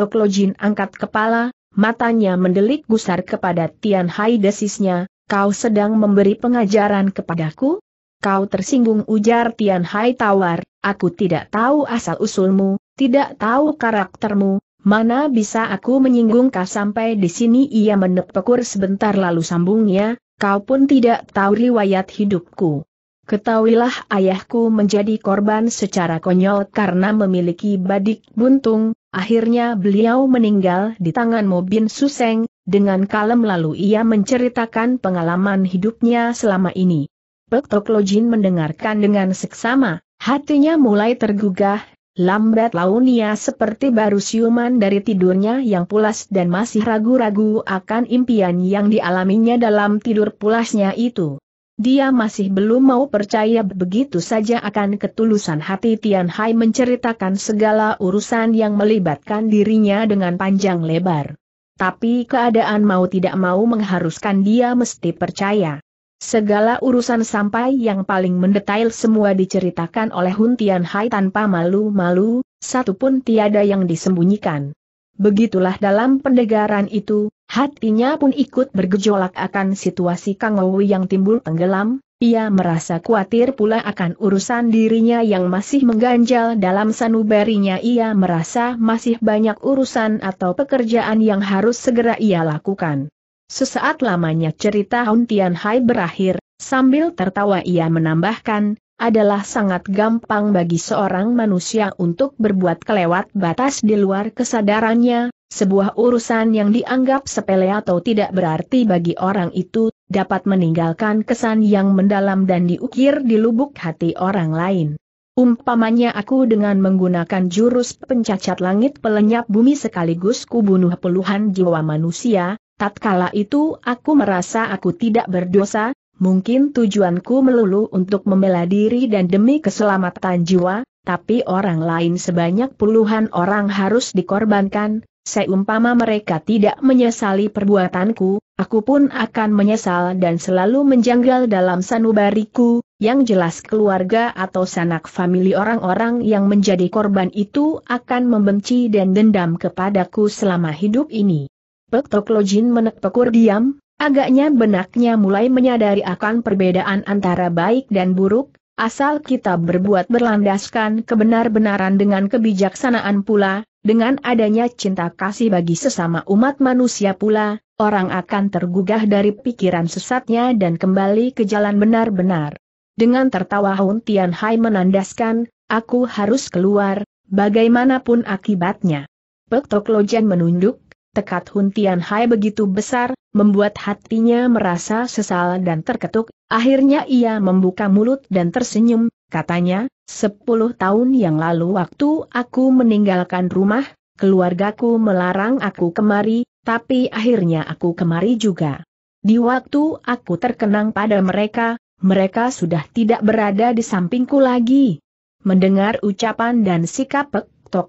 angkat kepala, matanya mendelik gusar kepada Tian Hai desisnya, kau sedang memberi pengajaran kepadaku? Kau tersinggung ujar Tian Hai tawar, aku tidak tahu asal-usulmu, tidak tahu karaktermu, Mana bisa aku menyinggung kau sampai di sini ia menepekur sebentar lalu sambungnya, kau pun tidak tahu riwayat hidupku. Ketahuilah ayahku menjadi korban secara konyol karena memiliki badik buntung, akhirnya beliau meninggal di tangan Mobin Suseng, dengan kalem lalu ia menceritakan pengalaman hidupnya selama ini. Pek Toklojin mendengarkan dengan seksama, hatinya mulai tergugah, Lambat launia seperti baru siuman dari tidurnya yang pulas dan masih ragu-ragu akan impian yang dialaminya dalam tidur pulasnya itu. Dia masih belum mau percaya begitu saja akan ketulusan hati Tian Hai menceritakan segala urusan yang melibatkan dirinya dengan panjang lebar. Tapi keadaan mau tidak mau mengharuskan dia mesti percaya. Segala urusan sampai yang paling mendetail semua diceritakan oleh Hun Tian Hai tanpa malu-malu, satu pun tiada yang disembunyikan. Begitulah dalam pendegaran itu, hatinya pun ikut bergejolak akan situasi Kang Wu yang timbul tenggelam, ia merasa khawatir pula akan urusan dirinya yang masih mengganjal dalam sanubarinya ia merasa masih banyak urusan atau pekerjaan yang harus segera ia lakukan. Sesaat lamanya cerita Hun Tian Hai berakhir, sambil tertawa ia menambahkan, adalah sangat gampang bagi seorang manusia untuk berbuat kelewat batas di luar kesadarannya, sebuah urusan yang dianggap sepele atau tidak berarti bagi orang itu, dapat meninggalkan kesan yang mendalam dan diukir di lubuk hati orang lain. Umpamanya aku dengan menggunakan jurus pencacat langit pelenyap bumi sekaligus kubunuh puluhan jiwa manusia, Tatkala itu aku merasa aku tidak berdosa, mungkin tujuanku melulu untuk membela diri dan demi keselamatan jiwa, tapi orang lain sebanyak puluhan orang harus dikorbankan, seumpama mereka tidak menyesali perbuatanku, aku pun akan menyesal dan selalu menjanggal dalam sanubariku, yang jelas keluarga atau sanak famili orang-orang yang menjadi korban itu akan membenci dan dendam kepadaku selama hidup ini. Pek Tok Lojin menekpekur diam, agaknya benaknya mulai menyadari akan perbedaan antara baik dan buruk, asal kita berbuat berlandaskan kebenar-benaran dengan kebijaksanaan pula, dengan adanya cinta kasih bagi sesama umat manusia pula, orang akan tergugah dari pikiran sesatnya dan kembali ke jalan benar-benar. Dengan tertawa Hun Tian Hai menandaskan, aku harus keluar, bagaimanapun akibatnya. Pek Tok menunduk, Tekad Hun Tian Hai begitu besar, membuat hatinya merasa sesal dan terketuk, akhirnya ia membuka mulut dan tersenyum, katanya, sepuluh tahun yang lalu waktu aku meninggalkan rumah, keluargaku melarang aku kemari, tapi akhirnya aku kemari juga. Di waktu aku terkenang pada mereka, mereka sudah tidak berada di sampingku lagi. Mendengar ucapan dan sikap Pek Tok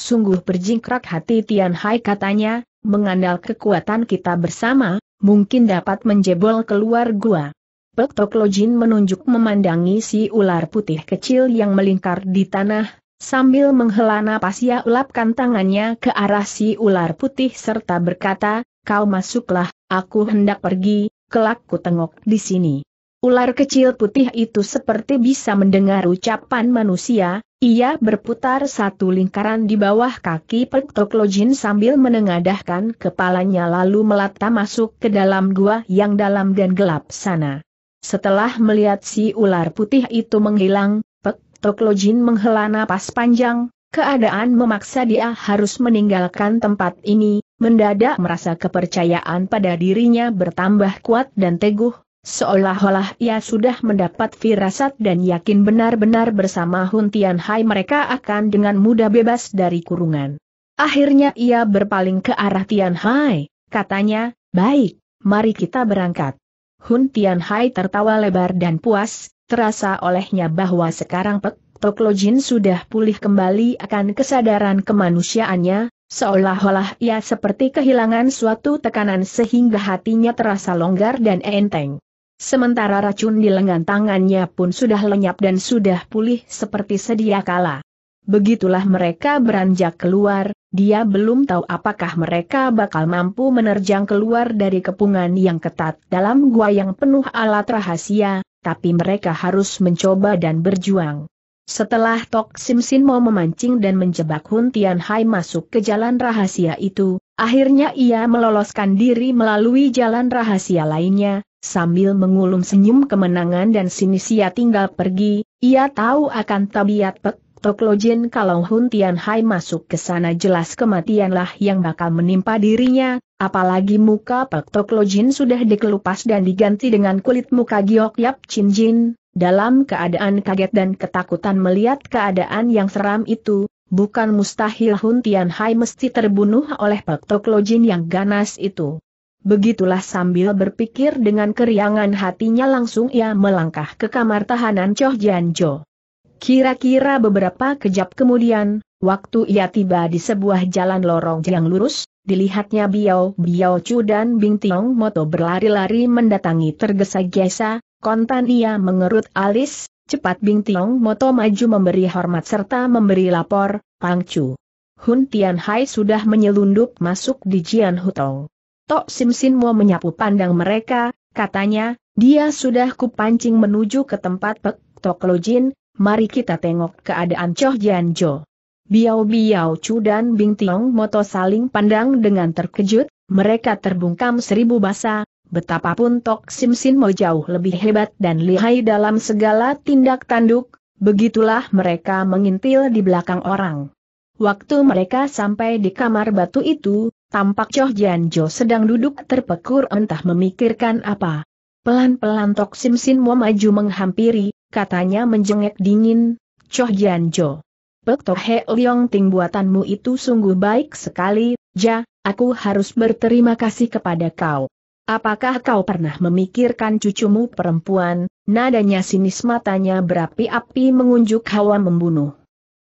Sungguh berjingkrak hati Tian Hai katanya, mengandal kekuatan kita bersama, mungkin dapat menjebol keluar gua. Pek Tok Jin menunjuk memandangi si ular putih kecil yang melingkar di tanah, sambil menghela napas ia ulapkan tangannya ke arah si ular putih serta berkata, kau masuklah, aku hendak pergi, kelak ku tengok di sini. Ular kecil putih itu seperti bisa mendengar ucapan manusia, ia berputar satu lingkaran di bawah kaki Pektoklojin sambil menengadahkan kepalanya lalu melata masuk ke dalam gua yang dalam dan gelap sana. Setelah melihat si ular putih itu menghilang, Pektoklojin menghela napas panjang, keadaan memaksa dia harus meninggalkan tempat ini, mendadak merasa kepercayaan pada dirinya bertambah kuat dan teguh, Seolah-olah ia sudah mendapat firasat dan yakin benar-benar bersama Hun Tian Hai mereka akan dengan mudah bebas dari kurungan. Akhirnya ia berpaling ke arah Tian Hai, katanya, baik, mari kita berangkat. Hun Tian Hai tertawa lebar dan puas, terasa olehnya bahwa sekarang Pek Tok Jin sudah pulih kembali akan kesadaran kemanusiaannya, Seolah-olah ia seperti kehilangan suatu tekanan sehingga hatinya terasa longgar dan enteng. Sementara racun di lengan tangannya pun sudah lenyap dan sudah pulih seperti sedia kala. Begitulah mereka beranjak keluar, dia belum tahu apakah mereka bakal mampu menerjang keluar dari kepungan yang ketat dalam gua yang penuh alat rahasia, tapi mereka harus mencoba dan berjuang. Setelah Tok Sim mau memancing dan menjebak Hun Tian Hai masuk ke jalan rahasia itu, akhirnya ia meloloskan diri melalui jalan rahasia lainnya, Sambil mengulum senyum kemenangan dan sinisia tinggal pergi, ia tahu akan tabiat Pek Toklojin kalau Hun Tian Hai masuk ke sana jelas kematianlah yang bakal menimpa dirinya, apalagi muka Pek Toklojin sudah dikelupas dan diganti dengan kulit muka Giok Yap Chin Jin, dalam keadaan kaget dan ketakutan melihat keadaan yang seram itu, bukan mustahil Hun Tian Hai mesti terbunuh oleh Pak Toklojin yang ganas itu. Begitulah sambil berpikir dengan keriangan hatinya langsung ia melangkah ke kamar tahanan Choh Janjo. Kira-kira beberapa kejap kemudian, waktu ia tiba di sebuah jalan lorong yang lurus, dilihatnya Biao Biao Chu dan Bing Tiong Moto berlari-lari mendatangi tergesa-gesa, kontan ia mengerut alis, cepat Bing Tiong Moto maju memberi hormat serta memberi lapor, Pang Chu. Hun Tian Hai sudah menyelundup masuk di Jian Hutong. Tok Sim mau menyapu pandang mereka, katanya, dia sudah kupancing menuju ke tempat Pek Tok mari kita tengok keadaan Choh Jian Jo. Biao Biao Chu dan Bing Tiong Moto saling pandang dengan terkejut, mereka terbungkam seribu basa, betapapun Tok Sim Sin Mo jauh lebih hebat dan lihai dalam segala tindak tanduk, begitulah mereka mengintil di belakang orang. Waktu mereka sampai di kamar batu itu, Tampak Choh Jian Jo sedang duduk terpekur entah memikirkan apa. Pelan-pelan Tok Sim Sin Mo maju menghampiri, katanya menjengek dingin, Choh Jian Jo. Pek Tok He Leong Ting buatanmu itu sungguh baik sekali, Ja, aku harus berterima kasih kepada kau. Apakah kau pernah memikirkan cucumu perempuan? Nadanya sinis matanya berapi-api mengunjuk hawa membunuh.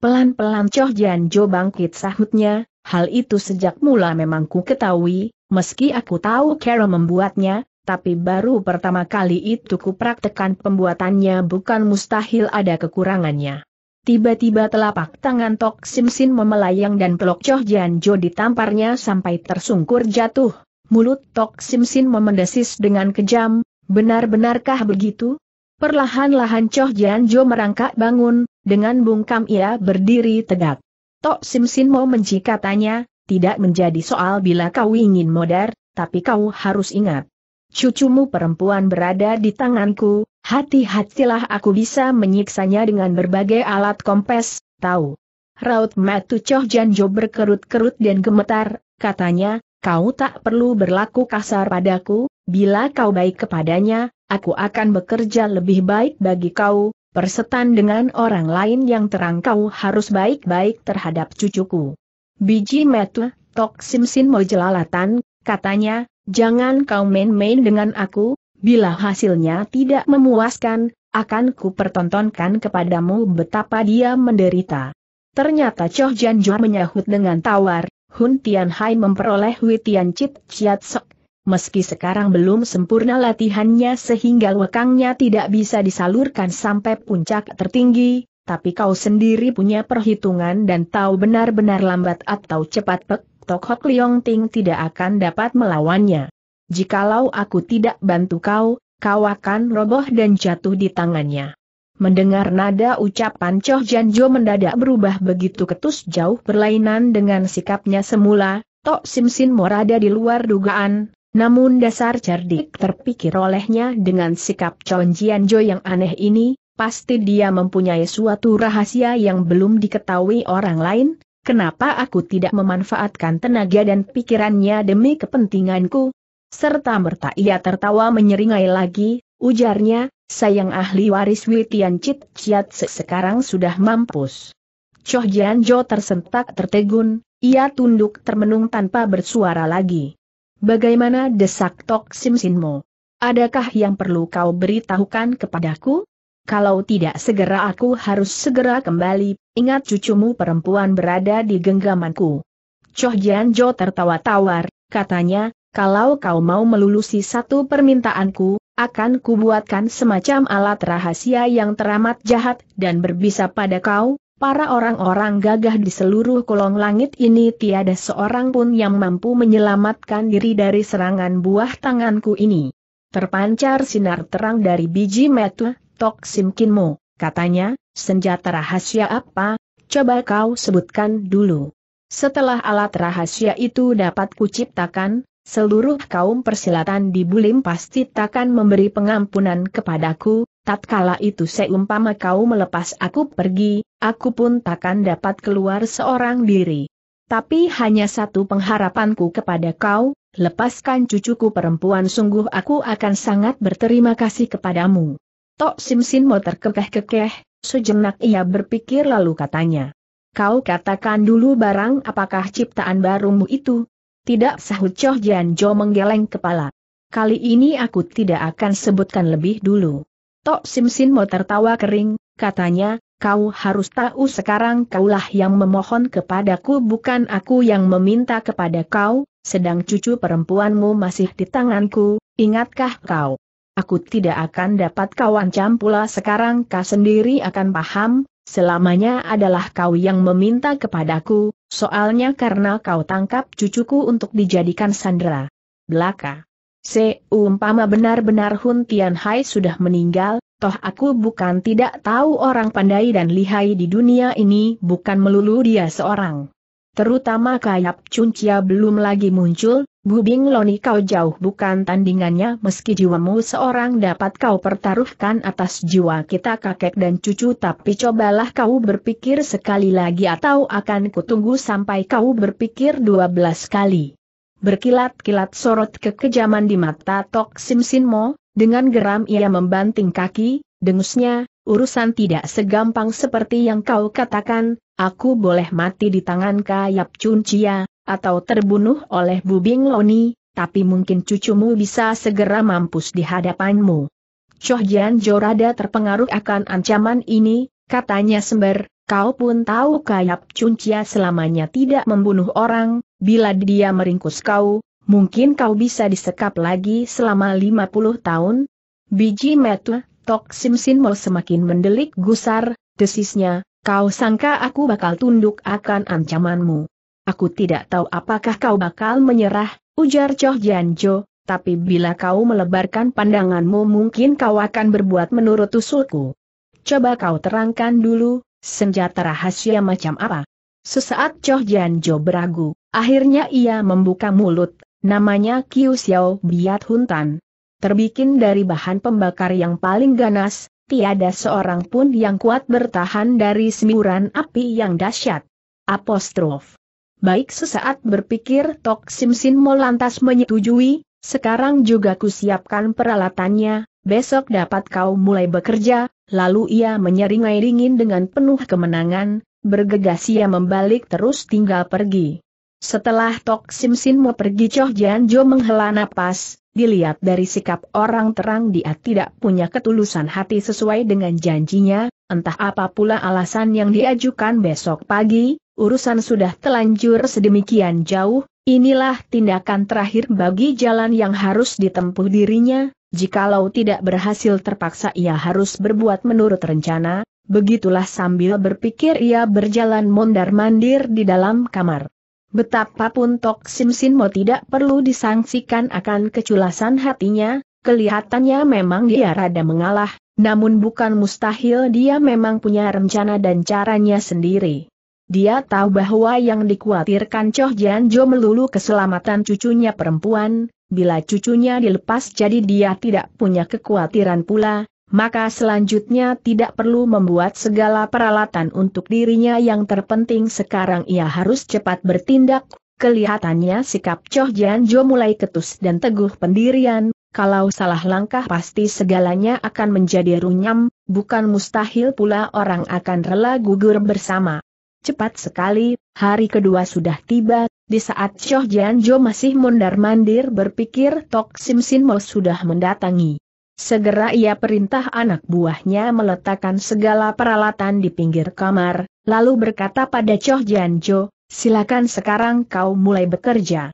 Pelan-pelan Choh Jian Jo bangkit sahutnya, Hal itu sejak mula memang ku ketahui, meski aku tahu Carol membuatnya, tapi baru pertama kali itu ku praktekan pembuatannya bukan mustahil ada kekurangannya. Tiba-tiba telapak tangan Tok Simsin memelayang dan pelok Choh Jan ditamparnya sampai tersungkur jatuh. Mulut Tok Simsin memendesis dengan kejam, benar-benarkah begitu? Perlahan-lahan Choh Jan merangkak bangun, dengan bungkam ia berdiri tegak. Tok Sim mau menci katanya, tidak menjadi soal bila kau ingin modar, tapi kau harus ingat. Cucumu perempuan berada di tanganku, hati-hatilah aku bisa menyiksanya dengan berbagai alat kompes, tahu. Raut Matu Choh Janjo berkerut-kerut dan gemetar, katanya, kau tak perlu berlaku kasar padaku, bila kau baik kepadanya, aku akan bekerja lebih baik bagi kau, Persetan dengan orang lain yang terang kau harus baik-baik terhadap cucuku. Biji metu, Tok Simsin mau jelalatan, katanya, jangan kau main-main dengan aku, bila hasilnya tidak memuaskan, akan ku pertontonkan kepadamu betapa dia menderita. Ternyata Choh Janjor menyahut dengan tawar, Hun Tian Hai memperoleh Hui Tian Chit Chiat Sok Meski sekarang belum sempurna latihannya sehingga lekangnya tidak bisa disalurkan sampai puncak tertinggi, tapi kau sendiri punya perhitungan dan tahu benar-benar lambat atau cepat Pek Tok Hok Liong Ting tidak akan dapat melawannya. Jikalau aku tidak bantu kau, kau akan roboh dan jatuh di tangannya. Mendengar nada ucapan Choh Janjo mendadak berubah begitu ketus jauh berlainan dengan sikapnya semula, Tok Simsin Morada di luar dugaan, namun dasar cerdik terpikir olehnya dengan sikap Chon Jianjo yang aneh ini, pasti dia mempunyai suatu rahasia yang belum diketahui orang lain, kenapa aku tidak memanfaatkan tenaga dan pikirannya demi kepentinganku? Serta merta ia tertawa menyeringai lagi, ujarnya, sayang ahli waris Witian Chit Chiat sekarang sudah mampus. Choh Jianjo tersentak tertegun, ia tunduk termenung tanpa bersuara lagi. Bagaimana desak Tok Sim Sinmo? Adakah yang perlu kau beritahukan kepadaku? Kalau tidak segera aku harus segera kembali, ingat cucumu perempuan berada di genggamanku. Choh Jian Jo tertawa tawar, katanya, kalau kau mau melulusi satu permintaanku, akan kubuatkan semacam alat rahasia yang teramat jahat dan berbisa pada kau, Para orang-orang gagah di seluruh kolong langit ini tiada seorang pun yang mampu menyelamatkan diri dari serangan buah tanganku ini. Terpancar sinar terang dari biji metu, Tok Simkinmu, katanya, senjata rahasia apa, coba kau sebutkan dulu. Setelah alat rahasia itu dapat kuciptakan, seluruh kaum persilatan di Bulim pasti takkan memberi pengampunan kepadaku, tatkala itu seumpama kau melepas aku pergi, aku pun takkan dapat keluar seorang diri. Tapi hanya satu pengharapanku kepada kau, lepaskan cucuku perempuan sungguh aku akan sangat berterima kasih kepadamu. Tok Sim Sin mau terkekeh-kekeh, sejenak ia berpikir lalu katanya. Kau katakan dulu barang apakah ciptaan barumu itu? Tidak sahut Choh Jian Jo menggeleng kepala. Kali ini aku tidak akan sebutkan lebih dulu. Tok Sim mau tertawa kering, katanya, kau harus tahu sekarang kaulah yang memohon kepadaku bukan aku yang meminta kepada kau, sedang cucu perempuanmu masih di tanganku, ingatkah kau? Aku tidak akan dapat kau ancam pula sekarang kau sendiri akan paham, selamanya adalah kau yang meminta kepadaku, soalnya karena kau tangkap cucuku untuk dijadikan sandera. Belaka. Seumpama benar-benar Hun Tian Hai sudah meninggal, toh aku bukan tidak tahu orang pandai dan lihai di dunia ini bukan melulu dia seorang. Terutama kayap cuncia belum lagi muncul, Bubing Loni kau jauh bukan tandingannya meski jiwamu seorang dapat kau pertaruhkan atas jiwa kita kakek dan cucu tapi cobalah kau berpikir sekali lagi atau akan kutunggu sampai kau berpikir dua belas kali. Berkilat-kilat sorot kekejaman di mata Tok Sim Sin Mo, dengan geram ia membanting kaki, dengusnya, urusan tidak segampang seperti yang kau katakan, aku boleh mati di tangan Kayap Chun Chia, atau terbunuh oleh Bubing Loni, tapi mungkin cucumu bisa segera mampus di hadapanmu. Choh Jian Jo rada terpengaruh akan ancaman ini, katanya sember, kau pun tahu Kayap Chun Chia selamanya tidak membunuh orang, bila dia meringkus kau, mungkin kau bisa disekap lagi selama 50 tahun? Biji metu, Tok Sim Sin mau semakin mendelik gusar, desisnya, kau sangka aku bakal tunduk akan ancamanmu. Aku tidak tahu apakah kau bakal menyerah, ujar Choh Janjo, tapi bila kau melebarkan pandanganmu mungkin kau akan berbuat menurut usulku. Coba kau terangkan dulu, senjata rahasia macam apa? Sesaat Choh Janjo beragu. Akhirnya ia membuka mulut, namanya Kiu Xiao Biat Huntan. Terbikin dari bahan pembakar yang paling ganas, tiada seorang pun yang kuat bertahan dari semburan api yang dahsyat. Apostrof. Baik sesaat berpikir Tok Sim Sin Mo lantas menyetujui, sekarang juga kusiapkan peralatannya, besok dapat kau mulai bekerja, lalu ia menyeringai dingin dengan penuh kemenangan, bergegas ia membalik terus tinggal pergi. Setelah Tok Sim mau pergi Choh Jian Jo menghela napas, dilihat dari sikap orang terang dia tidak punya ketulusan hati sesuai dengan janjinya, entah apa pula alasan yang diajukan besok pagi, urusan sudah telanjur sedemikian jauh, inilah tindakan terakhir bagi jalan yang harus ditempuh dirinya, jikalau tidak berhasil terpaksa ia harus berbuat menurut rencana, begitulah sambil berpikir ia berjalan mondar-mandir di dalam kamar. Betapapun Tok Sim Sinmo tidak perlu disangsikan akan keculasan hatinya, kelihatannya memang dia rada mengalah, namun bukan mustahil dia memang punya rencana dan caranya sendiri. Dia tahu bahwa yang dikhawatirkan Choh Jian Jo melulu keselamatan cucunya perempuan, bila cucunya dilepas jadi dia tidak punya kekhawatiran pula, maka selanjutnya tidak perlu membuat segala peralatan untuk dirinya yang terpenting sekarang ia harus cepat bertindak. Kelihatannya sikap Choh Jian Jo mulai ketus dan teguh pendirian, kalau salah langkah pasti segalanya akan menjadi runyam, bukan mustahil pula orang akan rela gugur bersama. Cepat sekali, hari kedua sudah tiba, di saat Choh Jian Jo masih mondar-mandir berpikir Tok Sim Sin Mo sudah mendatangi. Segera ia perintah anak buahnya meletakkan segala peralatan di pinggir kamar, lalu berkata pada Choh Janjo, silakan sekarang kau mulai bekerja.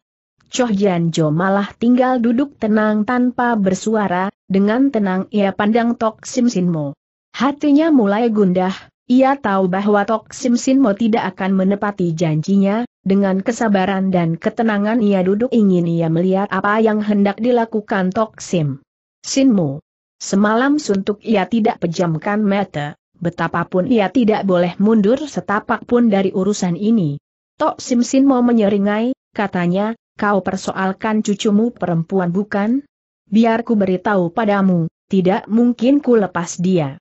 Choh Janjo malah tinggal duduk tenang tanpa bersuara, dengan tenang ia pandang Tok Sim Mo. Hatinya mulai gundah, ia tahu bahwa Tok Sim Mo tidak akan menepati janjinya, dengan kesabaran dan ketenangan ia duduk ingin ia melihat apa yang hendak dilakukan Tok Sim. Sinmu. Semalam suntuk ia tidak pejamkan mata, betapapun ia tidak boleh mundur setapak pun dari urusan ini. Tok Sim Sinmo menyeringai, katanya, kau persoalkan cucumu perempuan bukan? Biar ku beritahu padamu, tidak mungkin ku lepas dia.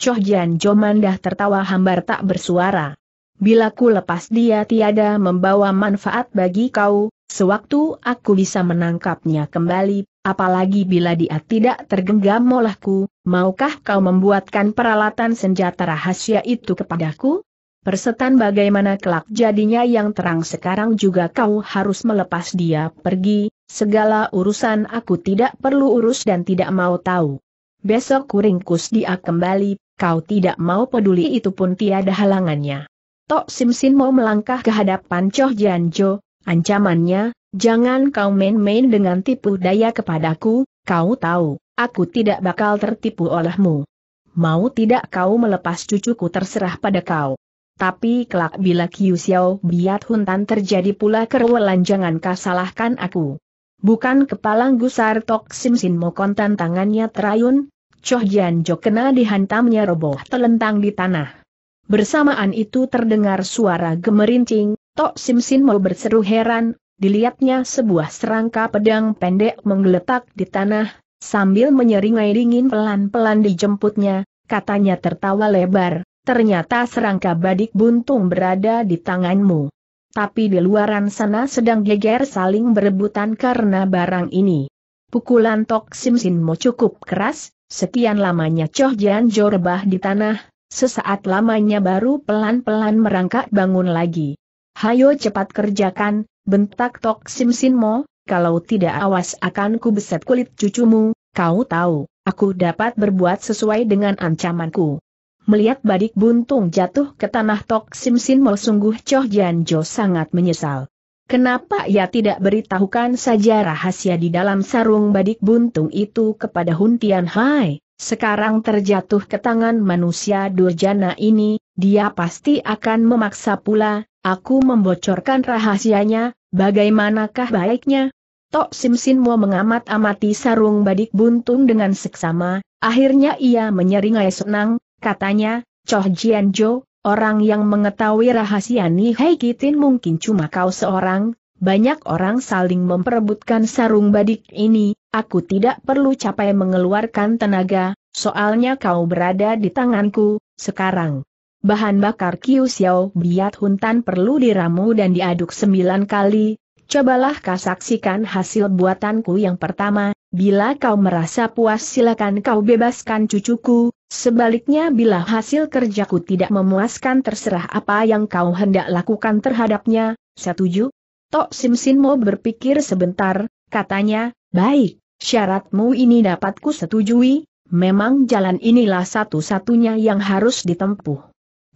Choh Jian Jo mandah tertawa hambar tak bersuara. Bila ku lepas dia tiada membawa manfaat bagi kau, Sewaktu aku bisa menangkapnya kembali, apalagi bila dia tidak tergenggam molahku, maukah kau membuatkan peralatan senjata rahasia itu kepadaku? Persetan bagaimana kelak jadinya yang terang sekarang juga kau harus melepas dia pergi, segala urusan aku tidak perlu urus dan tidak mau tahu. Besok kuringkus dia kembali, kau tidak mau peduli itu pun tiada halangannya. Tok Simsin mau melangkah ke hadapan Choh Janjo, Ancamannya, jangan kau main-main dengan tipu daya kepadaku, kau tahu, aku tidak bakal tertipu olehmu. Mau tidak kau melepas cucuku terserah pada kau. Tapi kelak bila Kiu Xiao Biat Huntan terjadi pula keruwelan jangan kau salahkan aku. Bukan kepalang gusar Tok Sim Sin Mokontan tangannya terayun, Choh Jian Jo kena dihantamnya roboh telentang di tanah. Bersamaan itu terdengar suara gemerincing, Tok Sim mau berseru heran, dilihatnya sebuah serangka pedang pendek menggeletak di tanah, sambil menyeringai dingin pelan-pelan dijemputnya, katanya tertawa lebar, ternyata serangka badik buntung berada di tanganmu. Tapi di luaran sana sedang geger saling berebutan karena barang ini. Pukulan Tok Sim Sin cukup keras, sekian lamanya Choh Jian Jorbah di tanah, sesaat lamanya baru pelan-pelan merangkak bangun lagi. Hayo cepat kerjakan, bentak Tok Sim Mo, kalau tidak awas akan ku beset kulit cucumu, kau tahu, aku dapat berbuat sesuai dengan ancamanku. Melihat badik buntung jatuh ke tanah Tok Sim Mo sungguh Choh Jian Jo sangat menyesal. Kenapa ia tidak beritahukan saja rahasia di dalam sarung badik buntung itu kepada Hun Tian Hai? sekarang terjatuh ke tangan manusia durjana ini, dia pasti akan memaksa pula, aku membocorkan rahasianya, bagaimanakah baiknya? Tok Sim Sin mengamat-amati sarung badik buntung dengan seksama, akhirnya ia menyeringai senang, katanya, Choh Jian orang yang mengetahui rahasia Nihai Kitin mungkin cuma kau seorang, banyak orang saling memperebutkan sarung badik ini, aku tidak perlu capai mengeluarkan tenaga, soalnya kau berada di tanganku, sekarang. Bahan bakar Kiu Xiao Biat Huntan perlu diramu dan diaduk sembilan kali, cobalah kau saksikan hasil buatanku yang pertama, bila kau merasa puas silakan kau bebaskan cucuku, sebaliknya bila hasil kerjaku tidak memuaskan terserah apa yang kau hendak lakukan terhadapnya, setuju? Tok Simsinmo berpikir sebentar, katanya, baik, syaratmu ini dapat setujui. memang jalan inilah satu-satunya yang harus ditempuh.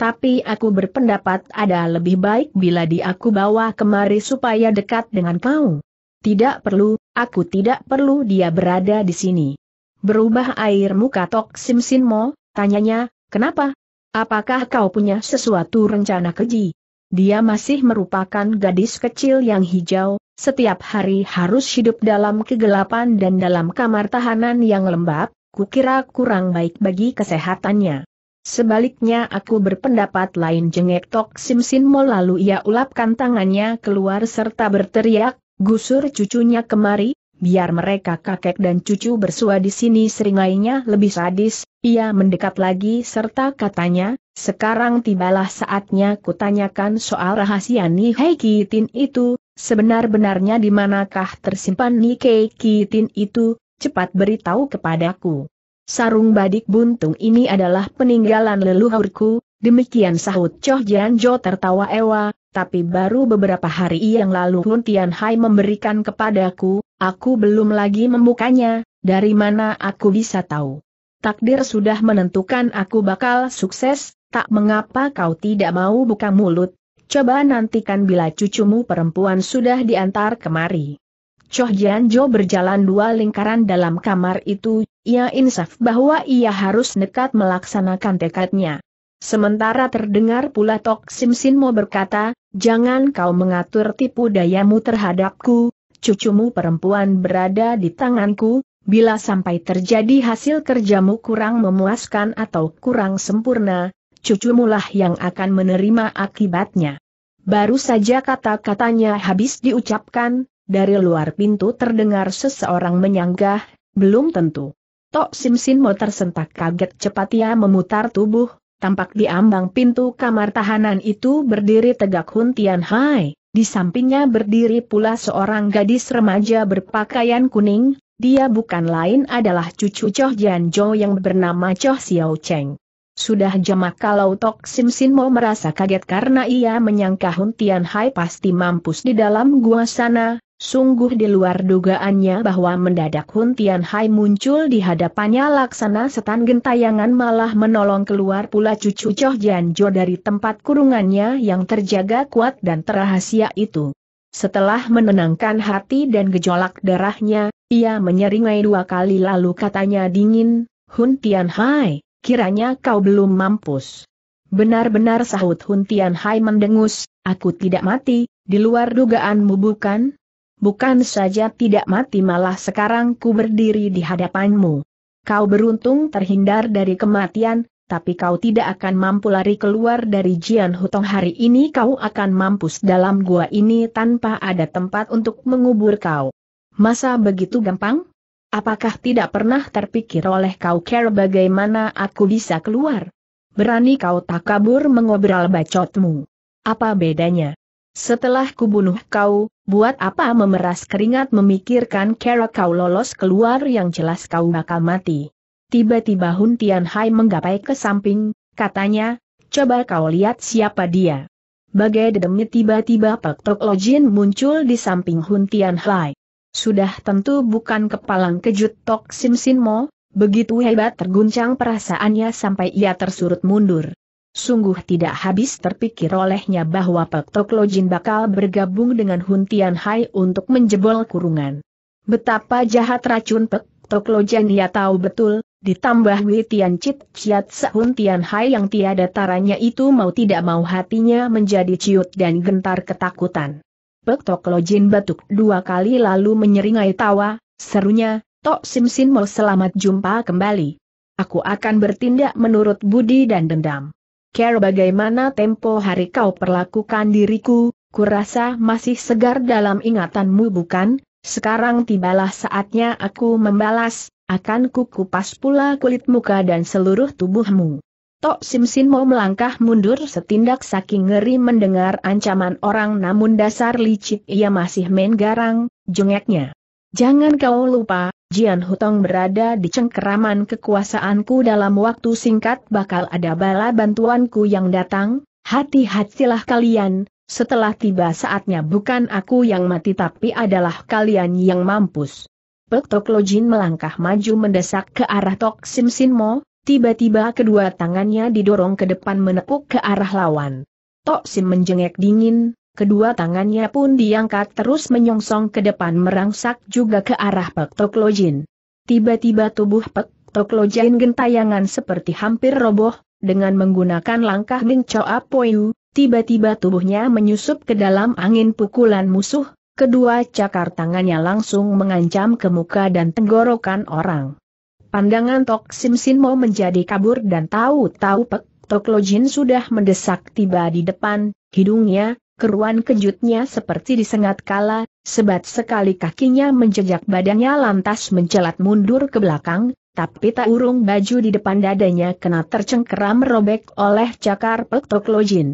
Tapi aku berpendapat ada lebih baik bila di aku bawa kemari supaya dekat dengan kau. Tidak perlu, aku tidak perlu dia berada di sini. Berubah air muka Tok Simsinmo, tanyanya, kenapa? Apakah kau punya sesuatu rencana keji? dia masih merupakan gadis kecil yang hijau, setiap hari harus hidup dalam kegelapan dan dalam kamar tahanan yang lembab, kukira kurang baik bagi kesehatannya. Sebaliknya aku berpendapat lain jengek Tok Sim Sin Mo lalu ia ulapkan tangannya keluar serta berteriak, gusur cucunya kemari, biar mereka kakek dan cucu bersua di sini seringainya lebih sadis, ia mendekat lagi serta katanya, sekarang tibalah saatnya kutanyakan soal rahasia hei Kitin itu, sebenar-benarnya di manakah tersimpan Nihei Kitin itu, cepat beritahu kepadaku. Sarung badik buntung ini adalah peninggalan leluhurku, demikian sahut Choh Jian tertawa ewa, tapi baru beberapa hari yang lalu Hun Tian Hai memberikan kepadaku, Aku belum lagi membukanya, dari mana aku bisa tahu? Takdir sudah menentukan aku bakal sukses, tak mengapa kau tidak mau buka mulut. Coba nantikan bila cucumu perempuan sudah diantar kemari. Choh Jianjo berjalan dua lingkaran dalam kamar itu, ia insaf bahwa ia harus nekat melaksanakan tekadnya. Sementara terdengar pula Tok Simsinmo berkata, jangan kau mengatur tipu dayamu terhadapku, cucumu perempuan berada di tanganku, bila sampai terjadi hasil kerjamu kurang memuaskan atau kurang sempurna, cucumulah yang akan menerima akibatnya. Baru saja kata-katanya habis diucapkan, dari luar pintu terdengar seseorang menyanggah, belum tentu. Tok Sim Sin Mo tersentak kaget cepat ia memutar tubuh, tampak di ambang pintu kamar tahanan itu berdiri tegak Hun Tian Hai. Di sampingnya berdiri pula seorang gadis remaja berpakaian kuning, dia bukan lain adalah cucu Choh Jian Zhou yang bernama Choh Xiao Cheng. Sudah jamak kalau Tok Sim Sin mau merasa kaget karena ia menyangka Hun Tian Hai pasti mampus di dalam gua sana, Sungguh di luar dugaannya bahwa mendadak Hun Tian Hai muncul di hadapannya laksana setan gentayangan malah menolong keluar pula cucu Choh Jian dari tempat kurungannya yang terjaga kuat dan terahasia itu. Setelah menenangkan hati dan gejolak darahnya, ia menyeringai dua kali lalu katanya dingin, Hun Tian Hai, kiranya kau belum mampus. Benar-benar sahut Hun Tian Hai mendengus, aku tidak mati, di luar dugaanmu bukan? Bukan saja tidak mati malah sekarang ku berdiri di hadapanmu. Kau beruntung terhindar dari kematian, tapi kau tidak akan mampu lari keluar dari Jian Hutong hari ini kau akan mampus dalam gua ini tanpa ada tempat untuk mengubur kau. Masa begitu gampang? Apakah tidak pernah terpikir oleh kau care bagaimana aku bisa keluar? Berani kau tak kabur mengobrol bacotmu. Apa bedanya? Setelah kubunuh kau, Buat apa memeras keringat memikirkan kera kau lolos keluar yang jelas kau bakal mati. Tiba-tiba Hun Tian Hai menggapai ke samping, katanya, coba kau lihat siapa dia. Bagai dedemnya tiba-tiba Pak Tok Lojin muncul di samping Hun Tian Hai. Sudah tentu bukan kepalang kejut Tok Sim Sin Mo, begitu hebat terguncang perasaannya sampai ia tersurut mundur. Sungguh tidak habis terpikir olehnya bahwa Pak Toklojin bakal bergabung dengan Hun Tian Hai untuk menjebol kurungan. Betapa jahat racun Pak Toklojin ia tahu betul, ditambah Wei Tian Chit Chiat Hun Tian Hai yang tiada taranya itu mau tidak mau hatinya menjadi ciut dan gentar ketakutan. Pak Toklojin batuk dua kali lalu menyeringai tawa, serunya, Tok Sim Sin mau selamat jumpa kembali. Aku akan bertindak menurut budi dan dendam care bagaimana tempo hari kau perlakukan diriku, kurasa masih segar dalam ingatanmu bukan? Sekarang tibalah saatnya aku membalas, akan kukupas pula kulit muka dan seluruh tubuhmu. Tok Simsin mau melangkah mundur setindak saking ngeri mendengar ancaman orang namun dasar licik ia masih main garang, jengeknya. Jangan kau lupa, Jian Hutong berada di cengkeraman kekuasaanku dalam waktu singkat bakal ada bala bantuanku yang datang, hati-hatilah kalian, setelah tiba saatnya bukan aku yang mati tapi adalah kalian yang mampus. Pek Tok Lojin melangkah maju mendesak ke arah Tok Sim Sin Mo, tiba-tiba kedua tangannya didorong ke depan menepuk ke arah lawan. Tok Sim menjengek dingin, kedua tangannya pun diangkat terus menyongsong ke depan merangsak juga ke arah Pek Toklojin. Tiba-tiba tubuh Pek Toklojin gentayangan seperti hampir roboh, dengan menggunakan langkah Mincoa Poyu, tiba-tiba tubuhnya menyusup ke dalam angin pukulan musuh, kedua cakar tangannya langsung mengancam ke muka dan tenggorokan orang. Pandangan Tok Sim Sin mau menjadi kabur dan tahu-tahu Pek Toklojin sudah mendesak tiba di depan, hidungnya, keruan kejutnya seperti disengat kala, sebat sekali kakinya menjejak badannya lantas mencelat mundur ke belakang, tapi tak urung baju di depan dadanya kena tercengkeram robek oleh cakar petoklojin. Lojin.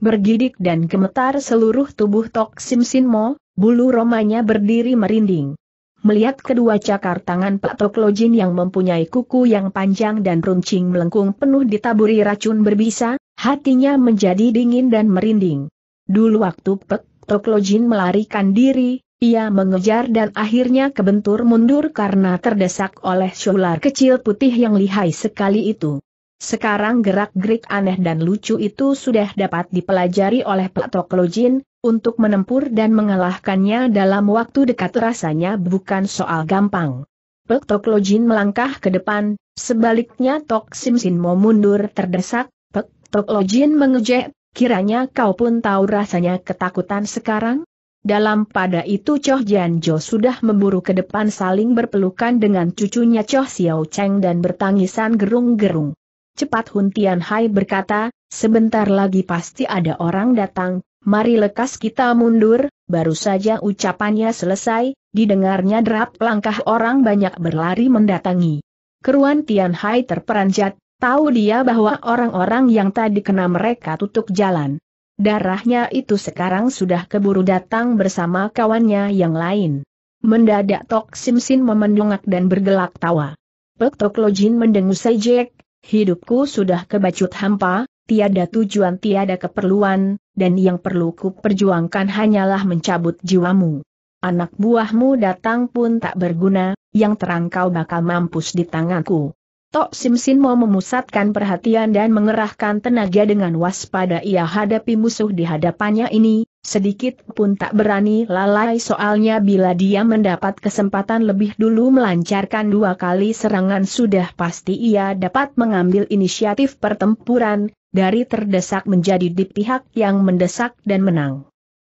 Bergidik dan gemetar seluruh tubuh Tok Sim Mo, bulu romanya berdiri merinding. Melihat kedua cakar tangan Pak Tok yang mempunyai kuku yang panjang dan runcing melengkung penuh ditaburi racun berbisa, hatinya menjadi dingin dan merinding. Dulu waktu Pek Toklojin melarikan diri, ia mengejar dan akhirnya kebentur mundur karena terdesak oleh syular kecil putih yang lihai sekali itu. Sekarang gerak-gerik aneh dan lucu itu sudah dapat dipelajari oleh Peptoklojin Toklojin, untuk menempur dan mengalahkannya dalam waktu dekat rasanya bukan soal gampang. Peptoklojin Toklojin melangkah ke depan, sebaliknya Tok Simsin mau mundur terdesak, Peptoklojin Toklojin mengejek, Kiranya kau pun tahu rasanya ketakutan sekarang? Dalam pada itu Choh Jian Jo sudah memburu ke depan saling berpelukan dengan cucunya Choh Xiao Cheng dan bertangisan gerung-gerung. Cepat Hun Tian Hai berkata, sebentar lagi pasti ada orang datang, mari lekas kita mundur, baru saja ucapannya selesai, didengarnya derap langkah orang banyak berlari mendatangi. Keruan Tian Hai terperanjat, Tahu dia bahwa orang-orang yang tadi kena mereka tutup jalan. Darahnya itu sekarang sudah keburu datang bersama kawannya yang lain. Mendadak Tok Simsin Sin dan bergelak tawa. Pek Tok Lojin mendengus sejek, hidupku sudah kebacut hampa, tiada tujuan tiada keperluan, dan yang perlu ku perjuangkan hanyalah mencabut jiwamu. Anak buahmu datang pun tak berguna, yang terang kau bakal mampus di tanganku. Tok Simsin mau memusatkan perhatian dan mengerahkan tenaga dengan waspada ia hadapi musuh di hadapannya ini, sedikit pun tak berani lalai soalnya bila dia mendapat kesempatan lebih dulu melancarkan dua kali serangan sudah pasti ia dapat mengambil inisiatif pertempuran, dari terdesak menjadi di pihak yang mendesak dan menang.